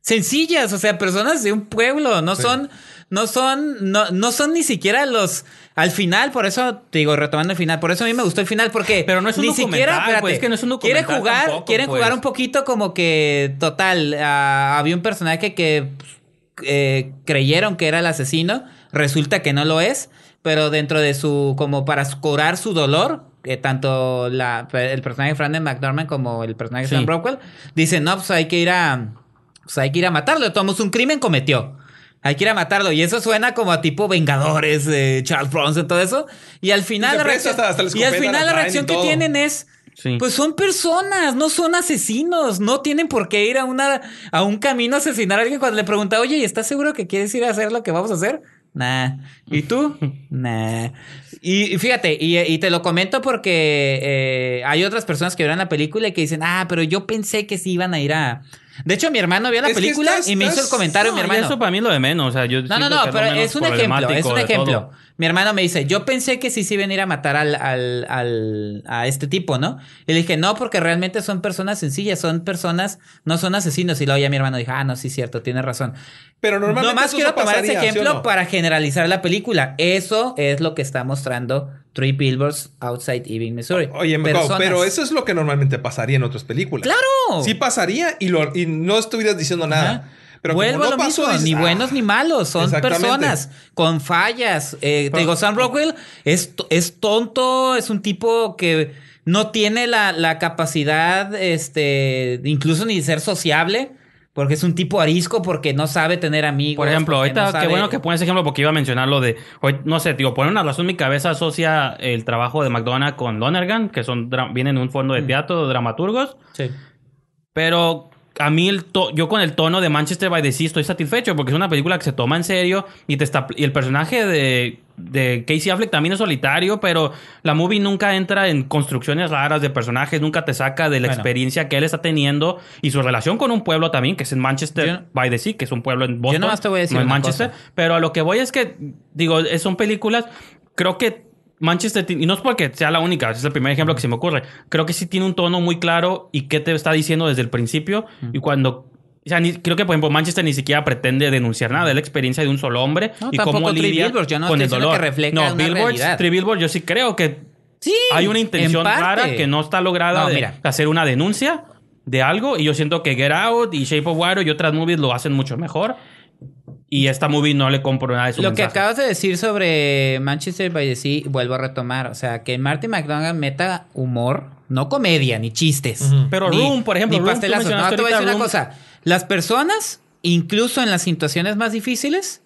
sencillas, o sea, personas de un pueblo, no son no son, no, no son ni siquiera los al final, por eso te digo, retomando el final, por eso a mí me gustó el final, porque pero no es un ni siquiera, pues, es que no es un quiere jugar, quieren pues. jugar un poquito como que total, ah, había un personaje que eh, creyeron que era el asesino, resulta que no lo es, pero dentro de su, como para curar su dolor, eh, tanto el personaje de Fran de McDormand como el personaje de Sam Rockwell, dicen, no, pues hay que ir a, pues, hay que ir a matarlo, tomamos un crimen, cometió. Hay que ir a matarlo. Y eso suena como a tipo Vengadores, de eh, Charles Bronson, todo eso. Y al final, la reacción, que tienen es... Pues son personas, no son asesinos, no tienen por qué ir a, una, a un camino a asesinar a alguien cuando le pregunta, oye, estás seguro que quieres ir a hacer lo que vamos a hacer? Nah. ¿Y tú? nah. Y, fíjate, y, te lo comento porque eh, hay otras personas que verán la película y que dicen, ah, pero yo pensé que sí iban a ir a, de hecho, mi hermano vio la película y me hizo el comentario, mi hermano. Eso para mí lo de menos. O sea, yo no, no, no, pero es un ejemplo, es un ejemplo. Mi hermano me dice, yo pensé que sí sí, venir a matar al, al, a este tipo, ¿no? Y le dije, no, porque realmente son personas sencillas, son personas, no son asesinos. Y luego ya mi hermano dijo, ah, no, sí, cierto, tiene razón. Pero normalmente. Nomás quiero tomar ese ejemplo para generalizar la película. Eso es lo que está mostrando Three Billboards Outside Evening, Missouri. Oye, pero eso es lo que normalmente pasaría en otras películas. ¡Claro! Sí pasaría y, no estuvieras diciendo nada. Pero Vuelvo a lo mismo, ni ah, buenos ni malos, son personas con fallas. Eh, te digo, Sam Rockwell es, tonto, es un tipo que no tiene la, capacidad, este, incluso ni de ser sociable porque es un tipo arisco, porque no sabe tener amigos. Por ejemplo, ahorita, qué bueno que pones ejemplo, porque iba a mencionar lo de, no sé, digo, por una razón mi cabeza asocia el trabajo de McDonald's con Lonergan, que son vienen de un fondo de mm. teatro, dramaturgos. Sí. Pero a mí el yo con el tono de Manchester by the Sea estoy satisfecho porque es una película que se toma en serio y te está y el personaje de, de Casey Affleck también es solitario, pero la movie nunca entra en construcciones raras de personajes, nunca te saca de la experiencia que él está teniendo y su relación con un pueblo también, que es en Manchester by the Sea, que es un pueblo en Boston. voy a en Manchester, pero a lo que voy es que digo, son películas creo que Manchester, y no es porque sea la única, es el primer ejemplo que se me ocurre. Creo que sí tiene un tono muy claro y qué te está diciendo desde el principio. Y cuando creo que, por ejemplo, Manchester ni siquiera pretende denunciar nada es la experiencia de un solo hombre y cómo yo no el dolor. Que refleja no, Billboards, Billboard, yo sí creo que sí, hay una intención clara que no está lograda de hacer una denuncia de algo y yo siento que Get Out y Shape of Water y otras movies lo hacen mucho mejor. Y esta movie no le compro nada de su Lo que acabas de decir sobre Manchester by the Sea, vuelvo a retomar. O sea, que Martin McDonagh meta humor, no comedia, ni chistes. Pero Room, por ejemplo, No, una cosa. Las personas, incluso en las situaciones más difíciles,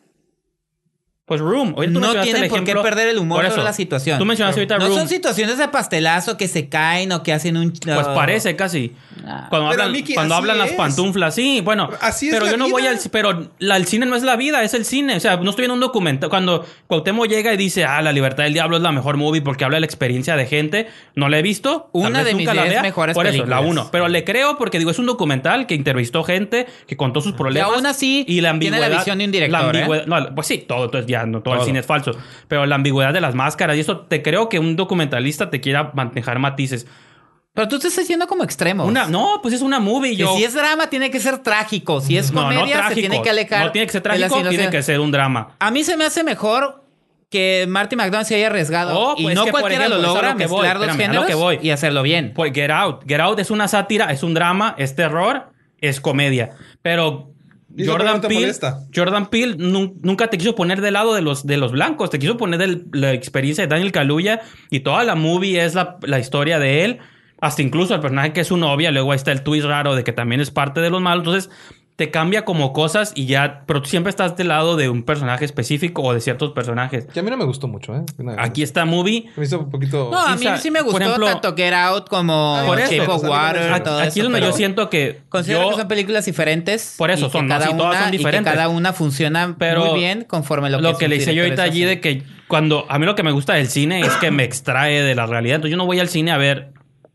pues Room. no tiene por qué perder el humor sobre la situación. Tú mencionaste ahorita No son situaciones de pastelazo que se caen o que hacen un... Pues parece casi. Ah. Cuando hablan, cuando hablan las pantuflas, sí. Bueno, así es pero yo no voy al... Pero el cine no es la vida, es el cine. O sea, no estoy viendo un documental. Cuando Cuauhtémoc llega y dice, ah, La libertad del diablo es la mejor movie porque habla de la experiencia de gente. No la he visto. Una de mis la mejores Por eso, la uno. Pero le creo porque, digo, es un documental que entrevistó gente, que contó sus problemas. Y aún así, y la ambigüedad, tiene la visión de un director, ¿eh? Pues sí, todo. Entonces, ya no todo, el cine es falso, pero la ambigüedad de las máscaras y eso te creo que un documentalista te quiera manejar matices. Pero tú te estás haciendo como extremo no, pues es una movie. Si es drama, tiene que ser trágico. Si es comedia, se tiene que alejar. No tiene que ser trágico, tiene que ser un drama. A mí se me hace mejor que Marty McDonald se haya arriesgado. Oh, y pues no cualquiera lo logra mezclar los géneros y hacerlo bien. Pues Get Out. Get Out es una sátira, es un drama, es terror, es comedia. Pero Jordan Peele, Jordan nunca te quiso poner del lado de los, de los blancos, te quiso poner de la experiencia de Daniel Kaluuya y toda la movie es la, la historia de él, hasta incluso el personaje que es su novia, luego ahí está el twist raro de que también es parte de los malos, entonces te cambia como cosas y ya, pero tú siempre estás del lado de un personaje específico o de ciertos personajes. Que a mí no me gustó mucho, ¿eh? Aquí está Movie. Me hizo un poquito... No, a mí sí me gustó tanto Get Out como ah, pues, aquí, es donde yo siento que... Considero que son películas diferentes. Por eso, son, cada diferentes. Y cada una funciona pero muy bien conforme lo que Lo que le hice yo ahorita allí de que cuando... A mí lo que me gusta del cine es que me extrae de la realidad. Entonces yo no voy al cine a ver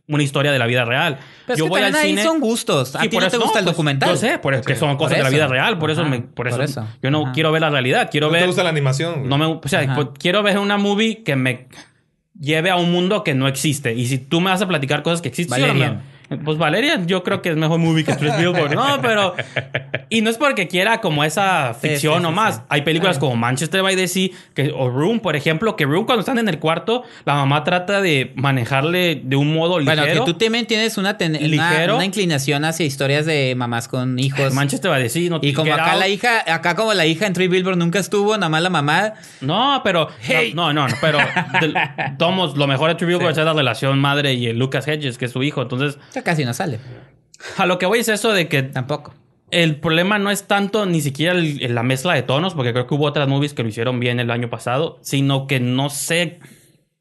una historia de la vida real. Pero yo voy ahí son gustos. A por no eso, te gusta el pues, documental. Yo sé, que son cosas de la vida real. Por eso, por, eso, yo no quiero ver la realidad. Quiero no ver. te gusta la animación. No me, o sea, pues, quiero ver una movie que me lleve a un mundo que no existe. Y si tú me vas a platicar cosas que existen, Valerian. Pues Valeria, yo creo que es mejor movie que Three Billboards. No, pero. Y no es porque quiera como esa ficción o más Hay películas como Manchester by the Sea que, o Room, por ejemplo, que Room, cuando están en el cuarto, la mamá trata de manejarle de un modo ligero. Bueno, que tú también tienes una, Una, inclinación hacia historias de mamás con hijos. Manchester by the Sea, no Y como acá la hija, acá como la hija en Three Billboards nunca estuvo, nada más la mamá. No, pero. Hey. No, no, no, pero. Tomos, lo mejor de Three Billboards es la relación madre y Lucas Hedges, que es su hijo. Entonces casi no sale. A lo que voy es eso de que. Tampoco. El problema no es tanto ni siquiera la mezcla de tonos, porque creo que hubo otras movies que lo hicieron bien el año pasado, sino que no sé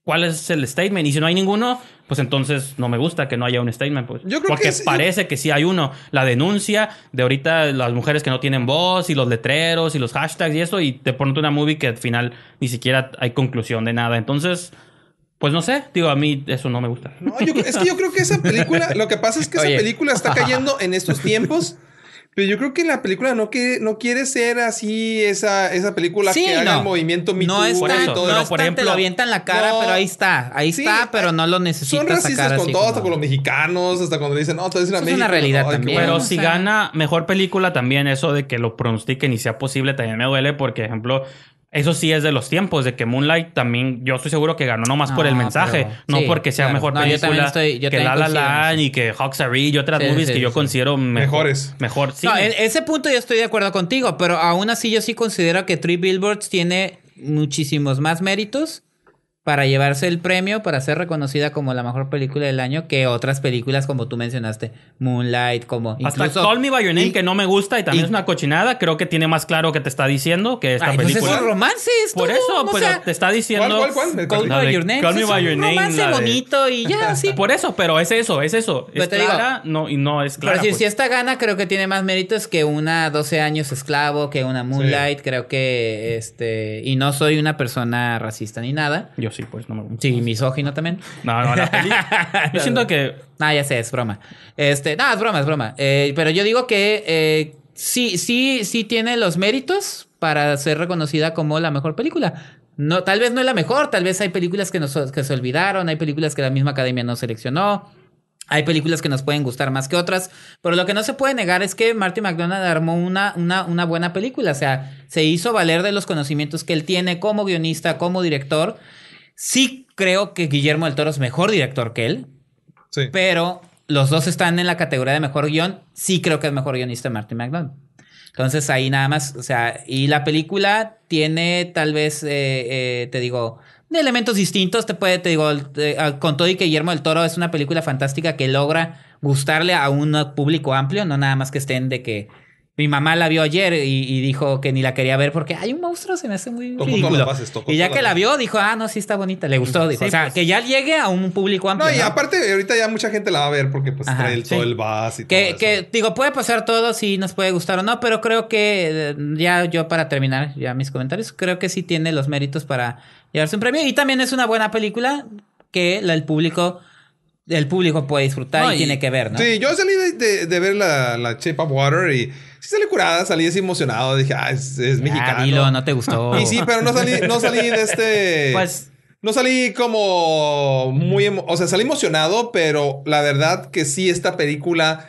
cuál es el statement. Y si no hay ninguno, pues entonces no me gusta que no haya un statement. Pues, yo Porque parece que sí hay uno. La denuncia de ahorita las mujeres que no tienen voz y los letreros y los hashtags y eso. Y te pones una movie que al final ni siquiera hay conclusión de nada. Entonces, pues no sé, digo, a mí eso no me gusta. No, es que yo creo que esa película, lo que pasa es que esa película está cayendo en estos tiempos. Pero yo creo que la película no, que, no quiere ser así, esa, esa película que movimiento Me No todo. No, por ejemplo, te lo avientan la cara, pero ahí está, ahí está, pero no lo necesitas. Son racistas con todo, hasta con los mexicanos, hasta cuando dicen, no, todo es una Es una realidad también. Pero si gana mejor película también, eso de que lo pronostiquen y sea posible, también me duele, porque, por ejemplo, eso sí es de los tiempos, de que Moonlight también, yo estoy seguro que ganó nomás por el ah, mensaje, no porque sea mejor película que La La Land y que Hawksbury y otras movies que yo considero mejores. en ese punto yo estoy de acuerdo contigo, pero aún así yo sí considero que Three Billboards tiene muchísimos más méritos para llevarse el premio, para ser reconocida como la mejor película del año que otras películas como tú mencionaste, Moonlight, como incluso, hasta Call Me By Your Name que no me gusta y también es una cochinada, creo que tiene más claro que te está diciendo que esta pues película. Entonces es romance, Por eso, pero pues, te está diciendo Call, by your name, romance bonito y ya, Por eso, pero es eso, es eso, es clara, no y no es clara. si, pues. si, esta gana creo que tiene más méritos que una 12 años esclavo, que una Moonlight, creo que este y no soy una persona racista ni nada. Yo sí, pues no Sí, misógino también. No, no, la peli. yo siento que. Ah, ya sé, es broma. Este, no, es broma, es broma. Eh, pero yo digo que eh, sí, sí, sí tiene los méritos para ser reconocida como la mejor película. No, tal vez no es la mejor, tal vez hay películas que, nos, que se olvidaron, hay películas que la misma academia no seleccionó. Hay películas que nos pueden gustar más que otras, pero lo que no se puede negar es que Marty McDonald armó una, una, una, buena película, o sea, se hizo valer de los conocimientos que él tiene como guionista, como director, Sí creo que Guillermo del Toro es mejor director que él. Pero los dos están en la categoría de mejor guión. Sí creo que es mejor guionista Martin McDonald. Entonces ahí nada más, o sea, y la película tiene tal vez, eh, eh, te digo, de elementos distintos, te puede, te digo, ah, con todo y que Guillermo del Toro es una película fantástica que logra gustarle a un público amplio, no nada más que estén de que mi mamá la vio ayer y, dijo que ni la quería ver porque hay un monstruo, se me hace muy y ya que la vio, dijo, ah, no, sí está bonita, le gustó. Dijo, o sea, pues. que ya llegue a un público amplio. No, y aparte, ahorita ya mucha gente la va a ver porque pues trae todo el básico. y que, todo Que, digo, puede pasar todo si nos puede gustar o no, pero creo que eh, ya yo para terminar ya mis comentarios, creo que sí tiene los méritos para llevarse un premio. Y también es una buena película que el público el público puede disfrutar y, tiene que ver, ¿no? Sí, yo salí de, ver la, la of Water y sí salí curada, salí así emocionado. Dije, ah, es, ah, mexicano. Ah, no te gustó. y sí, pero no salí, no salí de este... Pues... No salí como muy... o sea, salí emocionado, pero la verdad que sí, esta película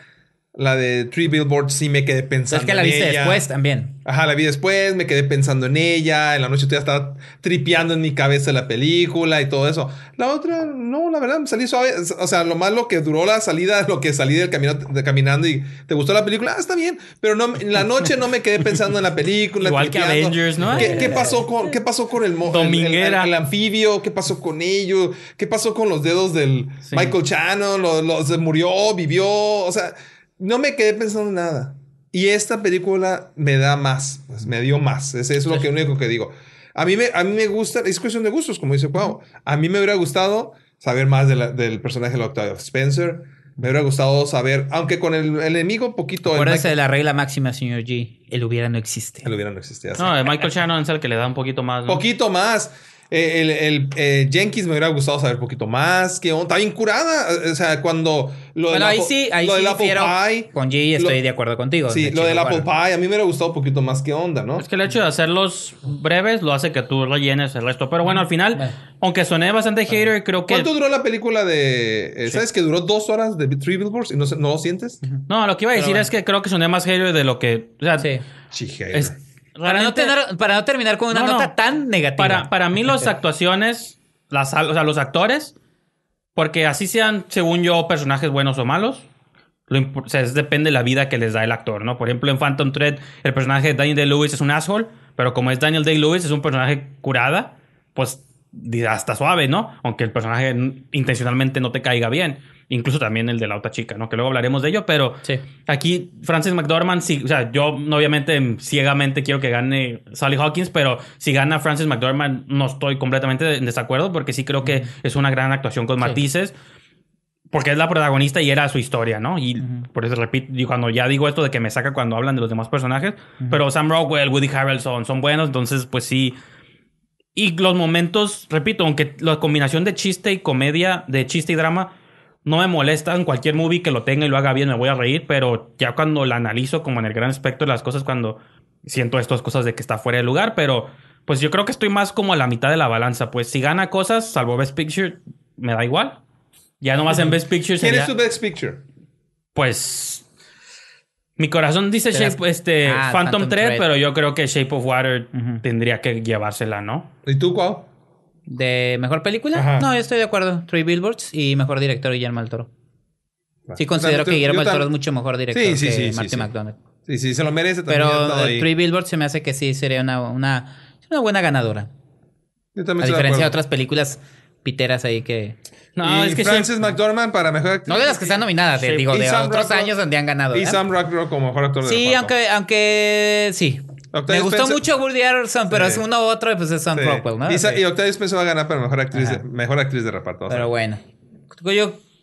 la de Tree Billboard sí me quedé pensando. Es que la viste después también. Ajá, la vi después, me quedé pensando en ella. En la noche todavía estaba tripeando en mi cabeza la película y todo eso. La otra, no, la verdad, salí suave. O sea, lo más lo que duró la salida, lo que salí del camino, de, caminando y te gustó la película, ah, está bien. Pero no, en la noche no me quedé pensando en la película. Igual que Avengers, ¿no? ¿Qué, pasó, con, qué pasó con el, Dominguera. El, anfibio? ¿Qué pasó con ellos? ¿Qué pasó con los dedos del Michael Shannon? Los, los murió, vivió. O sea no me quedé pensando nada. Y esta película me da más, pues, me dio más. Ese es lo único que digo. A mí me, a mí me gusta, es cuestión de gustos, como dice Pau. A mí me hubiera gustado saber más del personaje de Octavio Spencer. Me hubiera gustado saber, aunque con el, enemigo poquito... Acuérdese de la regla máxima, señor G. El hubiera no existe. El hubiera no existe. No, de Michael Shannon es el que le da un poquito más. Poquito más el, eh, Jenkins me hubiera gustado saber un poquito más. Que onda bien curada. O sea, cuando lo del, Pie. Con G estoy de acuerdo contigo. Sí, lo del Apple Pie a mí me hubiera gustado un poquito más qué onda, ¿no? Es que el hecho de hacerlos breves lo hace que tú rellenes el resto. Pero bueno, al final, aunque soné bastante hater, creo que. ¿Cuánto duró la película de. Eh, ¿Sabes que duró dos horas de Three Billboards y no, no lo sientes? No, lo que iba a decir es que creo que soné más hater de lo que. O sea, sí. hater para, no tener, para no terminar con una nota tan negativa. Para, para mí las actuaciones, las, o sea, los actores, porque así sean, según yo, personajes buenos o malos, o sea, depende la vida que les da el actor, ¿no? Por ejemplo, en Phantom Thread, el personaje de Daniel Day-Lewis es un asshole, pero como es Daniel Day-Lewis, es un personaje curada, pues hasta suave, ¿no? Aunque el personaje intencionalmente no te caiga bien incluso también el de la otra chica, ¿no? Que luego hablaremos de ello, pero sí. aquí Francis McDormand, sí, o sea, yo obviamente ciegamente quiero que gane Sally Hawkins, pero si gana Francis McDormand no estoy completamente en desacuerdo porque sí creo que es una gran actuación con matices. porque es la protagonista y era su historia, ¿no? Y por eso repito, y cuando ya digo esto de que me saca cuando hablan de los demás personajes, pero Sam Rockwell, Woody Harrelson son buenos, entonces pues sí. Y los momentos, repito, aunque la combinación de chiste y comedia, de chiste y drama, no me molesta en cualquier movie que lo tenga y lo haga bien, me voy a reír, pero ya cuando la analizo como en el gran espectro de las cosas, cuando siento estas cosas de que está fuera de lugar, pero pues yo creo que estoy más como a la mitad de la balanza. Pues si gana cosas, salvo Best Picture, me da igual. Ya más en Best Picture ¿Quién es tu Best Picture? Pues... Mi corazón dice este, ah, Phantom, 3 Thread, pero yo creo que Shape of Water tendría que llevársela, ¿no? ¿Y tú cuál? de mejor película. No, yo estoy de acuerdo. Three Billboards y mejor director Guillermo del Toro. Sí, considero que Guillermo del Toro es mucho mejor director que Martin McDonald. Sí, sí, se lo merece también. Pero Tree Three Billboards se me hace que sí sería una, una, buena ganadora. Yo también A diferencia de, otras películas piteras ahí que. No, es que Francis McDormand para mejor actriz. No de las que están nominadas, eh, digo, de otros años donde han ganado. Y Sam Rockwell como mejor actor de Sí, aunque, aunque sí. Me gustó mucho Woody Harrelson, pero es uno u otro, pues es Sam sí. ¿no? Y, Octavio Octavia Spencer va a ganar, pero mejor actriz, de, mejor actriz de reparto. Pero bueno.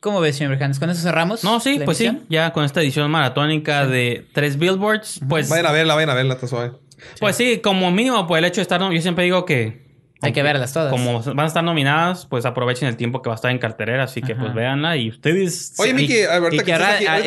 ¿Cómo ves, señor Hans? ¿Con eso cerramos? No, sí, pues sí. Ya con esta edición maratónica de tres billboards, pues... Vayan a verla, vayan a verla, está suave. Pues sí, como mínimo, pues el hecho de estar... Yo siempre digo que hay que verlas todas. Como van a estar nominadas, pues aprovechen el tiempo que va a estar en carterera. así que pues véanla y ustedes... Oye, Miki, ahorita que,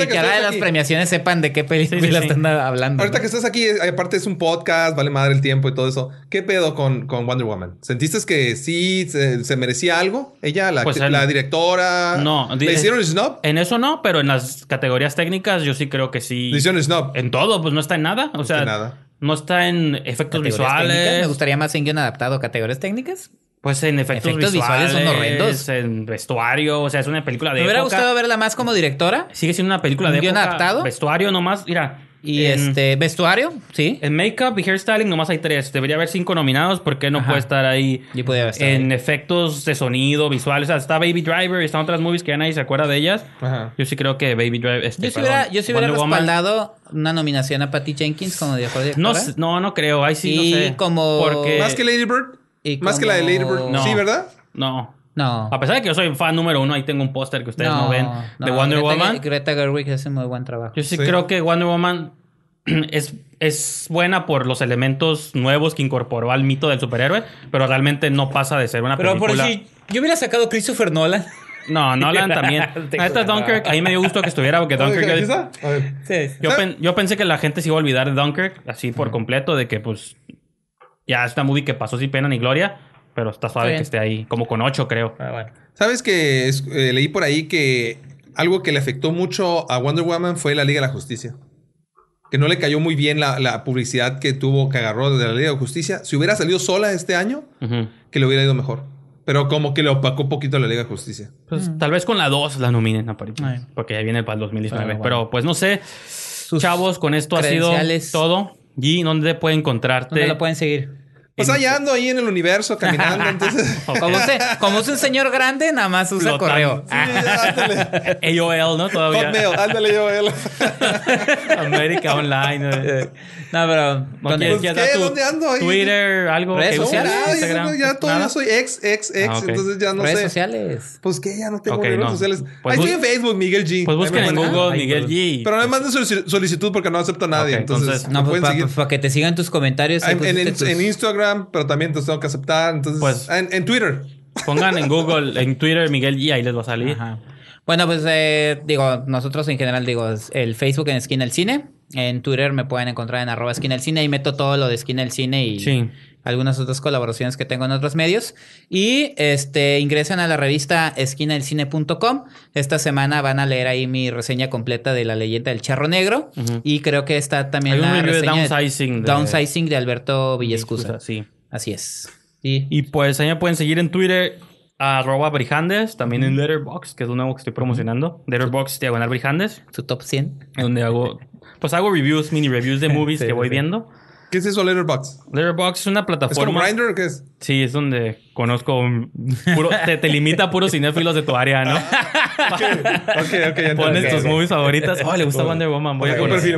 que, ahora las premiaciones sepan de qué película están hablando. Ahorita que estás aquí, aparte es un podcast, vale madre el tiempo y todo eso. ¿Qué pedo con, Wonder Woman? ¿Sentiste que sí se, merecía algo? ¿Ella, la, pues directora? No. ¿Le hicieron snob? En eso no, pero en las categorías técnicas yo sí creo que sí. ¿Le hicieron snob? En todo, pues no está en nada. O pues sea, nada. No está en efectos visuales. Me gustaría más en guión adaptado. ¿Categorías técnicas? Pues en efectos, visuales, son horrendos. En vestuario, o sea, es una película de. Me hubiera gustado verla más como directora. Sigue siendo una película de. Guión época, adaptado. Vestuario nomás. Mira, y este, vestuario, sí. En makeup y hairstyling nomás hay tres. Debería haber cinco nominados porque no puede estar ahí. en efectos de sonido, visuales. O sea, está Baby Driver y están otras movies que ya nadie se acuerda de ellas. Yo sí creo que Baby Driver. Este, yo sí hubiera, yo sí hubiera respaldado una nominación a Patty Jenkins como de no, no, no creo. Ahí sí, no sé. como. Más que Lady Bird. Y Más que la de Lady Bird. No. Sí, ¿verdad? No. No. A pesar de que yo soy fan número uno, ahí tengo un póster que ustedes no, ven de Wonder Woman. Greta Gerwig hace muy buen trabajo. Yo sí, creo que Wonder Woman es, es buena por los elementos nuevos que incorporó al mito del superhéroe, pero realmente no pasa de ser una pero película. Pero por si yo hubiera sacado Christopher Nolan. No, Nolan también. Esta Dunkirk, a mí me dio gusto que estuviera porque Dunkirk. Yo, yo pensé que la gente se iba a olvidar de Dunkirk, así por completo, de que pues ya esta movie que pasó sin pena ni gloria pero está suave que esté ahí, como con ocho, creo. Ah, Sabes que eh, leí por ahí que algo que le afectó mucho a Wonder Woman fue la Liga de la Justicia. Que no le cayó muy bien la, publicidad que tuvo, que agarró de la Liga de Justicia. Si hubiera salido sola este año, que le hubiera ido mejor. Pero como que le opacó un poquito a la Liga de Justicia. Pues mm. tal vez con la 2 la nominen, aparentemente. Porque ya viene para el 2019. Pero, pues no sé. Sus Chavos, con esto ha sido todo. Y ¿dónde pueden encontrarte? ¿Dónde lo pueden seguir? O sea, ya ando ahí en el universo caminando. Entonces... como, como es un señor grande, nada más usa Flotando. correo. Sí, ándale. AOL, ¿no? Todavía. Hotmail, ándale AOL. América Online. No, eh. pero... Pues, ¿Dónde, ando? Ahí? Twitter, algo. ¿Redes sociales? Nada, ya todavía soy ex, ex, ex. Ah, entonces ya no sé. ¿Redes sociales? Pues que ya no tengo redes sociales. Pues ahí estoy en Facebook, Miguel G. Pues busquen en Google, Miguel G. Pero no manden solicitud porque no acepto a nadie. entonces, no, pues, seguir. para que te sigan tus comentarios. En Instagram pero también te tengo que aceptar. Entonces, pues, en, Twitter. Pongan en Google, en Twitter, Miguel y ahí les va a salir. Bueno, pues eh, digo, nosotros en general digo, el Facebook en Esquina el Cine. En Twitter me pueden encontrar en arroba Esquina el Cine y meto todo lo de Esquina el Cine y, algunas otras colaboraciones que tengo en otros medios. Y este, ingresen a la revista esquinaelcine.com. Esta semana van a leer ahí mi reseña completa de la leyenda del charro negro. Y creo que está también la reseña downsizing de... downsizing de Alberto Villescusa. Sí. Así es. Y, pues ahí me pueden seguir en Twitter arroba Brijandes, también en Letterbox, que es un nuevo que estoy promocionando. Letterbox diagonal Brijandes. su top 100. Donde hago, pues hago reviews, mini reviews de movies que voy viendo. ¿Qué es eso, Letterboxd? Letterboxd es una plataforma. ¿Es como Grindr o qué es? Sí, es donde conozco puro, te, te, limita a puros cinéfilos de tu área, ¿no? ok, ok. Pones tus movies favoritas. Oh, le gusta Wonder Woman. Voy, a, conocer,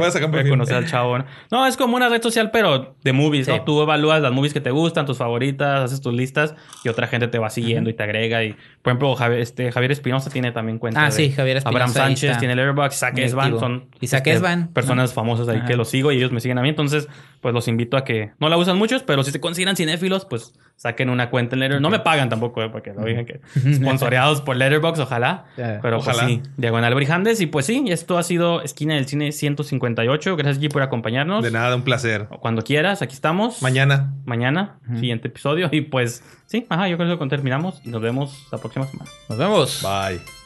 conocer al chavo. ¿no? es como una red social, pero de movies, ¿no? Tú evalúas las movies que te gustan, tus favoritas, haces tus listas y otra gente te va siguiendo y te agrega. Y, por ejemplo, Javier, este, Javier Espinosa tiene también cuenta. Ah, sí, Javier Espinosa. Abraham Sánchez tiene el Airbox. Isaac Esban. Son Isaac este, Esban. Personas famosas ahí que los sigo y ellos me siguen a mí. Entonces, pues los invito a que no la usan muchos, pero si se consideran cinéfilos, pues saquen una cuenta en no me pagan tampoco, eh, porque lo digan que sponsoreados por Letterboxd, ojalá. Pero pues, ojalá. sí, Diagonal Brijandes. Y pues sí, esto ha sido Esquina del Cine 158. Gracias, G, por acompañarnos. De nada, un placer. Cuando quieras, aquí estamos. Mañana. Mañana, siguiente episodio. Y pues sí, ajá, yo creo que con terminamos y nos vemos la próxima semana. Nos vemos. Bye.